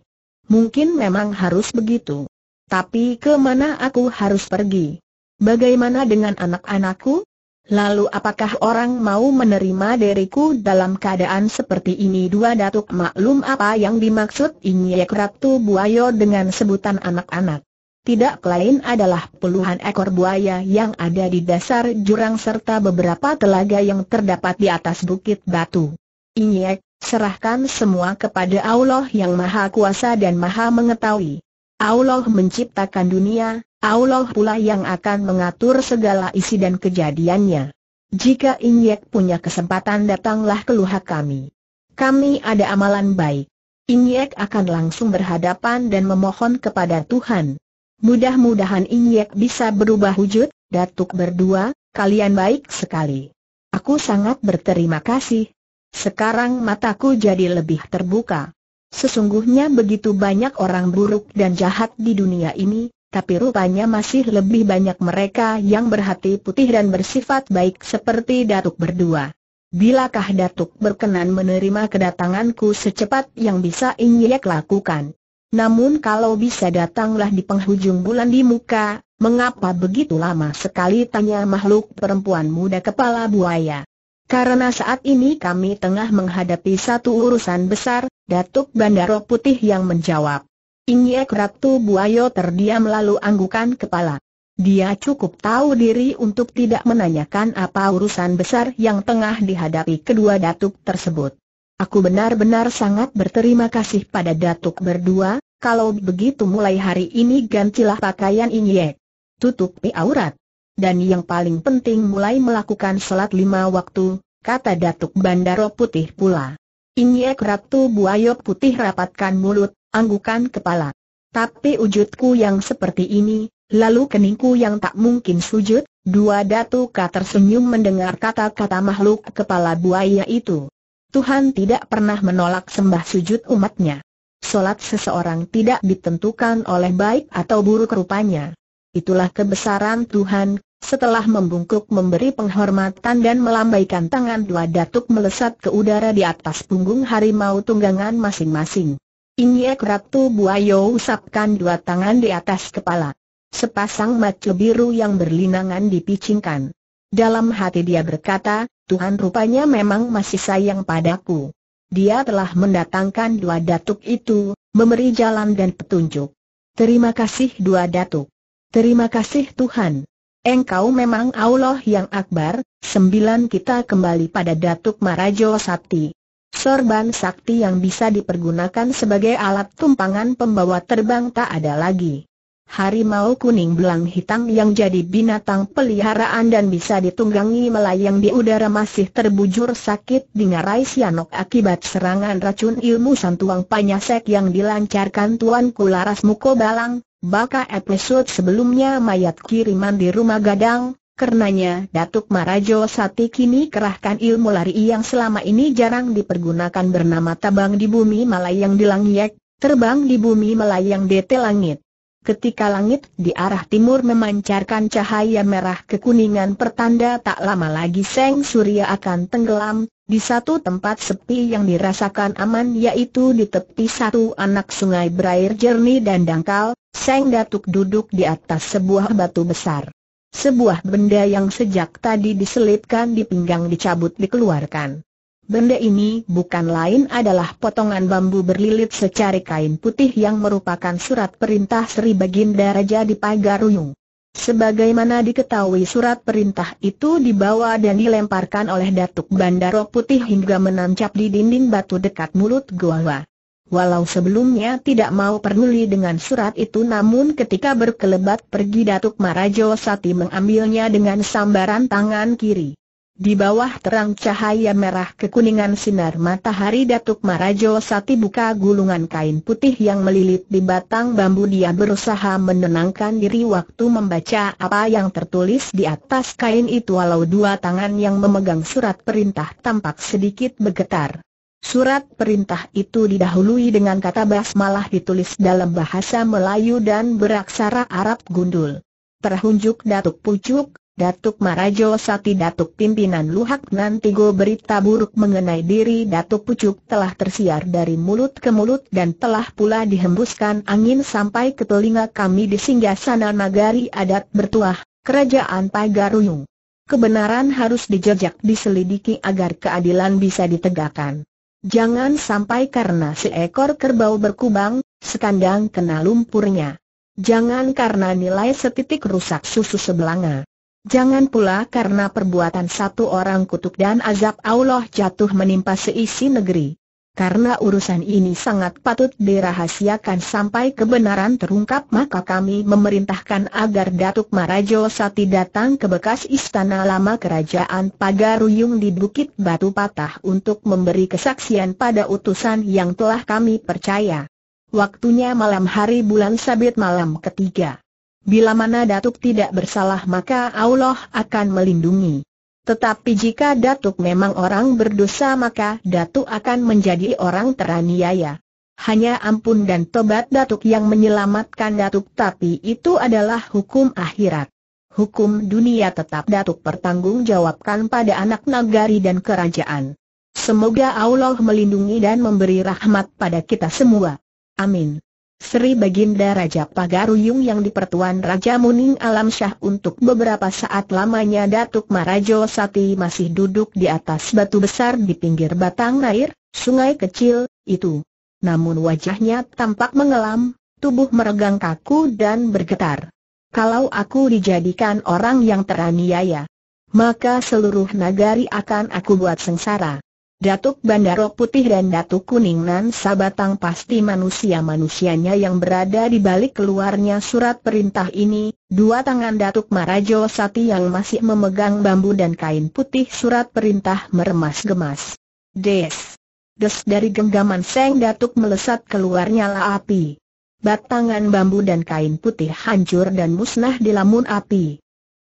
Speaker 1: Mungkin memang harus begitu. Tapi kemana aku harus pergi? Bagaimana dengan anak-anakku? Lalu apakah orang mau menerima diriku dalam keadaan seperti ini? Dua datuk maklum apa yang dimaksud Inyek Ratu Buayo dengan sebutan anak-anak. Tidak lain adalah puluhan ekor buaya yang ada di dasar jurang serta beberapa telaga yang terdapat di atas bukit batu. Inyek, Serahkan semua kepada Allah yang maha kuasa dan maha mengetahui. Allah menciptakan dunia, Allah pula yang akan mengatur segala isi dan kejadiannya. Jika Inyek punya kesempatan datanglah keluhak kami. Kami ada amalan baik. Inyek akan langsung berhadapan dan memohon kepada Tuhan. Mudah-mudahan Inyek bisa berubah wujud, Datuk berdua, kalian baik sekali. Aku sangat berterima kasih, sekarang mataku jadi lebih terbuka. Sesungguhnya begitu banyak orang buruk dan jahat di dunia ini, tapi rupanya masih lebih banyak mereka yang berhati putih dan bersifat baik seperti Datuk berdua. Bilakah Datuk berkenan menerima kedatanganku secepat yang bisa Inyek lakukan? Namun kalau bisa datanglah di penghujung bulan di muka, mengapa begitu lama sekali tanya makhluk perempuan muda kepala buaya? Karena saat ini kami tengah menghadapi satu urusan besar, Datuk Bandaro Putih yang menjawab. Ingyek Ratu Buayo terdiam lalu anggukan kepala. Dia cukup tahu diri untuk tidak menanyakan apa urusan besar yang tengah dihadapi kedua datuk tersebut. Aku benar-benar sangat berterima kasih pada datuk berdua, kalau begitu mulai hari ini gantilah pakaian Ingyek. Tutupi aurat dan yang paling penting mulai melakukan sholat lima waktu, kata Datuk Bandaro Putih pula. Inyek Ratu Buayo Putih rapatkan mulut, anggukan kepala. Tapi wujudku yang seperti ini, lalu keningku yang tak mungkin sujud, dua datuka tersenyum mendengar kata-kata makhluk kepala buaya itu. Tuhan tidak pernah menolak sembah sujud umatnya. Solat seseorang tidak ditentukan oleh baik atau buruk rupanya. Itulah kebesaran Tuhan, setelah membungkuk memberi penghormatan dan melambaikan tangan dua datuk melesat ke udara di atas punggung harimau tunggangan masing-masing. Inyek Ratu Buayo usapkan dua tangan di atas kepala. Sepasang mata biru yang berlinangan dipicingkan. Dalam hati dia berkata, Tuhan rupanya memang masih sayang padaku. Dia telah mendatangkan dua datuk itu, memberi jalan dan petunjuk. Terima kasih dua datuk. Terima kasih Tuhan. Engkau memang Allah yang akbar, sembilan kita kembali pada Datuk Marajo Sakti. Sorban sakti yang bisa dipergunakan sebagai alat tumpangan pembawa terbang tak ada lagi. Harimau kuning belang hitam yang jadi binatang peliharaan dan bisa ditunggangi melayang di udara masih terbujur sakit di ngarai Sianok akibat serangan racun ilmu santuang panyasek yang dilancarkan Tuan Kularas Mukobalang, Baka episode sebelumnya mayat kiriman di rumah gadang, karenanya Datuk Marajo Sati kini kerahkan ilmu lari yang selama ini jarang dipergunakan bernama tabang di bumi malayang di langit, terbang di bumi melayang di langit. Ketika langit di arah timur memancarkan cahaya merah kekuningan pertanda tak lama lagi Seng Surya akan tenggelam, di satu tempat sepi yang dirasakan aman yaitu di tepi satu anak sungai berair jernih dan dangkal, Seng Datuk duduk di atas sebuah batu besar. Sebuah benda yang sejak tadi diselipkan di pinggang dicabut dikeluarkan. Benda ini bukan lain adalah potongan bambu berlilit secari kain putih yang merupakan surat perintah Sri Baginda Raja di Pagaruyung. Sebagaimana diketahui surat perintah itu dibawa dan dilemparkan oleh Datuk Bandaro Putih hingga menancap di dinding batu dekat mulut Goa. Walau sebelumnya tidak mau peduli dengan surat itu namun ketika berkelebat pergi Datuk Marajo Sati mengambilnya dengan sambaran tangan kiri. Di bawah terang cahaya merah kekuningan sinar matahari Datuk Marajo Sati buka gulungan kain putih yang melilit di batang bambu dia berusaha menenangkan diri waktu membaca apa yang tertulis di atas kain itu walau dua tangan yang memegang surat perintah tampak sedikit bergetar. Surat perintah itu didahului dengan kata bahas malah ditulis dalam bahasa Melayu dan beraksara Arab gundul. Terhunjuk Datuk Pucuk, Datuk Marajo Sati Datuk pimpinan Luhak Nantigo berita buruk mengenai diri Datuk Pucuk telah tersiar dari mulut ke mulut dan telah pula dihembuskan angin sampai ke telinga kami di singgasana nagari adat bertuah, kerajaan Pagaruyung. Kebenaran harus dijejak diselidiki agar keadilan bisa ditegakkan. Jangan sampai karena seekor kerbau berkubang, sekandang kena lumpurnya. Jangan karena nilai setitik rusak susu sebelanga. Jangan pula karena perbuatan satu orang kutuk dan azab Allah jatuh menimpa seisi negeri. Karena urusan ini sangat patut dirahasiakan sampai kebenaran terungkap maka kami memerintahkan agar Datuk Marajo Sati datang ke bekas istana lama kerajaan Pagaruyung di Bukit Batu Patah untuk memberi kesaksian pada utusan yang telah kami percaya. Waktunya malam hari bulan sabit malam ketiga. Bila mana Datuk tidak bersalah maka Allah akan melindungi. Tetapi jika Datuk memang orang berdosa maka Datuk akan menjadi orang teraniaya. Hanya ampun dan tobat Datuk yang menyelamatkan Datuk tapi itu adalah hukum akhirat. Hukum dunia tetap Datuk pertanggungjawabkan pada anak nagari dan kerajaan. Semoga Allah melindungi dan memberi rahmat pada kita semua. Amin. Sri Baginda Raja Pagaruyung yang dipertuan Raja Muning Alam Syah untuk beberapa saat lamanya Datuk Marajo Sati masih duduk di atas batu besar di pinggir batang air, sungai kecil, itu. Namun wajahnya tampak mengelam, tubuh meregang kaku dan bergetar. Kalau aku dijadikan orang yang teraniaya, maka seluruh nagari akan aku buat sengsara. Datuk Bandaro Putih dan Datuk Kuning Nan Sabatang pasti manusia-manusianya yang berada di balik keluarnya surat perintah ini, dua tangan Datuk Marajo Sati yang masih memegang bambu dan kain putih surat perintah meremas-gemas. Des! Des dari genggaman Seng Datuk melesat keluarnya lah api. Batangan bambu dan kain putih hancur dan musnah di lamun api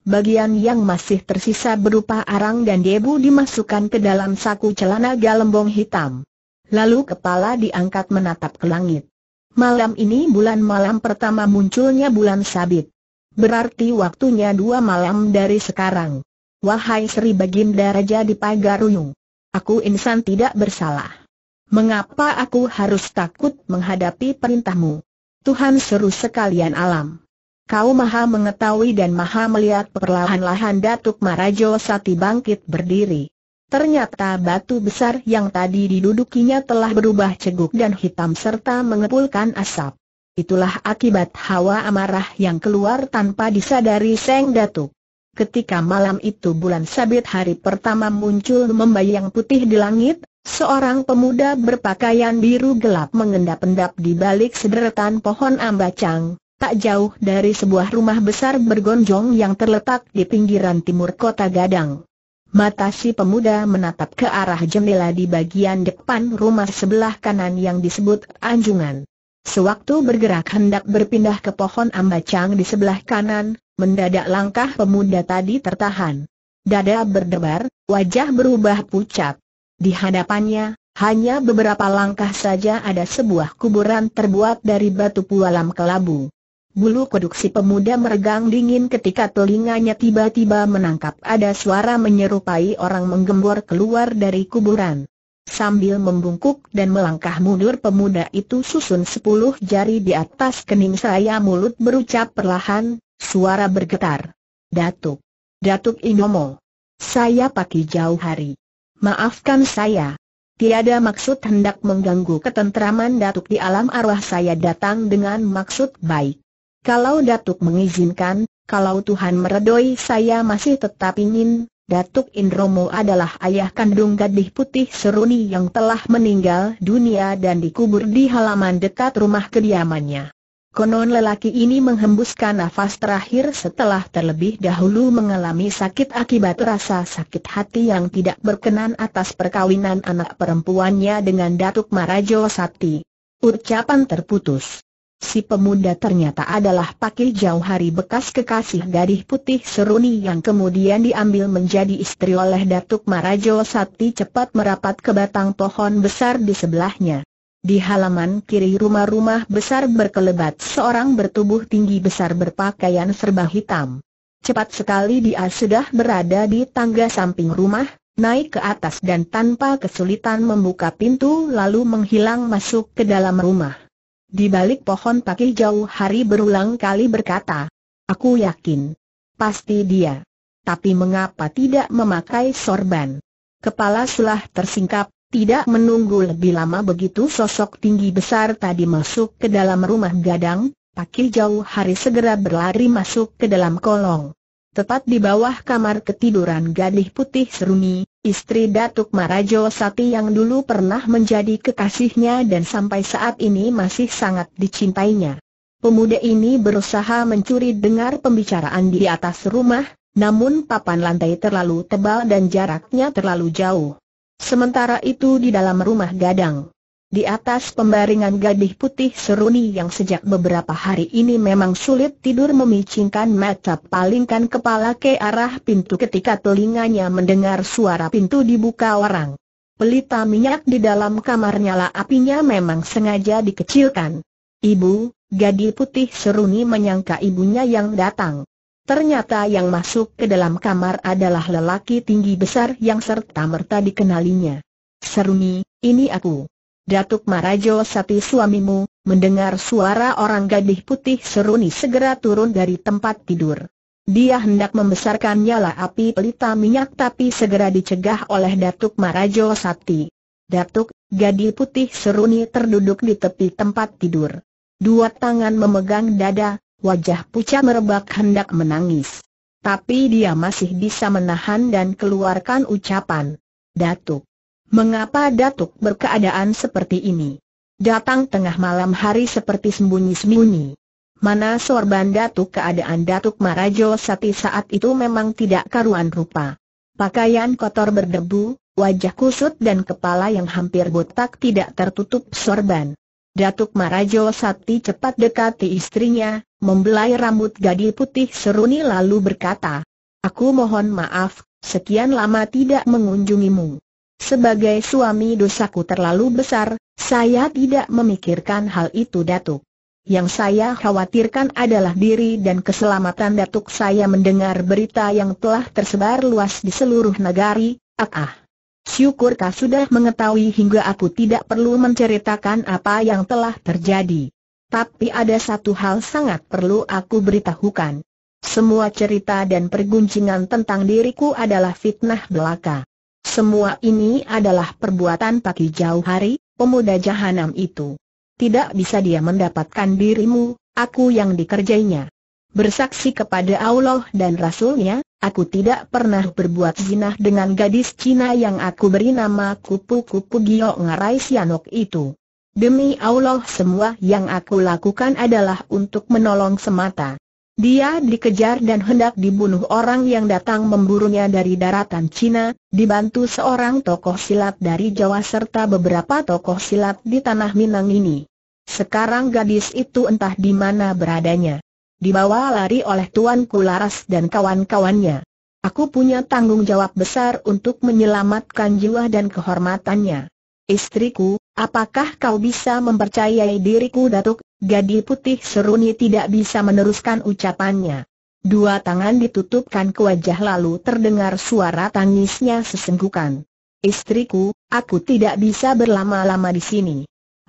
Speaker 1: bagian yang masih tersisa berupa arang dan debu dimasukkan ke dalam saku celana galembong hitam. Lalu kepala diangkat menatap ke langit. Malam ini bulan malam pertama munculnya bulan sabit. Berarti waktunya dua malam dari sekarang. Wahai Sri Baginda Raja di Pagaruyung. Aku insan tidak bersalah. Mengapa aku harus takut menghadapi perintahmu? Tuhan seru sekalian alam. Kau maha mengetahui dan maha melihat perlahan-lahan Datuk Marajo Sati bangkit berdiri. Ternyata batu besar yang tadi didudukinya telah berubah ceguk dan hitam serta mengepulkan asap. Itulah akibat hawa amarah yang keluar tanpa disadari Seng Datuk. Ketika malam itu bulan sabit hari pertama muncul membayang putih di langit, seorang pemuda berpakaian biru gelap mengendap-endap di balik sederetan pohon ambacang tak jauh dari sebuah rumah besar bergonjong yang terletak di pinggiran timur kota Gadang. Mata si pemuda menatap ke arah jendela di bagian depan rumah sebelah kanan yang disebut anjungan. Sewaktu bergerak hendak berpindah ke pohon ambacang di sebelah kanan, mendadak langkah pemuda tadi tertahan. Dada berdebar, wajah berubah pucat. Di hadapannya, hanya beberapa langkah saja ada sebuah kuburan terbuat dari batu pualam kelabu. Bulu kuduk si pemuda meregang dingin ketika telinganya tiba-tiba menangkap ada suara menyerupai orang menggembor keluar dari kuburan. Sambil membungkuk dan melangkah mundur pemuda itu susun sepuluh jari di atas kening saya mulut berucap perlahan, suara bergetar. Datuk. Datuk Inomo. Saya pagi jauh hari. Maafkan saya. Tiada maksud hendak mengganggu ketentraman Datuk di alam arwah saya datang dengan maksud baik. Kalau Datuk mengizinkan, kalau Tuhan meredoi saya masih tetap ingin, Datuk Indromo adalah ayah kandung gadih putih Seruni yang telah meninggal dunia dan dikubur di halaman dekat rumah kediamannya. Konon lelaki ini menghembuskan nafas terakhir setelah terlebih dahulu mengalami sakit akibat rasa sakit hati yang tidak berkenan atas perkawinan anak perempuannya dengan Datuk Marajo Sati. Ucapan terputus. Si pemuda ternyata adalah Pakil Jauh Hari bekas kekasih gadis putih Seruni yang kemudian diambil menjadi istri oleh Datuk Marajo Sati cepat merapat ke batang pohon besar di sebelahnya. Di halaman kiri rumah-rumah besar berkelebat seorang bertubuh tinggi besar berpakaian serba hitam. Cepat sekali dia sudah berada di tangga samping rumah, naik ke atas dan tanpa kesulitan membuka pintu lalu menghilang masuk ke dalam rumah. Di balik pohon pakih jauh hari berulang kali berkata. Aku yakin. Pasti dia. Tapi mengapa tidak memakai sorban? Kepala sulah tersingkap, tidak menunggu lebih lama begitu sosok tinggi besar tadi masuk ke dalam rumah gadang, Pakil jauh hari segera berlari masuk ke dalam kolong tepat di bawah kamar ketiduran gadis putih Seruni, istri Datuk Marajo Sati yang dulu pernah menjadi kekasihnya dan sampai saat ini masih sangat dicintainya. Pemuda ini berusaha mencuri dengar pembicaraan di atas rumah, namun papan lantai terlalu tebal dan jaraknya terlalu jauh. Sementara itu di dalam rumah gadang, di atas pembaringan gadih putih seruni yang sejak beberapa hari ini memang sulit tidur memicingkan mata palingkan kepala ke arah pintu ketika telinganya mendengar suara pintu dibuka orang. Pelita minyak di dalam kamar nyala apinya memang sengaja dikecilkan. Ibu, gadih putih seruni menyangka ibunya yang datang. Ternyata yang masuk ke dalam kamar adalah lelaki tinggi besar yang serta merta dikenalinya. Seruni, ini aku. Datuk Marajo Sati suamimu, mendengar suara orang gadis putih seruni segera turun dari tempat tidur. Dia hendak membesarkan nyala api pelita minyak tapi segera dicegah oleh Datuk Marajo Sati. Datuk, gadis putih seruni terduduk di tepi tempat tidur. Dua tangan memegang dada, wajah pucat merebak hendak menangis. Tapi dia masih bisa menahan dan keluarkan ucapan. Datuk, Mengapa Datuk berkeadaan seperti ini? Datang tengah malam hari seperti sembunyi-sembunyi. Mana sorban Datuk keadaan Datuk Marajo Sati saat itu memang tidak karuan rupa. Pakaian kotor berdebu, wajah kusut dan kepala yang hampir botak tidak tertutup sorban. Datuk Marajo Sati cepat dekati istrinya, membelai rambut gadis putih seruni lalu berkata, Aku mohon maaf, sekian lama tidak mengunjungimu. Sebagai suami dosaku terlalu besar, saya tidak memikirkan hal itu Datuk. Yang saya khawatirkan adalah diri dan keselamatan Datuk saya mendengar berita yang telah tersebar luas di seluruh negari, ah ah. Syukur kau sudah mengetahui hingga aku tidak perlu menceritakan apa yang telah terjadi. Tapi ada satu hal sangat perlu aku beritahukan. Semua cerita dan perguncingan tentang diriku adalah fitnah belaka. Semua ini adalah perbuatan pagi jauh hari, pemuda jahanam itu. Tidak bisa dia mendapatkan dirimu, aku yang dikerjainya. Bersaksi kepada Allah dan Rasulnya, aku tidak pernah berbuat zinah dengan gadis Cina yang aku beri nama kupu-kupu Giok Ngarai Sianok itu. Demi Allah semua yang aku lakukan adalah untuk menolong semata. Dia dikejar dan hendak dibunuh orang yang datang memburunya dari daratan Cina, dibantu seorang tokoh silat dari Jawa serta beberapa tokoh silat di tanah Minang ini. Sekarang gadis itu entah di mana beradanya. Dibawa lari oleh Tuan Kularas dan kawan-kawannya. Aku punya tanggung jawab besar untuk menyelamatkan jiwa dan kehormatannya. Istriku, Apakah kau bisa mempercayai diriku Datuk? Gadi putih seruni tidak bisa meneruskan ucapannya. Dua tangan ditutupkan ke wajah lalu terdengar suara tangisnya sesenggukan. Istriku, aku tidak bisa berlama-lama di sini.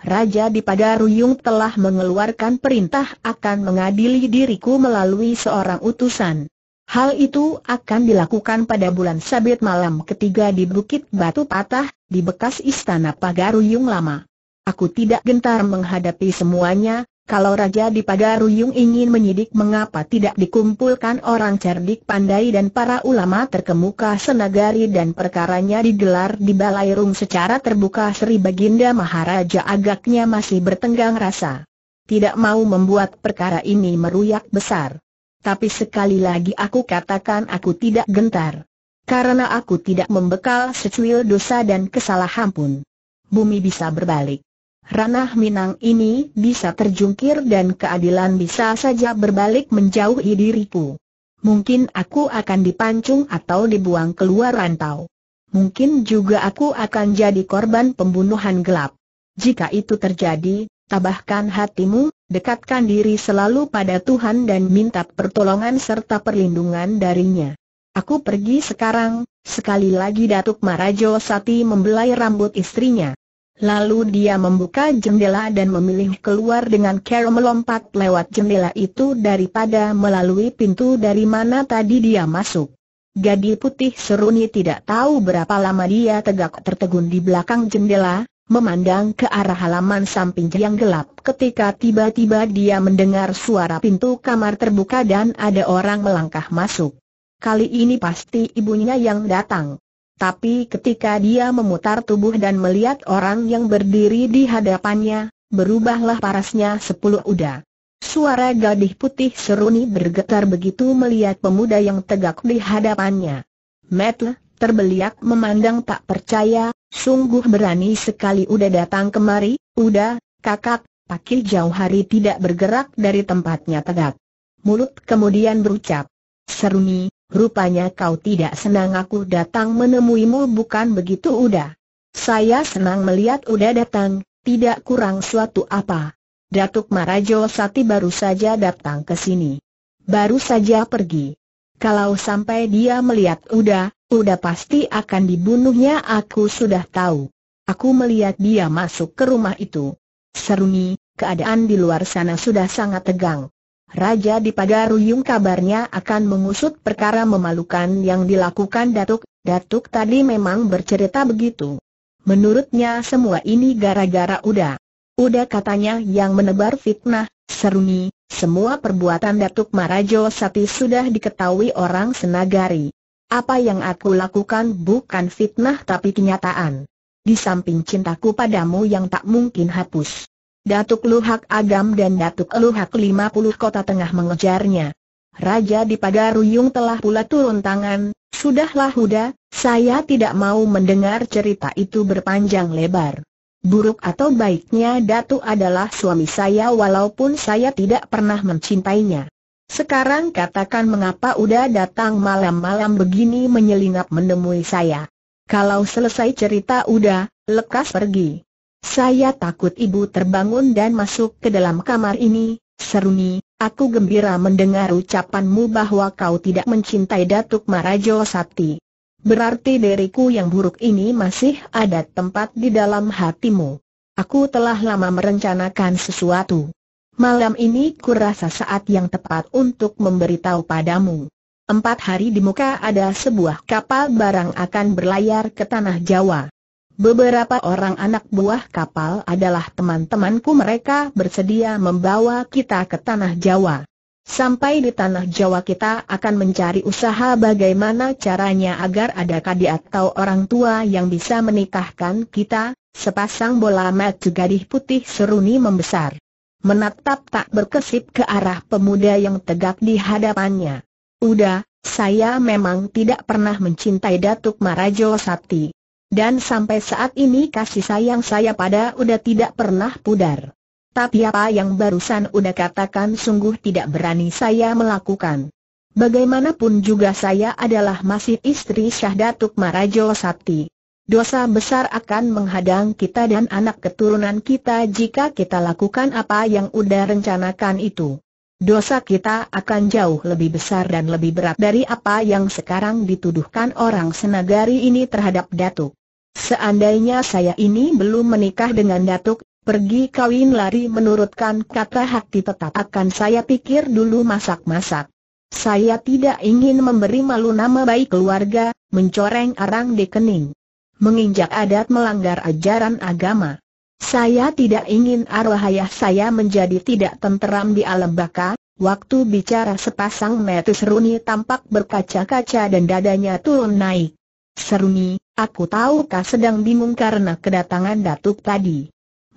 Speaker 1: Raja di Padaruyung telah mengeluarkan perintah akan mengadili diriku melalui seorang utusan. Hal itu akan dilakukan pada bulan sabit malam ketiga di Bukit Batu Patah, di bekas Istana Pagaruyung lama. Aku tidak gentar menghadapi semuanya, kalau Raja di Pagaruyung ingin menyidik mengapa tidak dikumpulkan orang cerdik pandai dan para ulama terkemuka senagari dan perkaranya digelar di Balairung secara terbuka Sri Baginda Maharaja agaknya masih bertenggang rasa. Tidak mau membuat perkara ini meruyak besar. Tapi sekali lagi aku katakan aku tidak gentar. Karena aku tidak membekal secuil dosa dan kesalahan pun. Bumi bisa berbalik. Ranah Minang ini bisa terjungkir dan keadilan bisa saja berbalik menjauhi diriku. Mungkin aku akan dipancung atau dibuang keluar rantau. Mungkin juga aku akan jadi korban pembunuhan gelap. Jika itu terjadi, tabahkan hatimu, dekatkan diri selalu pada Tuhan dan minta pertolongan serta perlindungan darinya. Aku pergi sekarang, sekali lagi Datuk Marajo Sati membelai rambut istrinya. Lalu dia membuka jendela dan memilih keluar dengan cara melompat lewat jendela itu daripada melalui pintu dari mana tadi dia masuk. Gadis putih seruni tidak tahu berapa lama dia tegak tertegun di belakang jendela, memandang ke arah halaman samping yang gelap ketika tiba-tiba dia mendengar suara pintu kamar terbuka dan ada orang melangkah masuk. Kali ini pasti ibunya yang datang. Tapi ketika dia memutar tubuh dan melihat orang yang berdiri di hadapannya, berubahlah parasnya sepuluh udah. Suara gadis putih seruni bergetar begitu melihat pemuda yang tegak di hadapannya. Metle, terbeliak memandang tak percaya, Sungguh berani sekali udah datang kemari, udah, kakak, Pakil jauh hari tidak bergerak dari tempatnya tegak. Mulut kemudian berucap, Seruni, rupanya kau tidak senang aku datang menemuimu bukan begitu udah. Saya senang melihat udah datang, tidak kurang suatu apa. Datuk Marajo Sati baru saja datang ke sini. Baru saja pergi. Kalau sampai dia melihat Uda, Uda pasti akan dibunuhnya aku sudah tahu. Aku melihat dia masuk ke rumah itu. Seruni, keadaan di luar sana sudah sangat tegang. Raja di Pagaruyung kabarnya akan mengusut perkara memalukan yang dilakukan Datuk. Datuk tadi memang bercerita begitu. Menurutnya semua ini gara-gara Uda. Uda katanya yang menebar fitnah, Seruni, semua perbuatan Datuk Marajo Sati sudah diketahui orang senagari. Apa yang aku lakukan bukan fitnah tapi kenyataan. Di samping cintaku padamu yang tak mungkin hapus. Datuk Luhak Agam dan Datuk Luhak 50 kota tengah mengejarnya. Raja di Pagaruyung telah pula turun tangan, sudahlah Huda, saya tidak mau mendengar cerita itu berpanjang lebar. Buruk atau baiknya Datu adalah suami saya walaupun saya tidak pernah mencintainya. Sekarang katakan mengapa udah datang malam-malam begini menyelinap menemui saya. Kalau selesai cerita udah, lekas pergi. Saya takut ibu terbangun dan masuk ke dalam kamar ini, seruni, aku gembira mendengar ucapanmu bahwa kau tidak mencintai Datuk Marajo Sakti. Berarti diriku yang buruk ini masih ada tempat di dalam hatimu. Aku telah lama merencanakan sesuatu. Malam ini kurasa saat yang tepat untuk memberitahu padamu. Empat hari di muka ada sebuah kapal barang akan berlayar ke Tanah Jawa. Beberapa orang anak buah kapal adalah teman-temanku mereka bersedia membawa kita ke Tanah Jawa. Sampai di tanah Jawa kita akan mencari usaha bagaimana caranya agar ada kadi atau orang tua yang bisa menikahkan kita, sepasang bola mata gadis putih seruni membesar. Menatap tak berkesip ke arah pemuda yang tegak di hadapannya. Udah, saya memang tidak pernah mencintai Datuk Marajo Sati, Dan sampai saat ini kasih sayang saya pada udah tidak pernah pudar tapi apa yang barusan Uda katakan sungguh tidak berani saya melakukan. Bagaimanapun juga saya adalah masih istri Syahdatuk Marajo Sakti. Dosa besar akan menghadang kita dan anak keturunan kita jika kita lakukan apa yang Uda rencanakan itu. Dosa kita akan jauh lebih besar dan lebih berat dari apa yang sekarang dituduhkan orang senagari ini terhadap Datuk. Seandainya saya ini belum menikah dengan Datuk, Pergi kawin lari menurutkan kata hati tetap akan saya pikir dulu masak-masak. Saya tidak ingin memberi malu nama baik keluarga, mencoreng arang di kening. Menginjak adat melanggar ajaran agama. Saya tidak ingin arwah ayah saya menjadi tidak tenteram di alam baka, waktu bicara sepasang mata Seruni tampak berkaca-kaca dan dadanya turun naik. Seruni, aku tahu kau sedang bingung karena kedatangan datuk tadi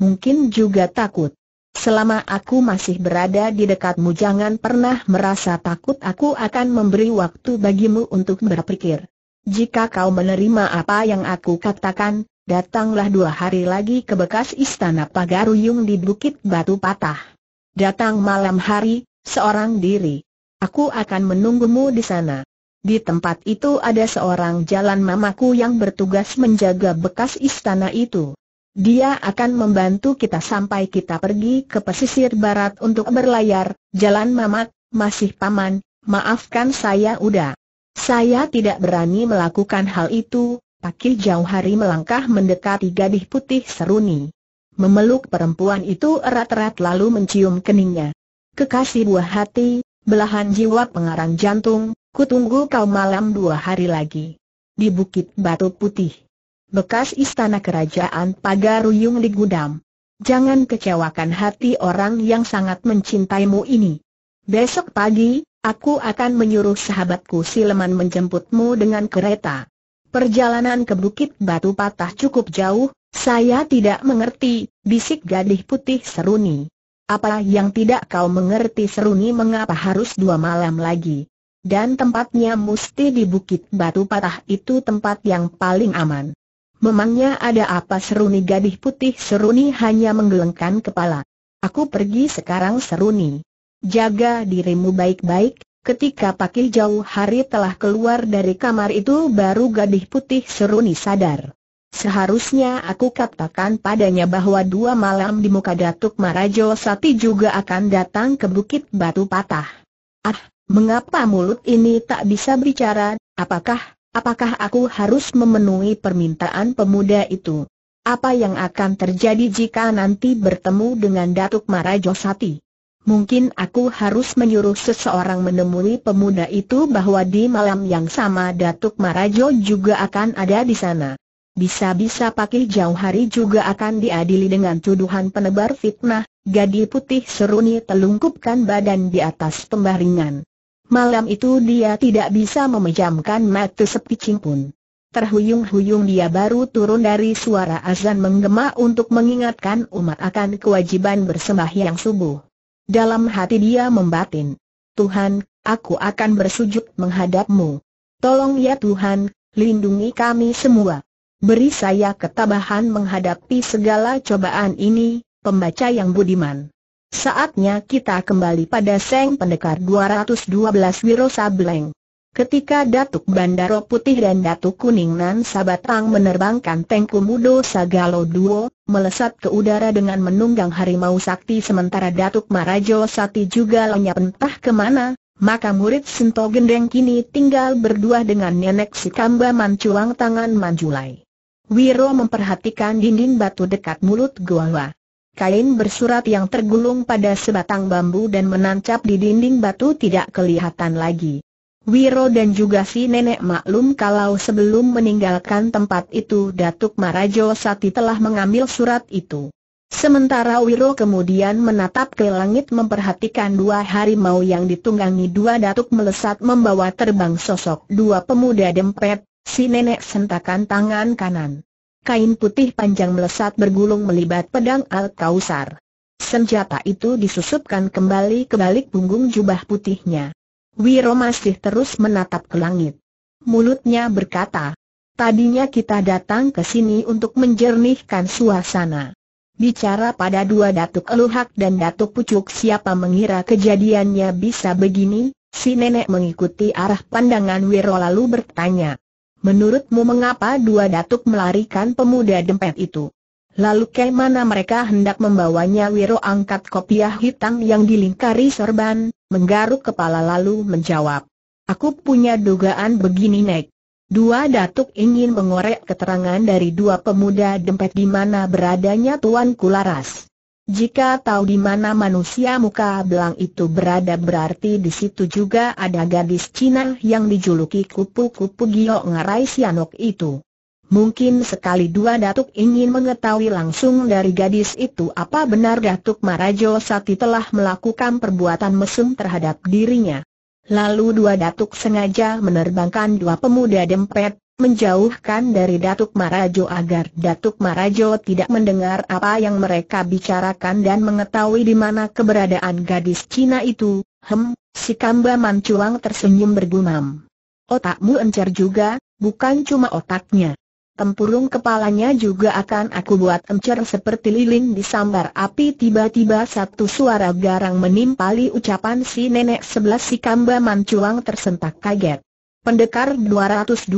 Speaker 1: mungkin juga takut. Selama aku masih berada di dekatmu jangan pernah merasa takut aku akan memberi waktu bagimu untuk berpikir. Jika kau menerima apa yang aku katakan, datanglah dua hari lagi ke bekas istana Pagaruyung di Bukit Batu Patah. Datang malam hari, seorang diri. Aku akan menunggumu di sana. Di tempat itu ada seorang jalan mamaku yang bertugas menjaga bekas istana itu. Dia akan membantu kita sampai kita pergi ke pesisir barat untuk berlayar, jalan mamat, masih paman, maafkan saya udah. Saya tidak berani melakukan hal itu, Paki jauh hari melangkah mendekati gadis putih seruni. Memeluk perempuan itu erat-erat lalu mencium keningnya. Kekasih buah hati, belahan jiwa pengarang jantung, kutunggu kau malam dua hari lagi. Di Bukit Batu Putih bekas istana kerajaan Pagaruyung di Gudam. Jangan kecewakan hati orang yang sangat mencintaimu ini. Besok pagi, aku akan menyuruh sahabatku Sileman menjemputmu dengan kereta. Perjalanan ke Bukit Batu Patah cukup jauh, saya tidak mengerti, bisik gadis putih Seruni. Apa yang tidak kau mengerti Seruni mengapa harus dua malam lagi? Dan tempatnya mesti di Bukit Batu Patah itu tempat yang paling aman. Memangnya ada apa seruni gadis putih seruni hanya menggelengkan kepala. Aku pergi sekarang seruni. Jaga dirimu baik-baik, ketika pagi jauh hari telah keluar dari kamar itu baru gadis putih seruni sadar. Seharusnya aku katakan padanya bahwa dua malam di muka Datuk Marajo Sati juga akan datang ke Bukit Batu Patah. Ah, mengapa mulut ini tak bisa bicara, apakah Apakah aku harus memenuhi permintaan pemuda itu? Apa yang akan terjadi jika nanti bertemu dengan Datuk Marajosati? Mungkin aku harus menyuruh seseorang menemui pemuda itu bahwa di malam yang sama Datuk Marajo juga akan ada di sana. Bisa-bisa pakai jauh hari juga akan diadili dengan tuduhan penebar fitnah, gadi putih seruni telungkupkan badan di atas pembaringan. Malam itu dia tidak bisa memejamkan mata sepicing pun. Terhuyung-huyung dia baru turun dari suara azan menggema untuk mengingatkan umat akan kewajiban bersembahyang subuh. Dalam hati dia membatin, Tuhan, aku akan bersujud menghadapmu. Tolong ya Tuhan, lindungi kami semua. Beri saya ketabahan menghadapi segala cobaan ini, pembaca yang budiman. Saatnya kita kembali pada Seng Pendekar 212 Wiro Sableng. Ketika Datuk Bandaro Putih dan Datuk Kuning Nan Sabatang menerbangkan Tengku Mudo Sagalo Duo, melesat ke udara dengan menunggang harimau sakti sementara Datuk Marajo Sati juga lenyap entah kemana, maka murid Sinto Gendeng kini tinggal berdua dengan nenek Sikamba Mancuang Tangan Manjulai. Wiro memperhatikan dinding batu dekat mulut goa. Kain bersurat yang tergulung pada sebatang bambu dan menancap di dinding batu tidak kelihatan lagi. Wiro dan juga si nenek maklum kalau sebelum meninggalkan tempat itu Datuk Marajo Sati telah mengambil surat itu. Sementara Wiro kemudian menatap ke langit memperhatikan dua harimau yang ditunggangi dua datuk melesat membawa terbang sosok dua pemuda dempet, si nenek sentakan tangan kanan kain putih panjang melesat bergulung melibat pedang Al-Kausar. Senjata itu disusupkan kembali ke balik punggung jubah putihnya. Wiro masih terus menatap ke langit. Mulutnya berkata, tadinya kita datang ke sini untuk menjernihkan suasana. Bicara pada dua Datuk Eluhak dan Datuk Pucuk siapa mengira kejadiannya bisa begini, si nenek mengikuti arah pandangan Wiro lalu bertanya, Menurutmu mengapa dua datuk melarikan pemuda dempet itu? Lalu ke mana mereka hendak membawanya Wiro angkat kopiah hitam yang dilingkari sorban, menggaruk kepala lalu menjawab. Aku punya dugaan begini Nek. Dua datuk ingin mengorek keterangan dari dua pemuda dempet di mana beradanya Tuan Kularas. Jika tahu di mana manusia muka belang itu berada berarti di situ juga ada gadis Cina yang dijuluki kupu-kupu Gio Ngarai Sianok itu. Mungkin sekali dua Datuk ingin mengetahui langsung dari gadis itu apa benar Datuk Marajo Sati telah melakukan perbuatan mesum terhadap dirinya. Lalu dua Datuk sengaja menerbangkan dua pemuda dempet menjauhkan dari Datuk Marajo agar Datuk Marajo tidak mendengar apa yang mereka bicarakan dan mengetahui di mana keberadaan gadis Cina itu. Hem, si Kamba Manculang tersenyum bergumam. Otakmu encer juga, bukan cuma otaknya. Tempurung kepalanya juga akan aku buat encer seperti lilin disambar api Tiba-tiba satu suara garang menimpali ucapan si nenek sebelah si Kamba Manculang tersentak kaget Pendekar 212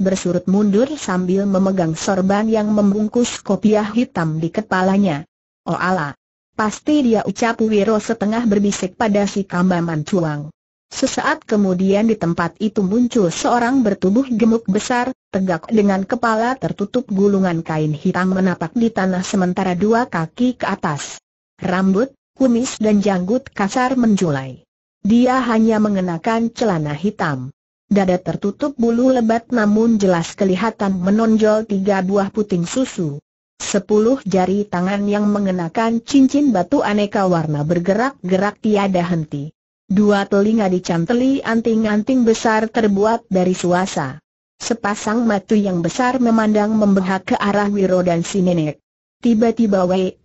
Speaker 1: bersurut mundur sambil memegang sorban yang membungkus kopiah hitam di kepalanya. Oh Allah! Pasti dia ucap Wiro setengah berbisik pada si Kambaman Cuang. Sesaat kemudian di tempat itu muncul seorang bertubuh gemuk besar, tegak dengan kepala tertutup gulungan kain hitam menapak di tanah sementara dua kaki ke atas. Rambut, kumis dan janggut kasar menjulai. Dia hanya mengenakan celana hitam. Dada tertutup bulu lebat namun jelas kelihatan menonjol tiga buah puting susu. Sepuluh jari tangan yang mengenakan cincin batu aneka warna bergerak-gerak tiada henti. Dua telinga dicanteli anting-anting besar terbuat dari suasa. Sepasang mata yang besar memandang membelah ke arah Wiro dan si nenek. Tiba-tiba Weit,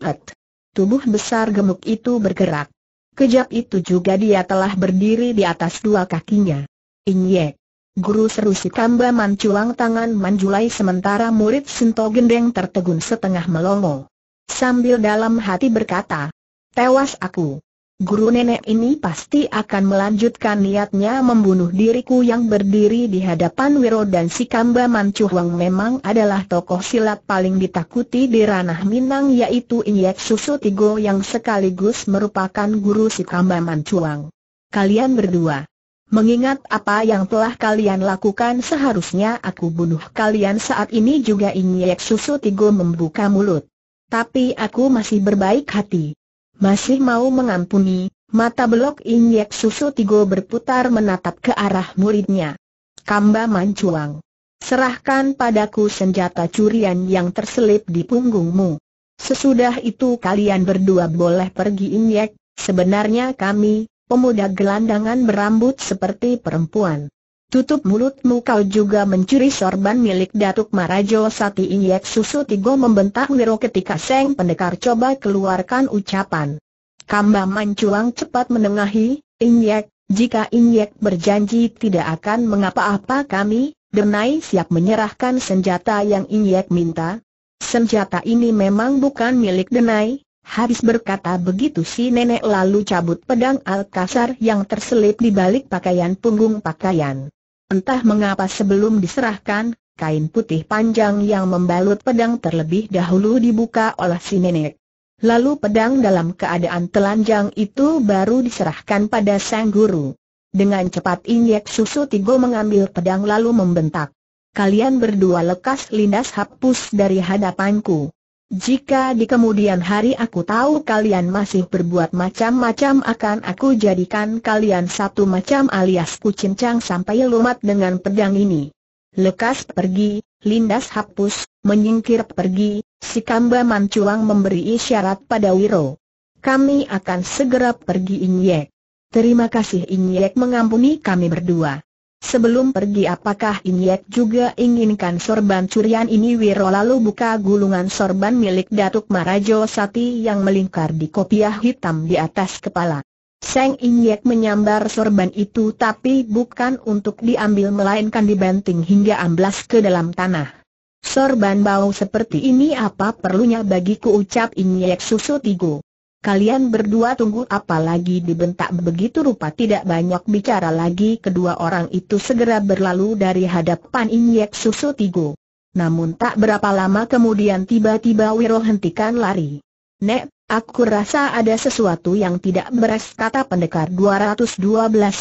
Speaker 1: tubuh besar gemuk itu bergerak. Kejap itu juga dia telah berdiri di atas dua kakinya. Inye. Guru seru si Kamba Mancuang tangan menjulai sementara murid sento Gendeng tertegun setengah melongo. Sambil dalam hati berkata, tewas aku. Guru nenek ini pasti akan melanjutkan niatnya membunuh diriku yang berdiri di hadapan Wiro dan si Kamba Mancuang memang adalah tokoh silat paling ditakuti di ranah Minang yaitu Inyek Susu Tigo yang sekaligus merupakan guru si Kamba Mancuang. Kalian berdua Mengingat apa yang telah kalian lakukan seharusnya aku bunuh kalian saat ini juga Inyek Susu Tigo membuka mulut. Tapi aku masih berbaik hati. Masih mau mengampuni, mata belok Inyek Susu Tigo berputar menatap ke arah muridnya. Kamba Mancuang. Serahkan padaku senjata curian yang terselip di punggungmu. Sesudah itu kalian berdua boleh pergi Inyek, sebenarnya kami, pemuda gelandangan berambut seperti perempuan. Tutup mulutmu kau juga mencuri sorban milik Datuk Marajo Sati Inyek Susu Tigo membentak Wiro ketika Seng Pendekar coba keluarkan ucapan. Kamba Mancuang cepat menengahi, Inyek, jika Inyek berjanji tidak akan mengapa-apa kami, Denai siap menyerahkan senjata yang Inyek minta. Senjata ini memang bukan milik Denai, Habis berkata begitu si nenek lalu cabut pedang Alkasar yang terselip di balik pakaian punggung pakaian. Entah mengapa sebelum diserahkan, kain putih panjang yang membalut pedang terlebih dahulu dibuka oleh si nenek. Lalu pedang dalam keadaan telanjang itu baru diserahkan pada sang guru. Dengan cepat Injek Susu Tigo mengambil pedang lalu membentak. Kalian berdua lekas lindas hapus dari hadapanku. Jika di kemudian hari aku tahu kalian masih berbuat macam-macam akan aku jadikan kalian satu macam alias kucincang sampai lumat dengan pedang ini. Lekas pergi, lindas hapus, menyingkir pergi, si kamba mancuang memberi isyarat pada Wiro. Kami akan segera pergi Inyek. Terima kasih Inyek mengampuni kami berdua. Sebelum pergi apakah Inyek juga inginkan sorban curian ini Wiro lalu buka gulungan sorban milik Datuk Marajo Sati yang melingkar di kopiah hitam di atas kepala. Seng Inyek menyambar sorban itu tapi bukan untuk diambil melainkan dibanting hingga amblas ke dalam tanah. Sorban bau seperti ini apa perlunya bagiku ucap Inyek susu tigo. Kalian berdua tunggu apa lagi? dibentak begitu rupa tidak banyak bicara lagi kedua orang itu segera berlalu dari hadapan Inyek Susu Tigo. Namun tak berapa lama kemudian tiba-tiba Wiro hentikan lari. Nek, aku rasa ada sesuatu yang tidak beres kata pendekar 212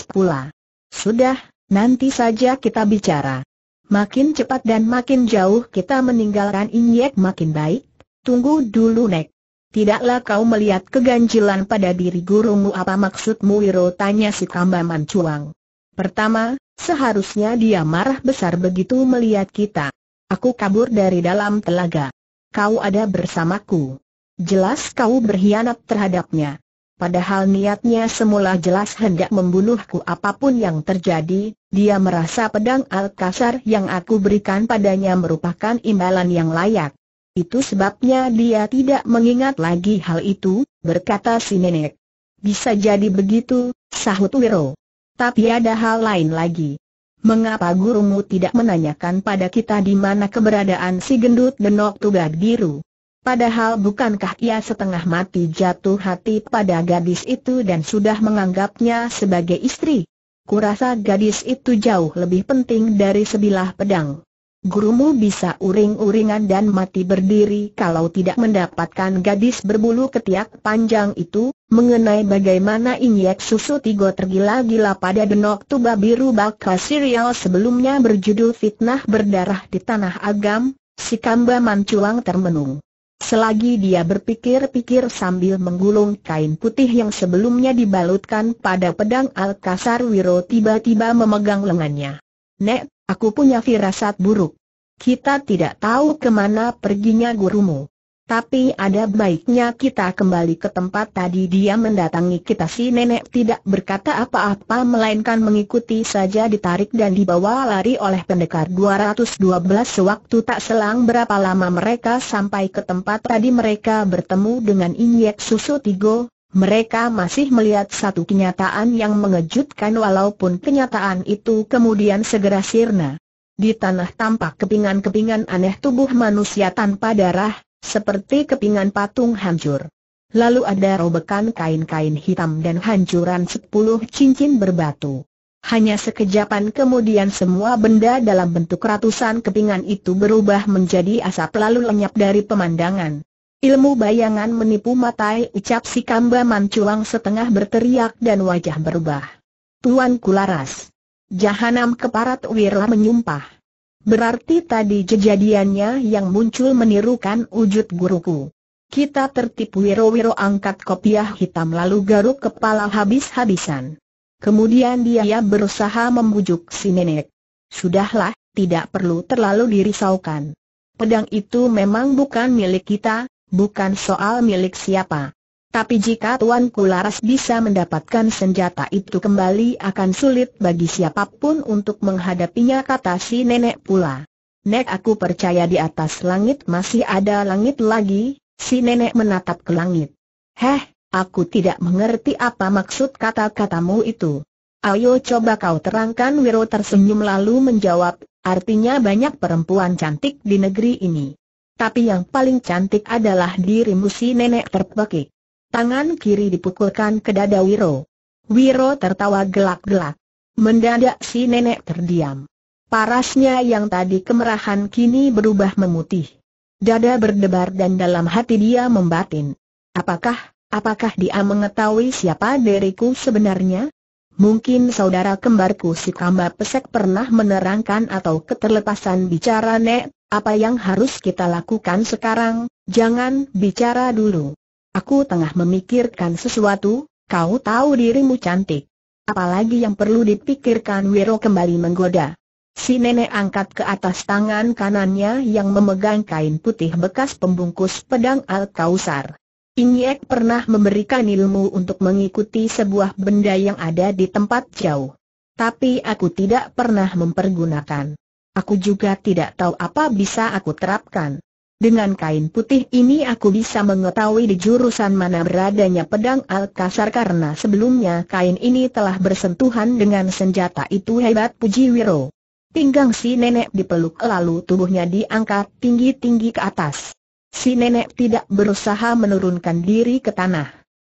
Speaker 1: pula. Sudah, nanti saja kita bicara. Makin cepat dan makin jauh kita meninggalkan Inyek makin baik, tunggu dulu Nek. Tidaklah kau melihat keganjilan pada diri gurumu apa maksudmu Wiro tanya si Kamba Mancuang. Pertama, seharusnya dia marah besar begitu melihat kita. Aku kabur dari dalam telaga. Kau ada bersamaku. Jelas kau berkhianat terhadapnya. Padahal niatnya semula jelas hendak membunuhku apapun yang terjadi, dia merasa pedang al kasar yang aku berikan padanya merupakan imbalan yang layak. Itu sebabnya dia tidak mengingat lagi hal itu, berkata si nenek. Bisa jadi begitu, sahut Wiro. Tapi ada hal lain lagi. Mengapa gurumu tidak menanyakan pada kita di mana keberadaan si gendut Denok tugak biru? Padahal bukankah ia setengah mati jatuh hati pada gadis itu dan sudah menganggapnya sebagai istri? Kurasa gadis itu jauh lebih penting dari sebilah pedang gurumu bisa uring-uringan dan mati berdiri kalau tidak mendapatkan gadis berbulu ketiak panjang itu, mengenai bagaimana injek Susu Tigo tergila-gila pada denok tuba biru bakal serial sebelumnya berjudul Fitnah Berdarah di Tanah Agam, si Kamba Mancuang termenung. Selagi dia berpikir-pikir sambil menggulung kain putih yang sebelumnya dibalutkan pada pedang Alkasar Wiro tiba-tiba memegang lengannya. Nek, Aku punya firasat buruk. Kita tidak tahu kemana perginya gurumu. Tapi ada baiknya kita kembali ke tempat tadi dia mendatangi kita si nenek tidak berkata apa-apa melainkan mengikuti saja ditarik dan dibawa lari oleh pendekar 212 sewaktu tak selang berapa lama mereka sampai ke tempat tadi mereka bertemu dengan Inyek Susu Tigo, mereka masih melihat satu kenyataan yang mengejutkan walaupun kenyataan itu kemudian segera sirna. Di tanah tampak kepingan-kepingan aneh tubuh manusia tanpa darah, seperti kepingan patung hancur. Lalu ada robekan kain-kain hitam dan hancuran sepuluh cincin berbatu. Hanya sekejapan kemudian semua benda dalam bentuk ratusan kepingan itu berubah menjadi asap lalu lenyap dari pemandangan. Ilmu bayangan menipu matai ucap si Kamba Manculang setengah berteriak dan wajah berubah. Tuan Kularas. Jahanam keparat Wirla menyumpah. Berarti tadi kejadiannya yang muncul menirukan wujud guruku. Kita tertipu Wiro-Wiro angkat kopiah hitam lalu garuk kepala habis-habisan. Kemudian dia berusaha membujuk si nenek. Sudahlah, tidak perlu terlalu dirisaukan. Pedang itu memang bukan milik kita, bukan soal milik siapa. Tapi jika Tuan Kularas bisa mendapatkan senjata itu kembali akan sulit bagi siapapun untuk menghadapinya kata si nenek pula. Nek aku percaya di atas langit masih ada langit lagi, si nenek menatap ke langit. Heh, aku tidak mengerti apa maksud kata-katamu itu. Ayo coba kau terangkan Wiro tersenyum lalu menjawab, artinya banyak perempuan cantik di negeri ini tapi yang paling cantik adalah dirimu si nenek terpekik. Tangan kiri dipukulkan ke dada Wiro. Wiro tertawa gelak-gelak. Mendadak si nenek terdiam. Parasnya yang tadi kemerahan kini berubah memutih. Dada berdebar dan dalam hati dia membatin. Apakah, apakah dia mengetahui siapa diriku sebenarnya? Mungkin saudara kembarku si Kamba Pesek pernah menerangkan atau keterlepasan bicara Nek apa yang harus kita lakukan sekarang, jangan bicara dulu. Aku tengah memikirkan sesuatu, kau tahu dirimu cantik. Apalagi yang perlu dipikirkan Wiro kembali menggoda. Si nenek angkat ke atas tangan kanannya yang memegang kain putih bekas pembungkus pedang Al-Kausar. Inyek pernah memberikan ilmu untuk mengikuti sebuah benda yang ada di tempat jauh. Tapi aku tidak pernah mempergunakan. Aku juga tidak tahu apa bisa aku terapkan. Dengan kain putih ini aku bisa mengetahui di jurusan mana beradanya pedang Alkasar karena sebelumnya kain ini telah bersentuhan dengan senjata itu hebat Puji Wiro. Pinggang si nenek dipeluk lalu tubuhnya diangkat tinggi-tinggi ke atas. Si nenek tidak berusaha menurunkan diri ke tanah.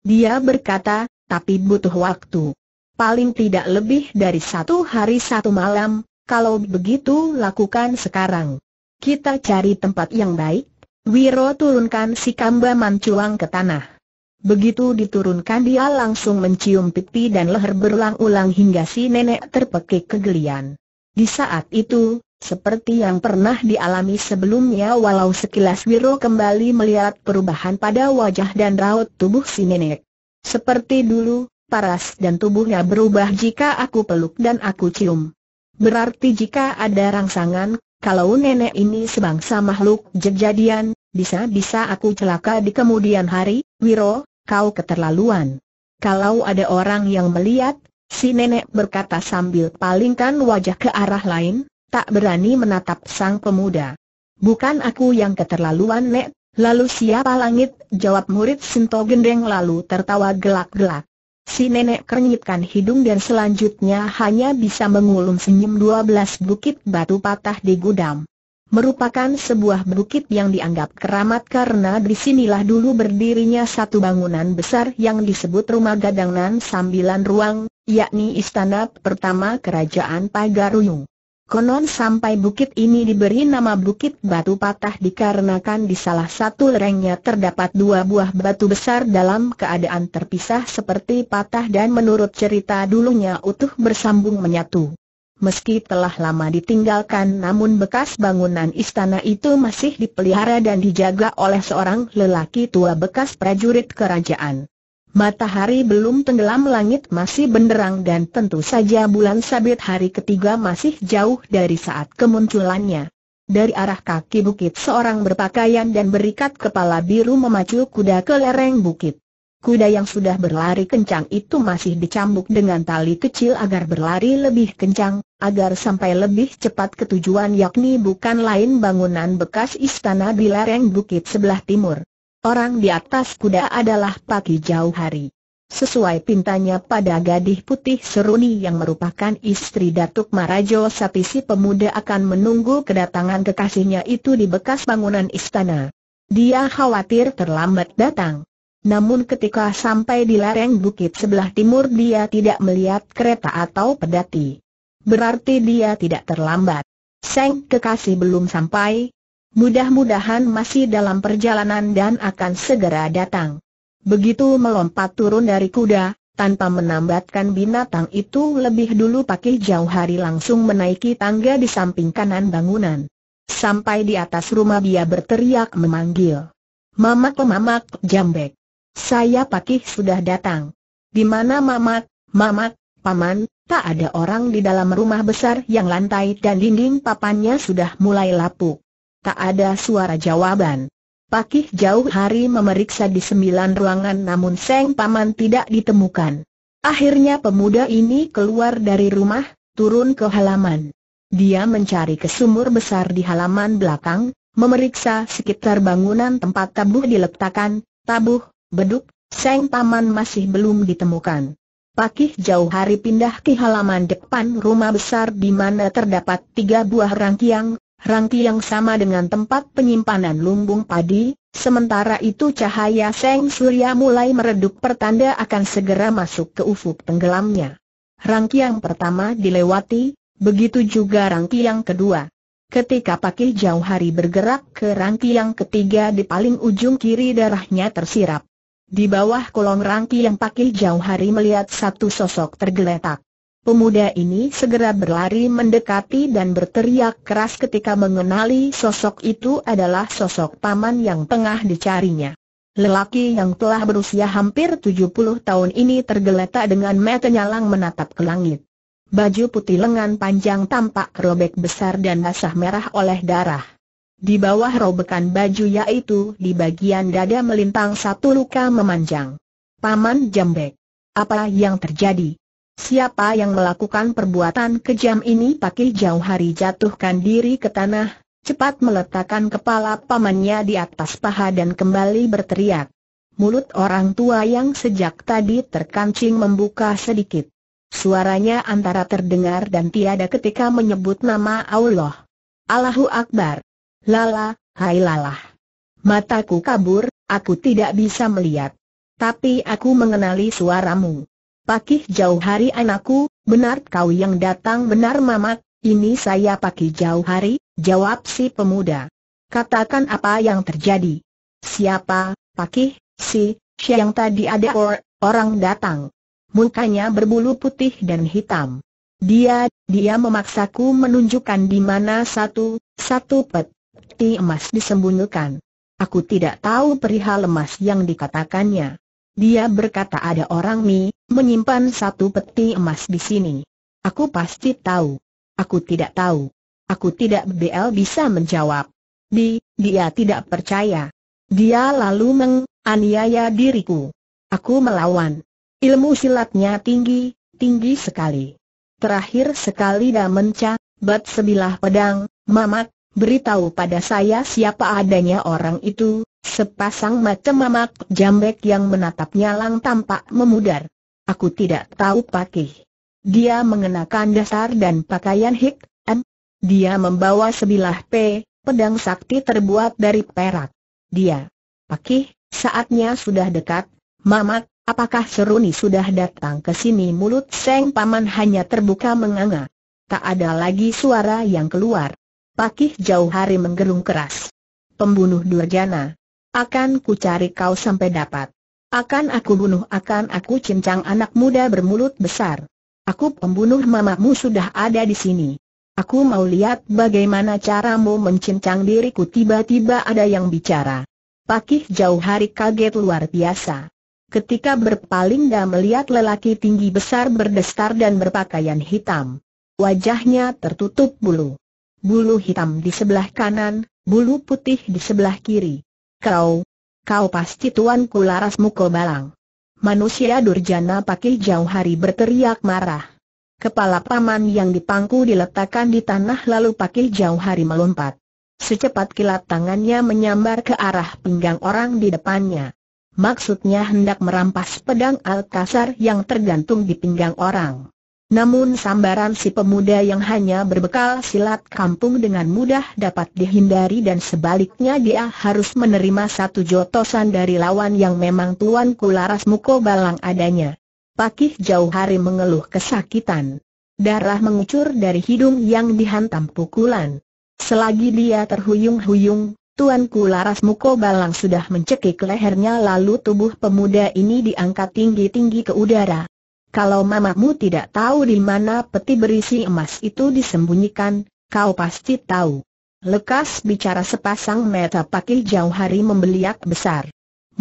Speaker 1: Dia berkata, tapi butuh waktu. Paling tidak lebih dari satu hari satu malam, kalau begitu lakukan sekarang. Kita cari tempat yang baik. Wiro turunkan si kamba mancuang ke tanah. Begitu diturunkan dia langsung mencium pipi dan leher berulang-ulang hingga si nenek terpekik kegelian. Di saat itu, seperti yang pernah dialami sebelumnya walau sekilas Wiro kembali melihat perubahan pada wajah dan raut tubuh si nenek. Seperti dulu, paras dan tubuhnya berubah jika aku peluk dan aku cium. Berarti jika ada rangsangan, kalau nenek ini sebangsa makhluk jejadian, bisa-bisa aku celaka di kemudian hari, Wiro, kau keterlaluan. Kalau ada orang yang melihat, si nenek berkata sambil palingkan wajah ke arah lain, tak berani menatap sang pemuda. Bukan aku yang keterlaluan nek, lalu siapa langit, jawab murid Sinto Gendeng lalu tertawa gelak-gelak. Si nenek kerenyitkan hidung dan selanjutnya hanya bisa mengulung senyum 12 bukit batu patah di gudam. Merupakan sebuah bukit yang dianggap keramat karena disinilah dulu berdirinya satu bangunan besar yang disebut Rumah gadangan Sambilan Ruang, yakni Istana Pertama Kerajaan Pagaruyung. Konon sampai bukit ini diberi nama Bukit Batu Patah dikarenakan di salah satu lerengnya terdapat dua buah batu besar dalam keadaan terpisah seperti patah dan menurut cerita dulunya utuh bersambung menyatu. Meski telah lama ditinggalkan namun bekas bangunan istana itu masih dipelihara dan dijaga oleh seorang lelaki tua bekas prajurit kerajaan. Matahari belum tenggelam langit masih benderang dan tentu saja bulan sabit hari ketiga masih jauh dari saat kemunculannya. Dari arah kaki bukit seorang berpakaian dan berikat kepala biru memacu kuda ke lereng bukit. Kuda yang sudah berlari kencang itu masih dicambuk dengan tali kecil agar berlari lebih kencang, agar sampai lebih cepat ketujuan yakni bukan lain bangunan bekas istana di lereng bukit sebelah timur. Orang di atas kuda adalah pagi jauh hari. Sesuai pintanya pada gadis putih Seruni yang merupakan istri Datuk Marajo sapi si pemuda akan menunggu kedatangan kekasihnya itu di bekas bangunan istana. Dia khawatir terlambat datang. Namun ketika sampai di lereng bukit sebelah timur dia tidak melihat kereta atau pedati. Berarti dia tidak terlambat. Seng kekasih belum sampai, Mudah-mudahan masih dalam perjalanan dan akan segera datang. Begitu melompat turun dari kuda, tanpa menambatkan binatang itu lebih dulu pakai jauh hari langsung menaiki tangga di samping kanan bangunan. Sampai di atas rumah dia berteriak memanggil. Mamak mamak jambek. Saya pakih sudah datang. Di mana mamak, mamak, paman, tak ada orang di dalam rumah besar yang lantai dan dinding papannya sudah mulai lapuk. Tak ada suara jawaban. Pakih jauh hari memeriksa di sembilan ruangan namun Seng Paman tidak ditemukan. Akhirnya pemuda ini keluar dari rumah, turun ke halaman. Dia mencari ke sumur besar di halaman belakang, memeriksa sekitar bangunan tempat tabuh diletakkan, tabuh, beduk, Seng Paman masih belum ditemukan. Pakih jauh hari pindah ke halaman depan rumah besar di mana terdapat tiga buah rangkiang, rangki yang sama dengan tempat penyimpanan lumbung padi, sementara itu cahaya seng surya mulai meredup pertanda akan segera masuk ke ufuk tenggelamnya. Rangki yang pertama dilewati, begitu juga rangki yang kedua. Ketika pakai jauh hari bergerak ke rangki yang ketiga di paling ujung kiri darahnya tersirap. Di bawah kolong rangki yang pakai jauh hari melihat satu sosok tergeletak. Pemuda ini segera berlari mendekati dan berteriak keras ketika mengenali sosok itu adalah sosok paman yang tengah dicarinya. Lelaki yang telah berusia hampir 70 tahun ini tergeletak dengan mata nyalang menatap ke langit. Baju putih lengan panjang tampak robek besar dan basah merah oleh darah. Di bawah robekan baju yaitu di bagian dada melintang satu luka memanjang. Paman Jambek. Apa yang terjadi? Siapa yang melakukan perbuatan kejam ini pakai jauh hari jatuhkan diri ke tanah, cepat meletakkan kepala pamannya di atas paha dan kembali berteriak. Mulut orang tua yang sejak tadi terkancing membuka sedikit. Suaranya antara terdengar dan tiada ketika menyebut nama Allah. Allahu Akbar. Lala, hai lalah. Mataku kabur, aku tidak bisa melihat. Tapi aku mengenali suaramu. Pakih jauh hari anakku, benar kau yang datang benar mamat, ini saya pakih jauh hari, jawab si pemuda. Katakan apa yang terjadi. Siapa, pakih, si, si yang tadi ada or, orang datang. Mukanya berbulu putih dan hitam. Dia, dia memaksaku menunjukkan di mana satu, satu peti emas disembunyikan. Aku tidak tahu perihal emas yang dikatakannya. Dia berkata ada orang Mi, menyimpan satu peti emas di sini. Aku pasti tahu. Aku tidak tahu. Aku tidak BL bisa menjawab. Di, dia tidak percaya. Dia lalu menganiaya diriku. Aku melawan. Ilmu silatnya tinggi, tinggi sekali. Terakhir sekali Damenca, bat sebilah pedang, Mamat, beritahu pada saya siapa adanya orang itu, Sepasang mata mamak jambek yang menatapnya lang tampak memudar. Aku tidak tahu pakih. Dia mengenakan dasar dan pakaian hik, an. Dia membawa sebilah P, pedang sakti terbuat dari perak. Dia, pakih, saatnya sudah dekat, mamak, apakah seruni sudah datang ke sini mulut Seng Paman hanya terbuka menganga. Tak ada lagi suara yang keluar. Pakih jauh hari menggerung keras. Pembunuh Durjana, akan ku cari kau sampai dapat. Akan aku bunuh, akan aku cincang anak muda bermulut besar. Aku pembunuh mamamu sudah ada di sini. Aku mau lihat bagaimana caramu mencincang diriku tiba-tiba ada yang bicara. Pakih jauh hari kaget luar biasa. Ketika berpaling dan melihat lelaki tinggi besar berdestar dan berpakaian hitam. Wajahnya tertutup bulu. Bulu hitam di sebelah kanan, bulu putih di sebelah kiri. Kau, kau pasti Tuan Kularas muko balang. Manusia durjana pakih jauh hari berteriak marah. Kepala paman yang dipangku diletakkan di tanah lalu pakih jauh hari melompat. Secepat kilat tangannya menyambar ke arah pinggang orang di depannya. Maksudnya hendak merampas pedang Alkasar yang tergantung di pinggang orang. Namun sambaran si pemuda yang hanya berbekal silat kampung dengan mudah dapat dihindari dan sebaliknya dia harus menerima satu jotosan dari lawan yang memang tuan kularas muko balang adanya. Pakih jauh hari mengeluh kesakitan. Darah mengucur dari hidung yang dihantam pukulan. Selagi dia terhuyung-huyung, Tuan Kularas Muko Balang sudah mencekik lehernya lalu tubuh pemuda ini diangkat tinggi-tinggi ke udara. Kalau mamamu tidak tahu di mana peti berisi emas itu disembunyikan, kau pasti tahu. Lekas bicara sepasang mata pakil jauh hari membeliak besar.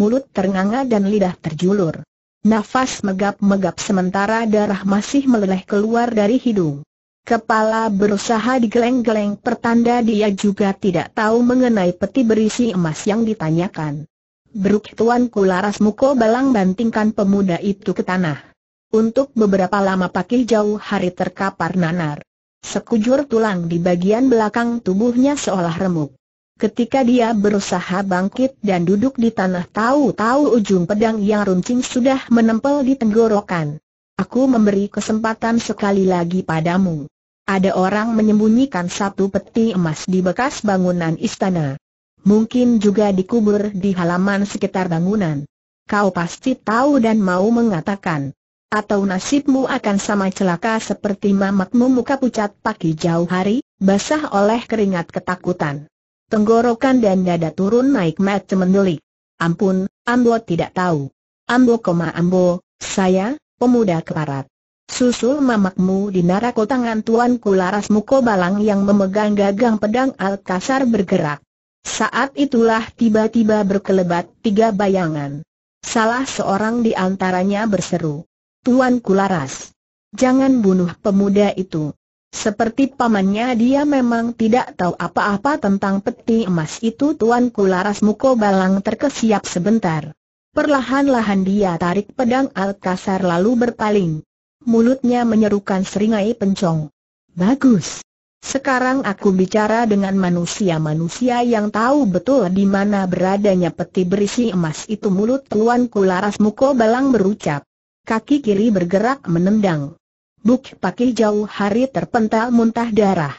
Speaker 1: Mulut ternganga dan lidah terjulur. Nafas megap-megap sementara darah masih meleleh keluar dari hidung. Kepala berusaha digeleng-geleng pertanda dia juga tidak tahu mengenai peti berisi emas yang ditanyakan. Beruk tuanku laras muko balang bantingkan pemuda itu ke tanah. Untuk beberapa lama pakai jauh hari terkapar nanar. Sekujur tulang di bagian belakang tubuhnya seolah remuk. Ketika dia berusaha bangkit dan duduk di tanah tahu-tahu ujung pedang yang runcing sudah menempel di tenggorokan. Aku memberi kesempatan sekali lagi padamu. Ada orang menyembunyikan satu peti emas di bekas bangunan istana. Mungkin juga dikubur di halaman sekitar bangunan. Kau pasti tahu dan mau mengatakan, atau nasibmu akan sama celaka seperti mamakmu muka pucat pagi jauh hari, basah oleh keringat ketakutan. Tenggorokan dan dada turun naik mat cemendelik. Ampun, Ambo tidak tahu. Ambo koma Ambo, saya, pemuda keparat. Susul mamakmu di narako tangan tuan kularas muko balang yang memegang gagang pedang Alkasar bergerak. Saat itulah tiba-tiba berkelebat tiga bayangan. Salah seorang di antaranya berseru. Tuan Kularas. Jangan bunuh pemuda itu. Seperti pamannya dia memang tidak tahu apa-apa tentang peti emas itu Tuan Kularas Muko Balang terkesiap sebentar. Perlahan-lahan dia tarik pedang Alkasar lalu berpaling. Mulutnya menyerukan seringai pencong. Bagus. Sekarang aku bicara dengan manusia-manusia yang tahu betul di mana beradanya peti berisi emas itu mulut Tuan Kularas Muko Balang berucap. Kaki kiri bergerak menendang. Buk pakih jauh hari terpental muntah darah.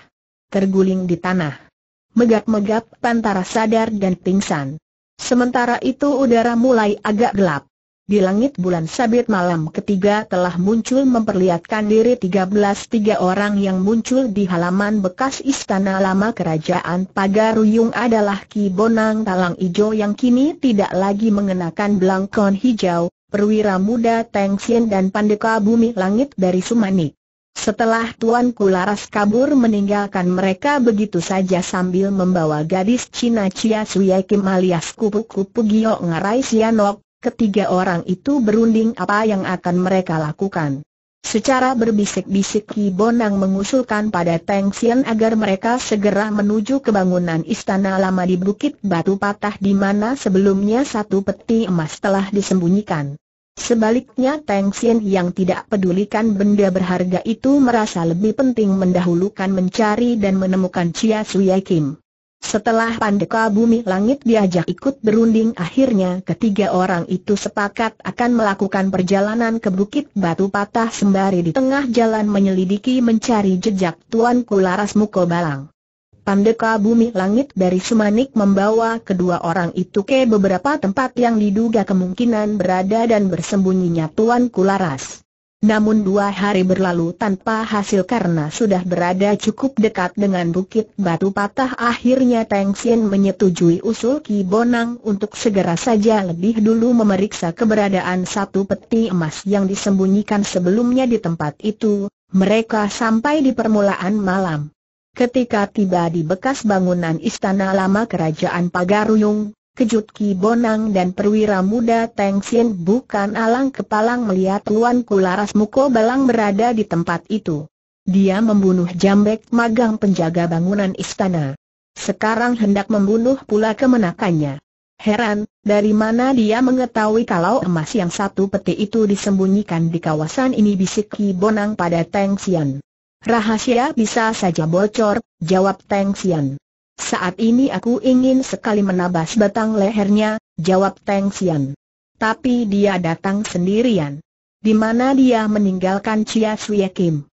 Speaker 1: Terguling di tanah. Megap-megap antara sadar dan pingsan. Sementara itu udara mulai agak gelap. Di langit bulan sabit malam ketiga telah muncul memperlihatkan diri tiga belas tiga orang yang muncul di halaman bekas istana lama kerajaan Pagaruyung adalah Ki Bonang Talang Ijo yang kini tidak lagi mengenakan belangkon hijau, perwira muda Teng Sien dan Pandeka Bumi Langit dari Sumani. Setelah Tuan Kularas kabur meninggalkan mereka begitu saja sambil membawa gadis Cina Chia Suya Kim alias kupu-kupu Gio Ngarai Sianok, ketiga orang itu berunding apa yang akan mereka lakukan. Secara berbisik-bisik Ki Bonang mengusulkan pada Teng Xian agar mereka segera menuju ke bangunan istana lama di Bukit Batu Patah di mana sebelumnya satu peti emas telah disembunyikan. Sebaliknya Teng Sien yang tidak pedulikan benda berharga itu merasa lebih penting mendahulukan mencari dan menemukan Chia Suye Kim. Setelah Pandeka Bumi Langit diajak ikut berunding akhirnya ketiga orang itu sepakat akan melakukan perjalanan ke Bukit Batu Patah sembari di tengah jalan menyelidiki mencari jejak Tuan Kularas Mukobalang. Pandeka Bumi Langit dari Sumanik membawa kedua orang itu ke beberapa tempat yang diduga kemungkinan berada dan bersembunyinya Tuan Kularas. Namun dua hari berlalu tanpa hasil karena sudah berada cukup dekat dengan bukit batu patah akhirnya Teng Sien menyetujui usul Ki Bonang untuk segera saja lebih dulu memeriksa keberadaan satu peti emas yang disembunyikan sebelumnya di tempat itu, mereka sampai di permulaan malam. Ketika tiba di bekas bangunan istana lama kerajaan Pagaruyung, kejut Ki Bonang dan perwira muda Teng Sien bukan alang kepalang melihat Luan Kularas Muko Balang berada di tempat itu. Dia membunuh Jambek Magang penjaga bangunan istana. Sekarang hendak membunuh pula kemenakannya. Heran, dari mana dia mengetahui kalau emas yang satu peti itu disembunyikan di kawasan ini bisik Ki Bonang pada Teng Sien. Rahasia bisa saja bocor, jawab Teng Xian. Saat ini aku ingin sekali menabas batang lehernya, jawab Teng Xian. Tapi dia datang sendirian. Di mana dia meninggalkan Chia Sue Kim?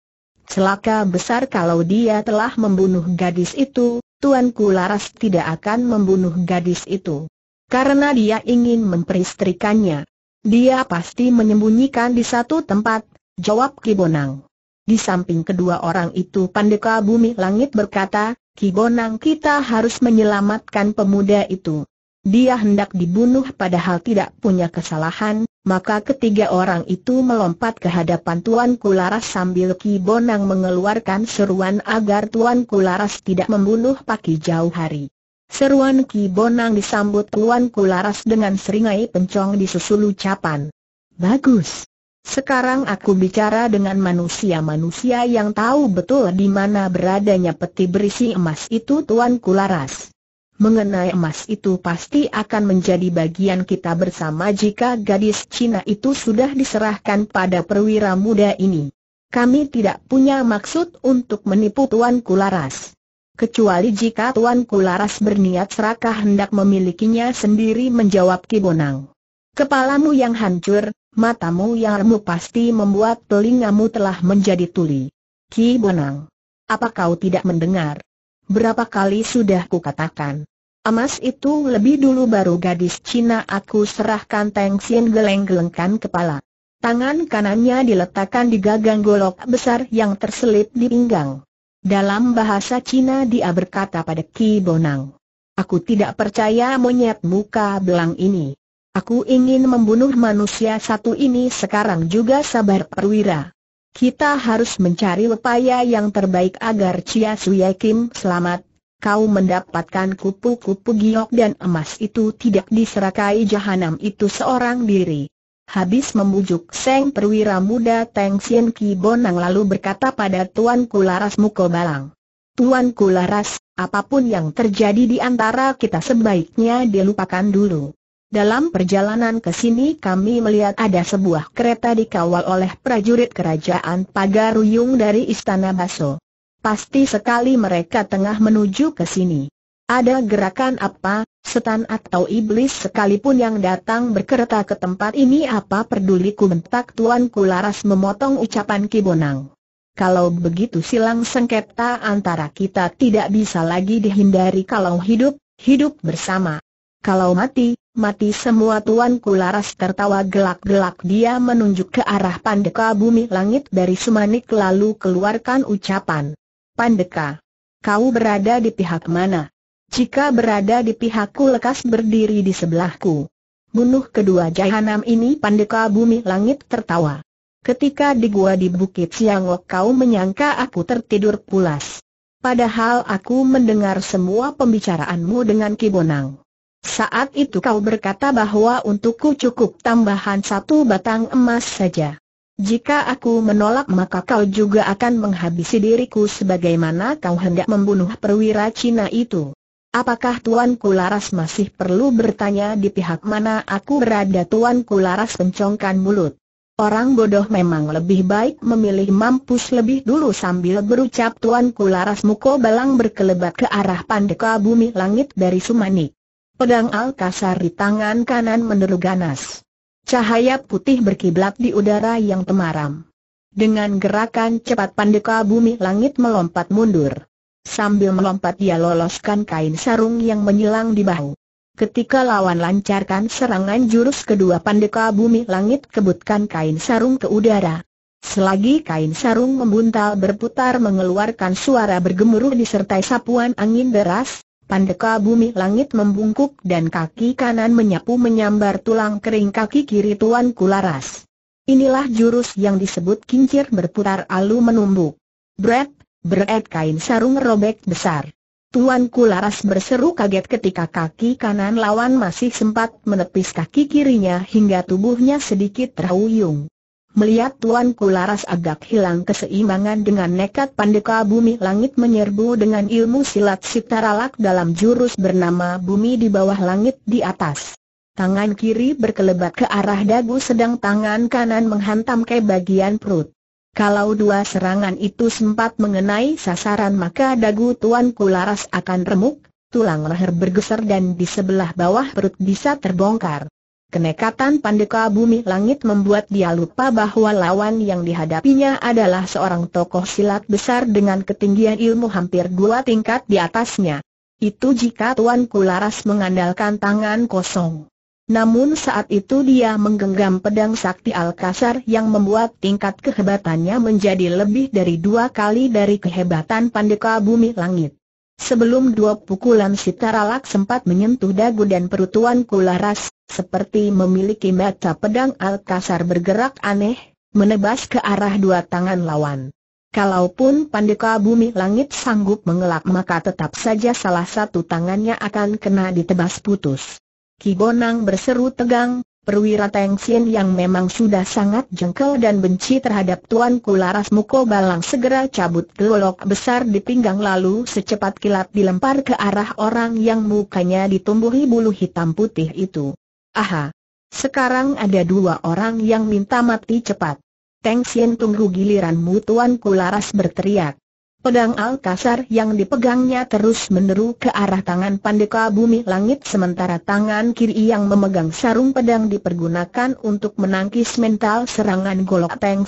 Speaker 1: Celaka besar kalau dia telah membunuh gadis itu, Tuanku Laras tidak akan membunuh gadis itu. Karena dia ingin memperistrikannya. Dia pasti menyembunyikan di satu tempat, jawab Kibonang. Di samping kedua orang itu Pandeka Bumi Langit berkata, Kibonang kita harus menyelamatkan pemuda itu. Dia hendak dibunuh padahal tidak punya kesalahan, maka ketiga orang itu melompat ke hadapan Tuan Kularas sambil Kibonang mengeluarkan seruan agar Tuan Kularas tidak membunuh Paki Jauh Hari. Seruan Kibonang disambut Tuan Kularas dengan seringai pencong di disusul ucapan. Bagus. Sekarang aku bicara dengan manusia-manusia yang tahu betul di mana beradanya peti berisi emas itu Tuan Kularas. Mengenai emas itu pasti akan menjadi bagian kita bersama jika gadis Cina itu sudah diserahkan pada perwira muda ini. Kami tidak punya maksud untuk menipu Tuan Kularas. Kecuali jika Tuan Kularas berniat serakah hendak memilikinya sendiri menjawab Kibonang. Kepalamu yang hancur, matamu yang remu pasti membuat telingamu telah menjadi tuli. Ki Bonang, apa kau tidak mendengar? Berapa kali sudah kukatakan? Amas itu lebih dulu baru gadis Cina aku serahkan Teng Sien geleng-gelengkan kepala. Tangan kanannya diletakkan di gagang golok besar yang terselip di pinggang. Dalam bahasa Cina dia berkata pada Ki Bonang. Aku tidak percaya monyet muka belang ini. Aku ingin membunuh manusia satu ini sekarang juga sabar perwira. Kita harus mencari upaya yang terbaik agar Chia Suye Kim selamat. Kau mendapatkan kupu-kupu giok dan emas itu tidak diserakai jahanam itu seorang diri. Habis membujuk Seng perwira muda Teng Sien Ki Bonang lalu berkata pada Tuan Kularas Muko Balang, Tuan Kularas, apapun yang terjadi di antara kita sebaiknya dilupakan dulu. Dalam perjalanan ke sini kami melihat ada sebuah kereta dikawal oleh prajurit kerajaan Pagaruyung dari Istana Baso. Pasti sekali mereka tengah menuju ke sini. Ada gerakan apa, setan atau iblis sekalipun yang datang berkereta ke tempat ini apa peduliku bentak Tuan Kularas memotong ucapan Kibonang. Kalau begitu silang sengketa antara kita tidak bisa lagi dihindari kalau hidup, hidup bersama. Kalau mati, Mati semua tuan laras tertawa gelak-gelak dia menunjuk ke arah pandeka bumi langit dari Sumanik lalu keluarkan ucapan. Pandeka, kau berada di pihak mana? Jika berada di pihakku lekas berdiri di sebelahku. Bunuh kedua jahanam ini pandeka bumi langit tertawa. Ketika di gua di Bukit Siangok kau menyangka aku tertidur pulas. Padahal aku mendengar semua pembicaraanmu dengan Kibonang. Saat itu kau berkata bahwa untukku cukup tambahan satu batang emas saja. Jika aku menolak maka kau juga akan menghabisi diriku sebagaimana kau hendak membunuh perwira Cina itu. Apakah Tuan Kularas masih perlu bertanya di pihak mana aku berada Tuan Kularas pencongkan mulut. Orang bodoh memang lebih baik memilih mampus lebih dulu sambil berucap Tuan Kularas Muko Balang berkelebat ke arah Pandeka Bumi Langit dari Sumanik. Pedang Alkasar di tangan kanan meneru ganas. Cahaya putih berkiblat di udara yang temaram. Dengan gerakan cepat pandeka bumi langit melompat mundur. Sambil melompat dia loloskan kain sarung yang menyilang di bahu. Ketika lawan lancarkan serangan jurus kedua pandeka bumi langit kebutkan kain sarung ke udara. Selagi kain sarung membuntal berputar mengeluarkan suara bergemuruh disertai sapuan angin deras, Pandeka bumi langit membungkuk dan kaki kanan menyapu menyambar tulang kering kaki kiri Tuan Kularas. Inilah jurus yang disebut kincir berputar alu menumbuk. Bret, bret kain sarung robek besar. Tuan Kularas berseru kaget ketika kaki kanan lawan masih sempat menepis kaki kirinya hingga tubuhnya sedikit terhuyung. Melihat Tuan Kularas agak hilang keseimbangan dengan nekat pandeka bumi langit menyerbu dengan ilmu silat sitaralak dalam jurus bernama bumi di bawah langit di atas. Tangan kiri berkelebat ke arah dagu sedang tangan kanan menghantam ke bagian perut. Kalau dua serangan itu sempat mengenai sasaran maka dagu Tuan Kularas akan remuk, tulang leher bergeser dan di sebelah bawah perut bisa terbongkar. Kenekatan Pandeka Bumi Langit membuat dia lupa bahwa lawan yang dihadapinya adalah seorang tokoh silat besar dengan ketinggian ilmu hampir dua tingkat di atasnya. Itu jika Tuan Kularas mengandalkan tangan kosong. Namun saat itu dia menggenggam pedang sakti Alkasar yang membuat tingkat kehebatannya menjadi lebih dari dua kali dari kehebatan Pandeka Bumi Langit. Sebelum dua pukulan si Taralak sempat menyentuh dagu dan perutuan Tuan Kularas, seperti memiliki mata pedang Alkasar bergerak aneh, menebas ke arah dua tangan lawan. Kalaupun Pandeka Bumi Langit sanggup mengelak maka tetap saja salah satu tangannya akan kena ditebas putus. Kibonang berseru tegang, perwira Teng Sien yang memang sudah sangat jengkel dan benci terhadap Tuan Kularas Muko Balang segera cabut gelolok besar di pinggang lalu secepat kilat dilempar ke arah orang yang mukanya ditumbuhi bulu hitam putih itu. Aha! Sekarang ada dua orang yang minta mati cepat. Teng Sien tunggu giliranmu Tuan Kularas berteriak. Pedang al kasar yang dipegangnya terus meneru ke arah tangan Pandeka Bumi Langit sementara tangan kiri yang memegang sarung pedang dipergunakan untuk menangkis mental serangan golok Peng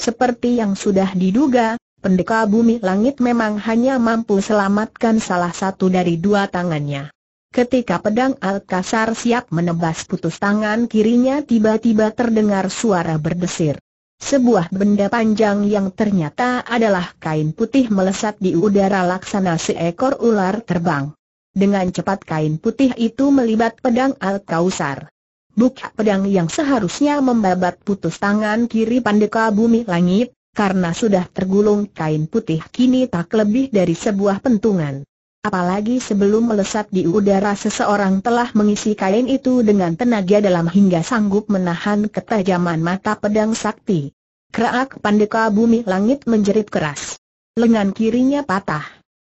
Speaker 1: Seperti yang sudah diduga, Pendeka Bumi Langit memang hanya mampu selamatkan salah satu dari dua tangannya. Ketika pedang al kasar siap menebas putus tangan kirinya tiba-tiba terdengar suara berdesir. Sebuah benda panjang yang ternyata adalah kain putih melesat di udara laksana seekor ular terbang. Dengan cepat kain putih itu melibat pedang Al-Kausar. buka pedang yang seharusnya membabat putus tangan kiri pandeka bumi langit, karena sudah tergulung kain putih kini tak lebih dari sebuah pentungan apalagi sebelum melesat di udara seseorang telah mengisi kain itu dengan tenaga dalam hingga sanggup menahan ketajaman mata pedang sakti. Kerak pandeka bumi langit menjerit keras. Lengan kirinya patah.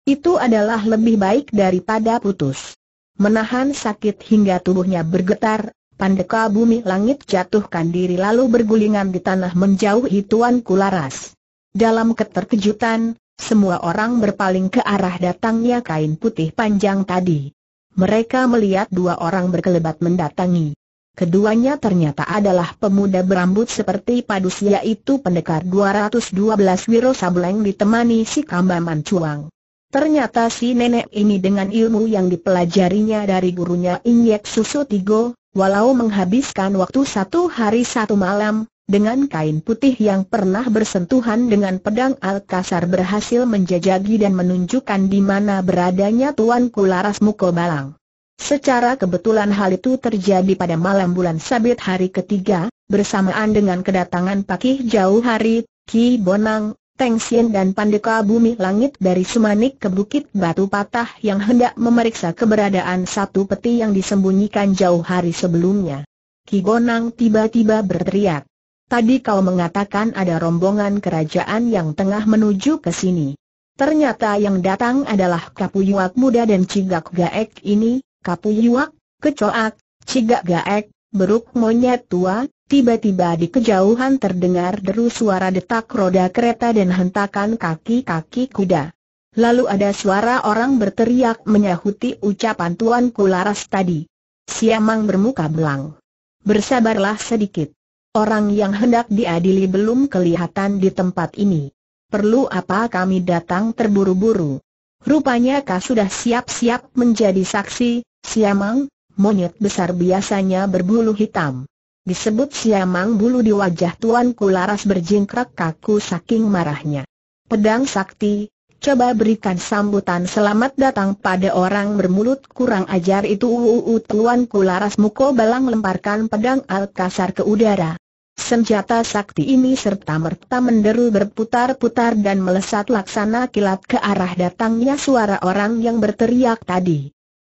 Speaker 1: Itu adalah lebih baik daripada putus. Menahan sakit hingga tubuhnya bergetar, Pandeka bumi langit jatuhkan diri lalu bergulingan di tanah menjauhi Tuan Kularas. Dalam keterkejutan, semua orang berpaling ke arah datangnya kain putih panjang tadi. Mereka melihat dua orang berkelebat mendatangi. Keduanya ternyata adalah pemuda berambut seperti padus yaitu pendekar 212 Wiro Sableng ditemani si Kamba Mancuang. Ternyata si nenek ini dengan ilmu yang dipelajarinya dari gurunya Inyek Susu Tigo, walau menghabiskan waktu satu hari satu malam, dengan kain putih yang pernah bersentuhan dengan pedang Alkasar berhasil menjajagi dan menunjukkan di mana beradanya Tuan Kularas Muko Balang. Secara kebetulan hal itu terjadi pada malam bulan sabit hari ketiga, bersamaan dengan kedatangan Pakih Jauh Hari, Ki Bonang, Teng Sien dan Pandeka Bumi Langit dari Sumanik ke Bukit Batu Patah yang hendak memeriksa keberadaan satu peti yang disembunyikan jauh hari sebelumnya. Ki Bonang tiba-tiba berteriak. Tadi kau mengatakan ada rombongan kerajaan yang tengah menuju ke sini. Ternyata yang datang adalah Kapuyuak muda dan Cigak Gaek ini, Kapuyuak, Kecoak, Cigak Gaek, Beruk Monyet Tua, Tiba-tiba di kejauhan terdengar deru suara detak roda kereta dan hentakan kaki-kaki kuda. Lalu ada suara orang berteriak menyahuti ucapan Tuan Kularas tadi. Siamang bermuka belang. Bersabarlah sedikit. Orang yang hendak diadili belum kelihatan di tempat ini. Perlu apa kami datang terburu-buru? Rupanya kau sudah siap-siap menjadi saksi, Siamang, monyet besar biasanya berbulu hitam. Disebut Siamang bulu di wajah Tuan Kularas berjingkrak kaku saking marahnya. Pedang sakti, coba berikan sambutan selamat datang pada orang bermulut kurang ajar itu. Uu tuanku laras muko balang lemparkan pedang Alkasar ke udara. Senjata sakti ini serta-merta menderu berputar-putar dan melesat laksana kilat ke arah datangnya suara orang yang berteriak tadi.